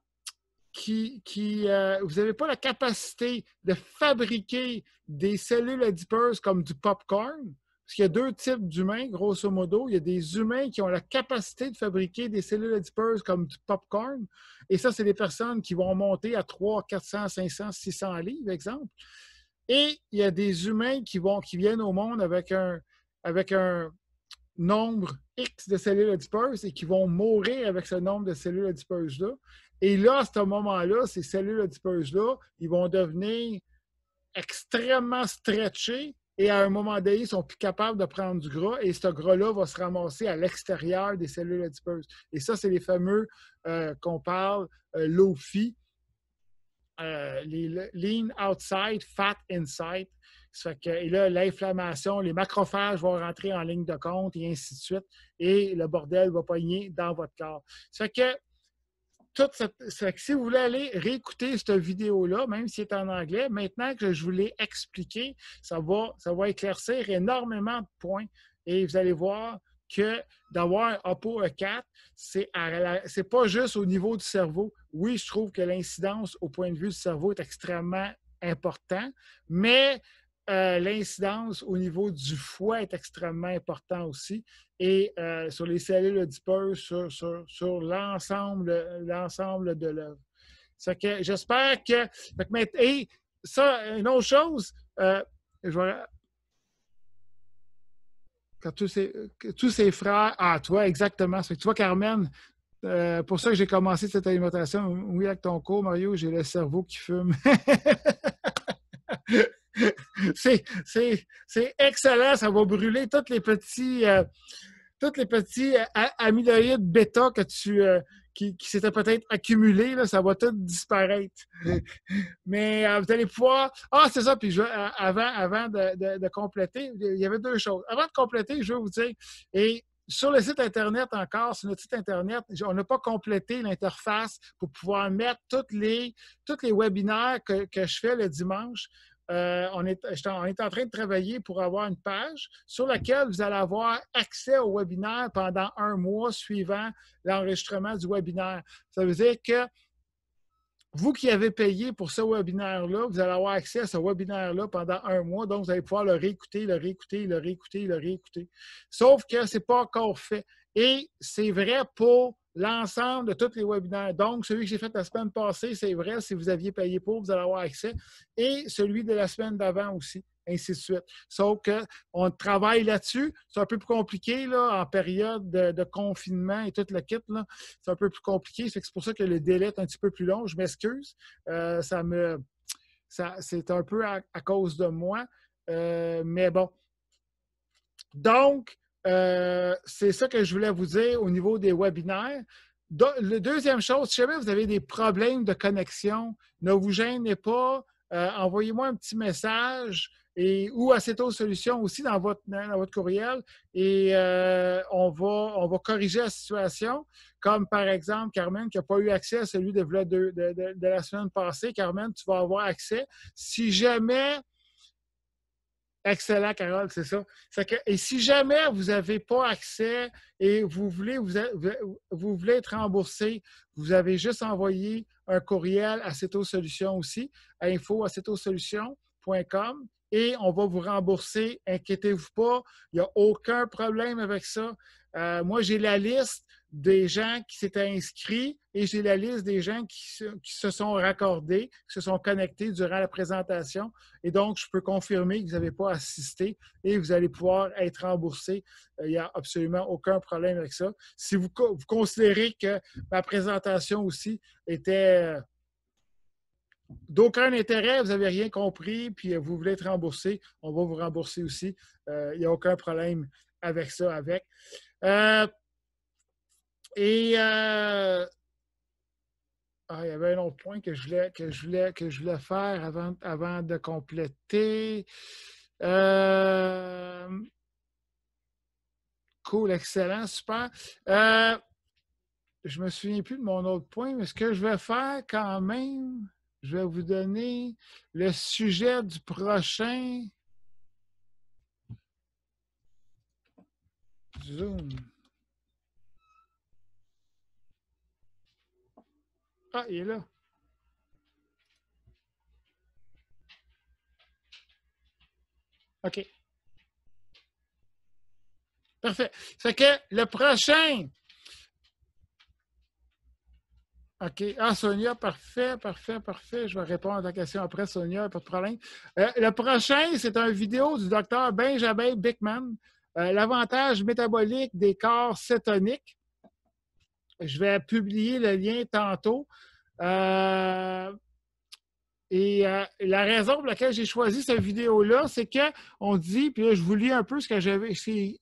qui, euh, vous n'avez pas la capacité de fabriquer des cellules adipeuses comme du popcorn, parce qu'il y a deux types d'humains, grosso modo. Il y a des humains qui ont la capacité de fabriquer des cellules adipeuses comme du popcorn. Et ça, c'est des personnes qui vont monter à 300, 400, 500, 600 livres, exemple. Et il y a des humains qui, vont, qui viennent au monde avec un, avec un nombre X de cellules adipeuses et qui vont mourir avec ce nombre de cellules adipeuses-là. Et là, à ce moment-là, ces cellules adipeuses-là, ils vont devenir extrêmement stretchés et à un moment donné, ils ne sont plus capables de prendre du gras et ce gras-là va se ramasser à l'extérieur des cellules adipeuses. Et ça, c'est les fameux euh, qu'on parle, euh, LOFI, euh, Lean Outside, Fat Inside. fait que, et là, l'inflammation, les macrophages vont rentrer en ligne de compte et ainsi de suite. Et le bordel va poigner dans votre corps. Ça fait que si vous voulez aller réécouter cette vidéo-là, même si c'est en anglais, maintenant que je vous l'ai expliqué, ça va, ça va éclaircir énormément de points. Et vous allez voir que d'avoir un APO E4, c'est n'est pas juste au niveau du cerveau. Oui, je trouve que l'incidence au point de vue du cerveau est extrêmement importante, mais euh, l'incidence au niveau du foie est extrêmement importante aussi et euh, sur les cellules de sur, sur, sur l'ensemble de l'œuvre. que j'espère que. Et ça, une autre chose, euh, je vois... quand tous ces tous ces frères. à ah, toi, exactement. tu vois, Carmen, pour ça que j'ai commencé cette alimentation. Oui, avec ton cours, Mario, j'ai le cerveau qui fume. [laughs] [laughs] c'est excellent, ça va brûler toutes les petits, euh, toutes les petits euh, amyloïdes bêta que tu, euh, qui, qui s'étaient peut-être accumulés, là, ça va tout disparaître. [laughs] Mais vous allez pouvoir. Ah, c'est ça, puis je, avant, avant de, compléter, il y avait deux choses. Avant de compléter, je veux vous dire, et sur le site Internet encore, sur notre site Internet, on n'a pas complété l'interface pour pouvoir mettre toutes les, tous les webinaires que, je fais le dimanche. Euh, on, est, on, est, en train de travailler pour avoir une page sur laquelle vous allez avoir accès au webinaire pendant un mois suivant l'enregistrement du webinaire. Ça veut dire que vous qui avez payé pour ce webinaire-là, vous allez avoir accès à ce webinaire-là pendant un mois, donc vous allez pouvoir le réécouter, le réécouter, le réécouter, le réécouter. Sauf que ce n'est pas encore fait. Et c'est vrai pour l'ensemble de tous les webinaires. Donc, celui que j'ai fait la semaine passée, c'est vrai, si vous aviez payé pour, vous allez avoir accès. Et celui de la semaine d'avant aussi, ainsi de suite. Sauf qu'on travaille là-dessus. C'est un peu plus compliqué là, en période de, confinement et tout le kit. C'est un peu plus compliqué. C'est pour ça que le délai est un petit peu plus long. Je m'excuse. Euh, ça me. c'est un peu à, cause de moi. Euh, mais bon. Donc, euh, c'est ça que je voulais vous dire au niveau des webinaires. deuxième chose, si jamais vous avez des problèmes de connexion, ne vous gênez pas. Euh, envoyez-moi un petit message et, ou à cette autre solution aussi dans votre, dans votre courriel et euh, on, va, on va corriger la situation. Comme par exemple, Carmen qui n'a pas eu accès à celui de, de, de, la semaine passée. Carmen, tu vas avoir accès. Si jamais Excellent, Carole, c'est ça. et si jamais vous n'avez pas accès et vous voulez, vous, vous voulez être remboursé, vous avez juste envoyé un courriel à CETO Solutions aussi, à et on va vous rembourser. Inquiétez-vous pas, il n'y a aucun problème avec ça. Euh, moi, j'ai la liste des gens qui s'étaient inscrits et j'ai la liste des gens qui, qui, se sont raccordés, qui se sont connectés durant la présentation. Et donc, je peux confirmer que vous n'avez pas assisté et vous allez pouvoir être remboursé. Euh, il n'y a absolument aucun problème avec ça. Si vous, considérez que ma présentation aussi était euh, d'aucun intérêt, vous n'avez rien compris, puis euh, vous voulez être remboursé, on va vous rembourser aussi. Il n'y a aucun problème avec ça, avec. Et euh, ah, il y avait un autre point que je voulais, que je voulais, que je voulais faire avant, avant de compléter. Euh, cool, excellent, super. Je euh, je me souviens plus de mon autre point, mais ce que je vais faire quand même, je vais vous donner le sujet du prochain Zoom. Ah, il est là. OK. Parfait. C'est que le prochain. OK. Ah, Sonia, parfait, parfait, parfait. Je vais répondre à ta question après, Sonia, pas de problème. Euh, le prochain, c'est une vidéo du docteur Benjamin Bickman. Euh, l'avantage métabolique des corps cétoniques. Je vais publier le lien tantôt. Euh, et euh, la raison pour laquelle j'ai choisi cette vidéo-là, c'est qu'on dit, puis je vous lis un peu ce que j'avais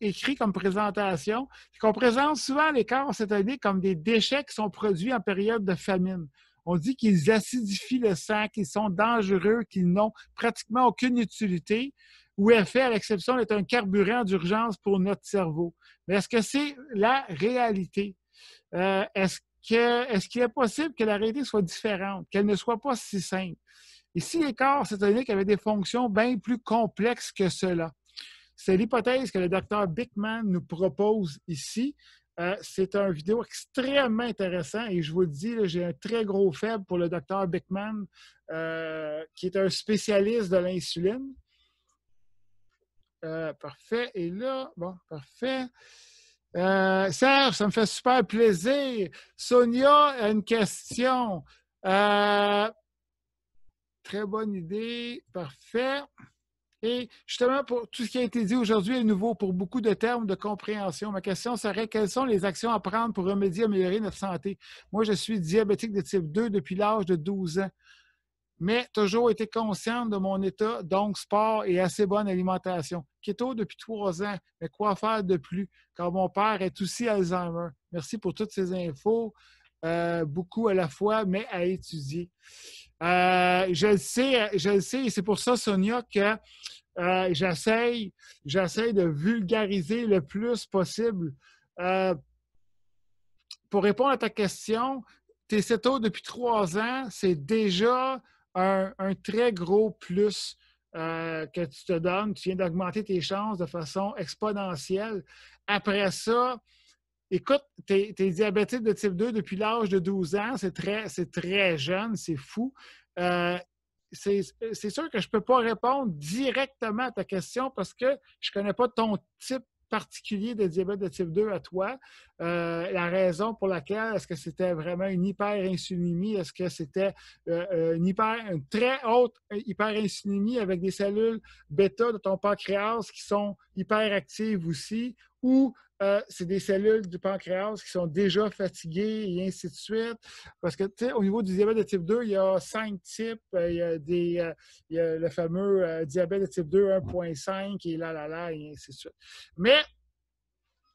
écrit comme présentation, qu'on présente souvent les corps cette année comme des déchets qui sont produits en période de famine. On dit qu'ils acidifient le sang, qu'ils sont dangereux, qu'ils n'ont pratiquement aucune utilité ou effet, à l'exception d'être un carburant d'urgence pour notre cerveau. Mais est-ce que c'est la réalité? Euh, est-ce que, est-ce qu'il est possible que la réalité soit différente, qu'elle ne soit pas si simple? Et si les corps cétoniques avaient des fonctions bien plus complexes que cela? C'est l'hypothèse que le docteur Bickman nous propose ici. Euh, c'est une vidéo extrêmement intéressante et je vous le dis, j'ai un très gros faible pour le docteur Bickman, euh, qui est un spécialiste de l'insuline. parfait. Et là, bon, parfait. Euh, Serge, ça me fait super plaisir. Sonia a une question. Euh, très bonne idée. Parfait. Et justement, pour tout ce qui a été dit aujourd'hui est nouveau pour beaucoup de termes de compréhension. Ma question serait quelles sont les actions à prendre pour remédier, améliorer notre santé? Moi, je suis diabétique de type 2 depuis l'âge de 12 ans mais toujours été consciente de mon état, donc sport et assez bonne alimentation. Keto depuis trois ans, mais quoi faire de plus quand mon père est aussi Alzheimer? Merci pour toutes ces infos, euh, beaucoup à la fois, mais à étudier. Euh, je le sais, je le sais, et c'est pour ça, Sonia, que euh, j'essaye, de vulgariser le plus possible. pour répondre à ta question, tu tes cétos depuis trois ans, c'est déjà un, très gros plus euh, que tu te donnes. Tu viens d'augmenter tes chances de façon exponentielle. Après ça, écoute, tu es, diabétique de type 2 depuis l'âge de 12 ans. C'est très, très jeune, c'est fou. Euh, c'est sûr que je ne peux pas répondre directement à ta question parce que je ne connais pas ton type particulier de diabète de type 2 à toi, euh, la raison pour laquelle est-ce que c'était vraiment une hyperinsulinémie, est-ce que c'était euh, euh, une, hyper, une très haute hyperinsulinémie avec des cellules bêta de ton pancréas qui sont hyperactives aussi, ou euh, c'est des cellules du pancréas qui sont déjà fatiguées et ainsi de suite. Parce que, tu sais, au niveau du diabète de type 2, il y a cinq types. Euh, euh, il y a, le fameux diabète de type 2, 1.5 et là, là, là, et ainsi de suite. Mais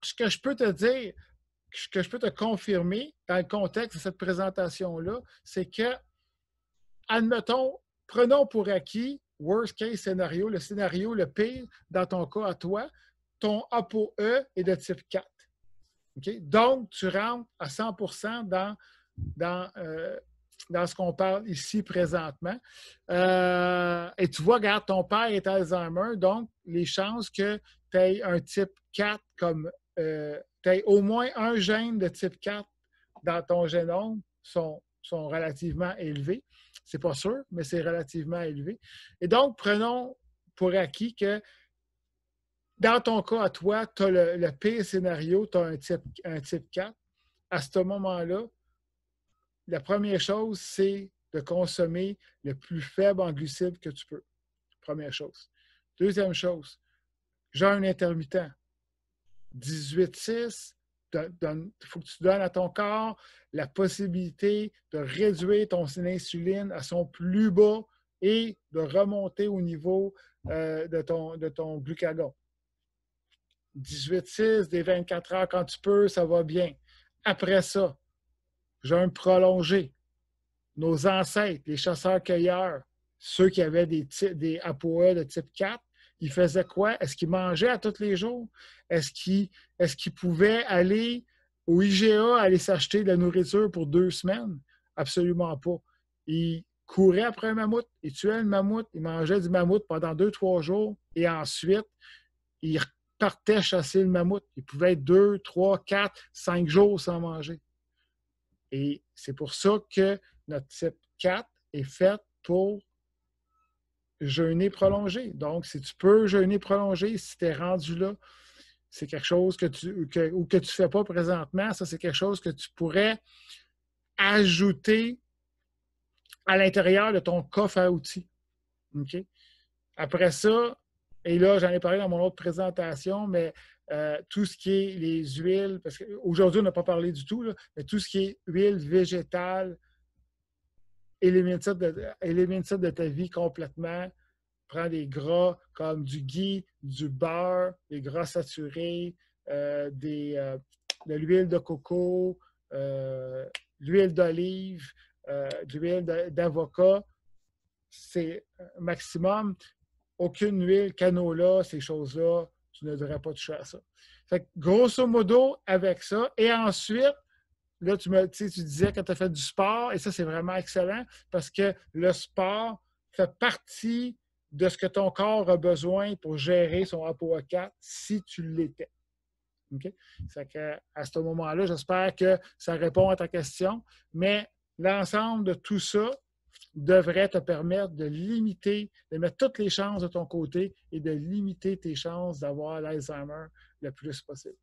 ce que je peux te dire, ce que je peux te confirmer dans le contexte de cette présentation-là, c'est que, admettons, prenons pour acquis, worst case scénario, le scénario le pire dans ton cas à toi, ton A pour E est de type 4. Donc, tu rentres à 100 dans, dans, euh, dans ce qu'on parle ici présentement. Euh, et tu vois, regarde, ton père est Alzheimer, donc les chances que tu aies un type 4 comme. Euh, tu aies au moins un gène de type 4 dans ton génome sont, sont relativement élevées. C'est pas sûr, mais c'est relativement élevé. Et donc, prenons pour acquis que dans ton cas à toi, tu as le, pire scénario, tu as un type, type 4. À ce moment-là, la première chose, c'est de consommer le plus faible en glucides que tu peux. Première chose. Deuxième chose, j'ai un intermittent. 18-6, il faut que tu donnes à ton corps la possibilité de réduire ton insuline à son plus bas et de remonter au niveau euh, de, ton, de ton glucagon. 18-6, des 24 heures quand tu peux, ça va bien. Après ça, j'ai un prolongé. Nos ancêtres, les chasseurs-cueilleurs, ceux qui avaient des, des APOE de type 4, ils faisaient quoi? Est-ce qu'ils mangeaient à tous les jours? Est-ce qu'ils pouvaient aller au IGA, aller s'acheter de la nourriture pour deux semaines? Absolument pas. Ils couraient après un mammouth, ils tuaient le mammouth, ils mangeaient du mammouth pendant deux, trois jours et ensuite, ils partaient chasser le mammouth. Ils pouvait être deux, trois, quatre, cinq jours sans manger. Et c'est pour ça que notre type 4 est fait pour jeûner prolongé. Donc, si tu peux jeûner prolongé, si tu es rendu là, c'est quelque chose que tu ou que tu ne fais pas présentement, ça c'est quelque chose que tu pourrais ajouter à l'intérieur de ton coffre à outils. Après ça, et là, j'en ai parlé dans mon autre présentation, mais euh, tout ce qui est les huiles, parce qu'aujourd'hui, on n'a pas parlé du tout, mais tout ce qui est huile végétale, élimine ça de, de ta vie complètement. Prends des gras comme du ghee, du beurre, des gras saturés, euh, des, euh, de l'huile de coco, l'huile d'olive, l'huile d'avocat c'est maximum aucune huile, canola, ces choses-là, tu ne devrais pas toucher à ça. Fait grosso modo, avec ça. Et ensuite, là, tu, me, tu disais que tu as fait du sport, et ça, c'est vraiment excellent parce que le sport fait partie de ce que ton corps a besoin pour gérer son ApoA4 si tu l'étais. Que, à ce moment-là, j'espère que ça répond à ta question. Mais l'ensemble de tout ça, devrait te permettre de limiter, de mettre toutes les chances de ton côté et de limiter tes chances d'avoir l'Alzheimer le plus possible.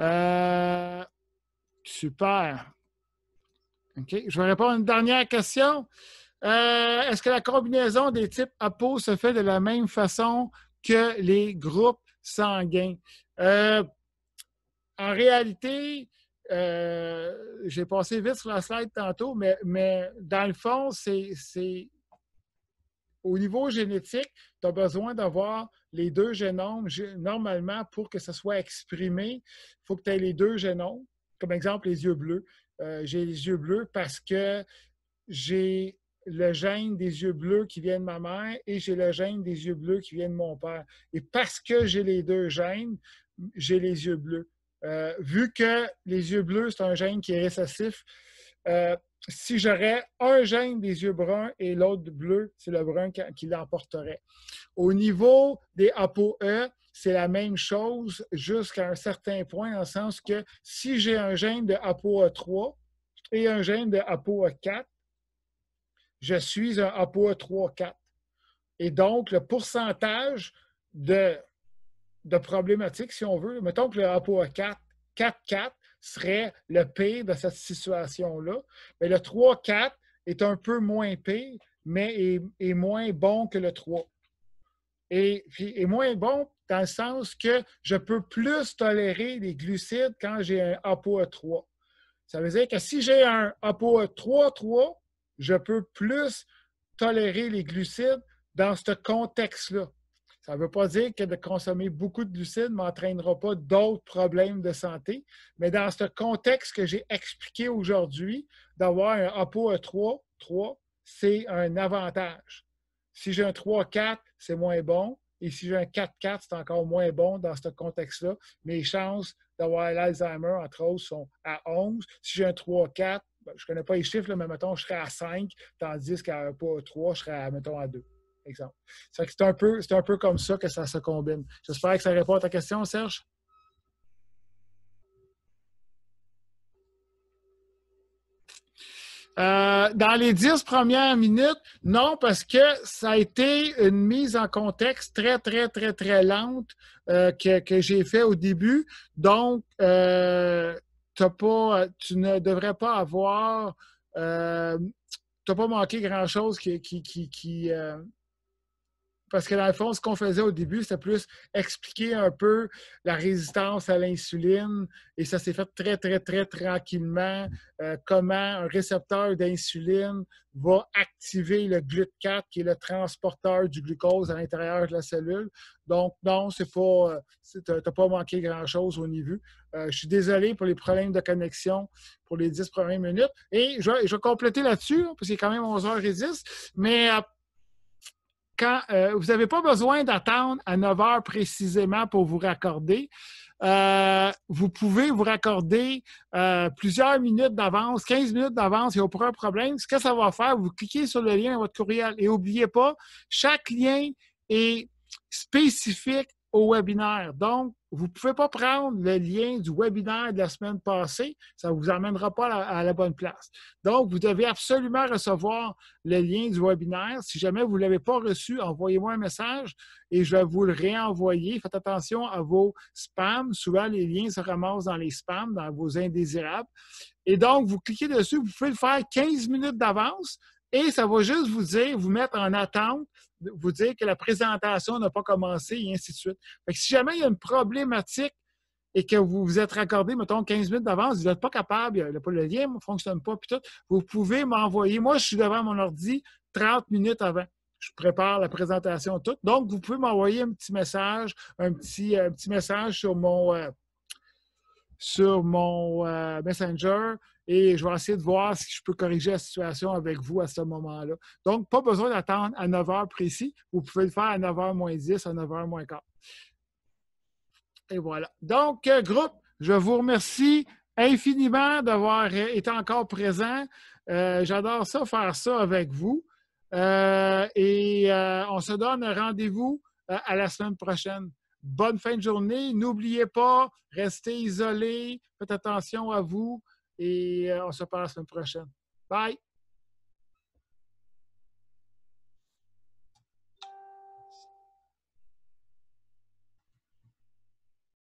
Euh, super. OK. Je vais répondre à une dernière question. Euh, est-ce que la combinaison des types APO se fait de la même façon que les groupes sanguins? Euh, en réalité, euh, j'ai passé vite sur la slide tantôt, mais, mais dans le fond, c'est au niveau génétique, tu as besoin d'avoir les deux génomes normalement pour que ça soit exprimé. Il faut que tu aies les deux génomes. Comme exemple, les yeux bleus. Euh, j'ai les yeux bleus parce que j'ai le gène des yeux bleus qui vient de ma mère et j'ai le gène des yeux bleus qui vient de mon père. Et parce que j'ai les deux gènes, j'ai les yeux bleus. Euh, vu que les yeux bleus, c'est un gène qui est récessif, euh, si j'aurais un gène des yeux bruns et l'autre bleu, c'est le brun qui l'emporterait. Au niveau des ApoE, c'est la même chose jusqu'à un certain point, dans le sens que si j'ai un gène de ApoE3 et un gène de ApoE4, je suis un ApoE3-4. Et donc, le pourcentage de de problématique, si on veut. Mettons que le APOA 4, 4-4 serait le pire de cette situation-là. Mais le 3-4 est un peu moins pire, mais est, moins bon que le 3. Et est moins bon dans le sens que je peux plus tolérer les glucides quand j'ai un APOA 3. Ça veut dire que si j'ai un APOA 3-3, je peux plus tolérer les glucides dans ce contexte-là. Ça ne veut pas dire que de consommer beaucoup de glucides m'entraînera pas d'autres problèmes de santé, mais dans ce contexte que j'ai expliqué aujourd'hui, d'avoir un ApoE3, 3, c'est un avantage. Si j'ai un 3-4, c'est moins bon. Et si j'ai un 4-4, c'est encore moins bon dans ce contexte-là. Mes chances d'avoir l'Alzheimer, entre autres, sont à 11. Si j'ai un 3-4, ben, je ne connais pas les chiffres, mais mettons, je serais à 5, tandis qu'à APOE 3, je serais, mettons, à 2 exemple. C'est un, peu, un peu comme ça que ça se combine. J'espère que ça répond à ta question, Serge. Euh, dans les dix premières minutes, non, parce que ça a été une mise en contexte très, très, très, très lente euh, que, j'ai fait au début. Donc, euh, pas, tu ne devrais pas avoir, euh, tu n'as pas manqué grand-chose qui parce que dans le fond, ce qu'on faisait au début, c'était plus expliquer un peu la résistance à l'insuline. Et ça s'est fait très, très, très tranquillement. Euh, comment un récepteur d'insuline va activer le GLUT4, qui est le transporteur du glucose à l'intérieur de la cellule. Donc, non, c'est pas. Euh, tu n'as pas manqué grand-chose au niveau. Euh, je suis désolé pour les problèmes de connexion pour les 10 premières minutes. Et je, vais compléter là-dessus, hein, parce qu'il est quand même 11h10. Mais. Euh, vous n'avez pas besoin d'attendre à 9 heures précisément pour vous raccorder. Euh, vous pouvez vous raccorder euh, plusieurs minutes d'avance, 15 minutes d'avance, il n'y a aucun problème. Ce que ça va faire, vous cliquez sur le lien dans votre courriel. Et n'oubliez pas, chaque lien est spécifique au webinaire. Donc, vous ne pouvez pas prendre le lien du webinaire de la semaine passée, ça ne vous emmènera pas à la, bonne place. Donc, vous devez absolument recevoir le lien du webinaire. Si jamais vous ne l'avez pas reçu, envoyez-moi un message et je vais vous le réenvoyer. Faites attention à vos spams. Souvent, les liens se ramassent dans les spams, dans vos indésirables. Et donc, vous cliquez dessus, vous pouvez le faire 15 minutes d'avance. Et ça va juste vous dire, vous mettre en attente, vous dire que la présentation n'a pas commencé et ainsi de suite. Fait que si jamais il y a une problématique et que vous vous êtes raccordé, mettons, 15 minutes d'avance, vous n'êtes pas capable, le, le lien ne fonctionne pas, puis tout, vous pouvez m'envoyer. Moi, je suis devant mon ordi 30 minutes avant. Je prépare la présentation tout. Donc, vous pouvez m'envoyer un petit message, un petit, euh, un petit message sur mon, euh, sur mon euh, Messenger et je vais essayer de voir si je peux corriger la situation avec vous à ce moment-là. Donc, pas besoin d'attendre à 9 heures précis. Vous pouvez le faire à 9 h moins 10, à 9 h moins 4. Et voilà. Donc, euh, groupe, je vous remercie infiniment d'avoir été encore présent. Euh, j'adore ça, faire ça avec vous. et on se donne rendez-vous à la semaine prochaine. Bonne fin de journée. N'oubliez pas, restez isolés, faites attention à vous et euh, on se parle la semaine prochaine. Bye!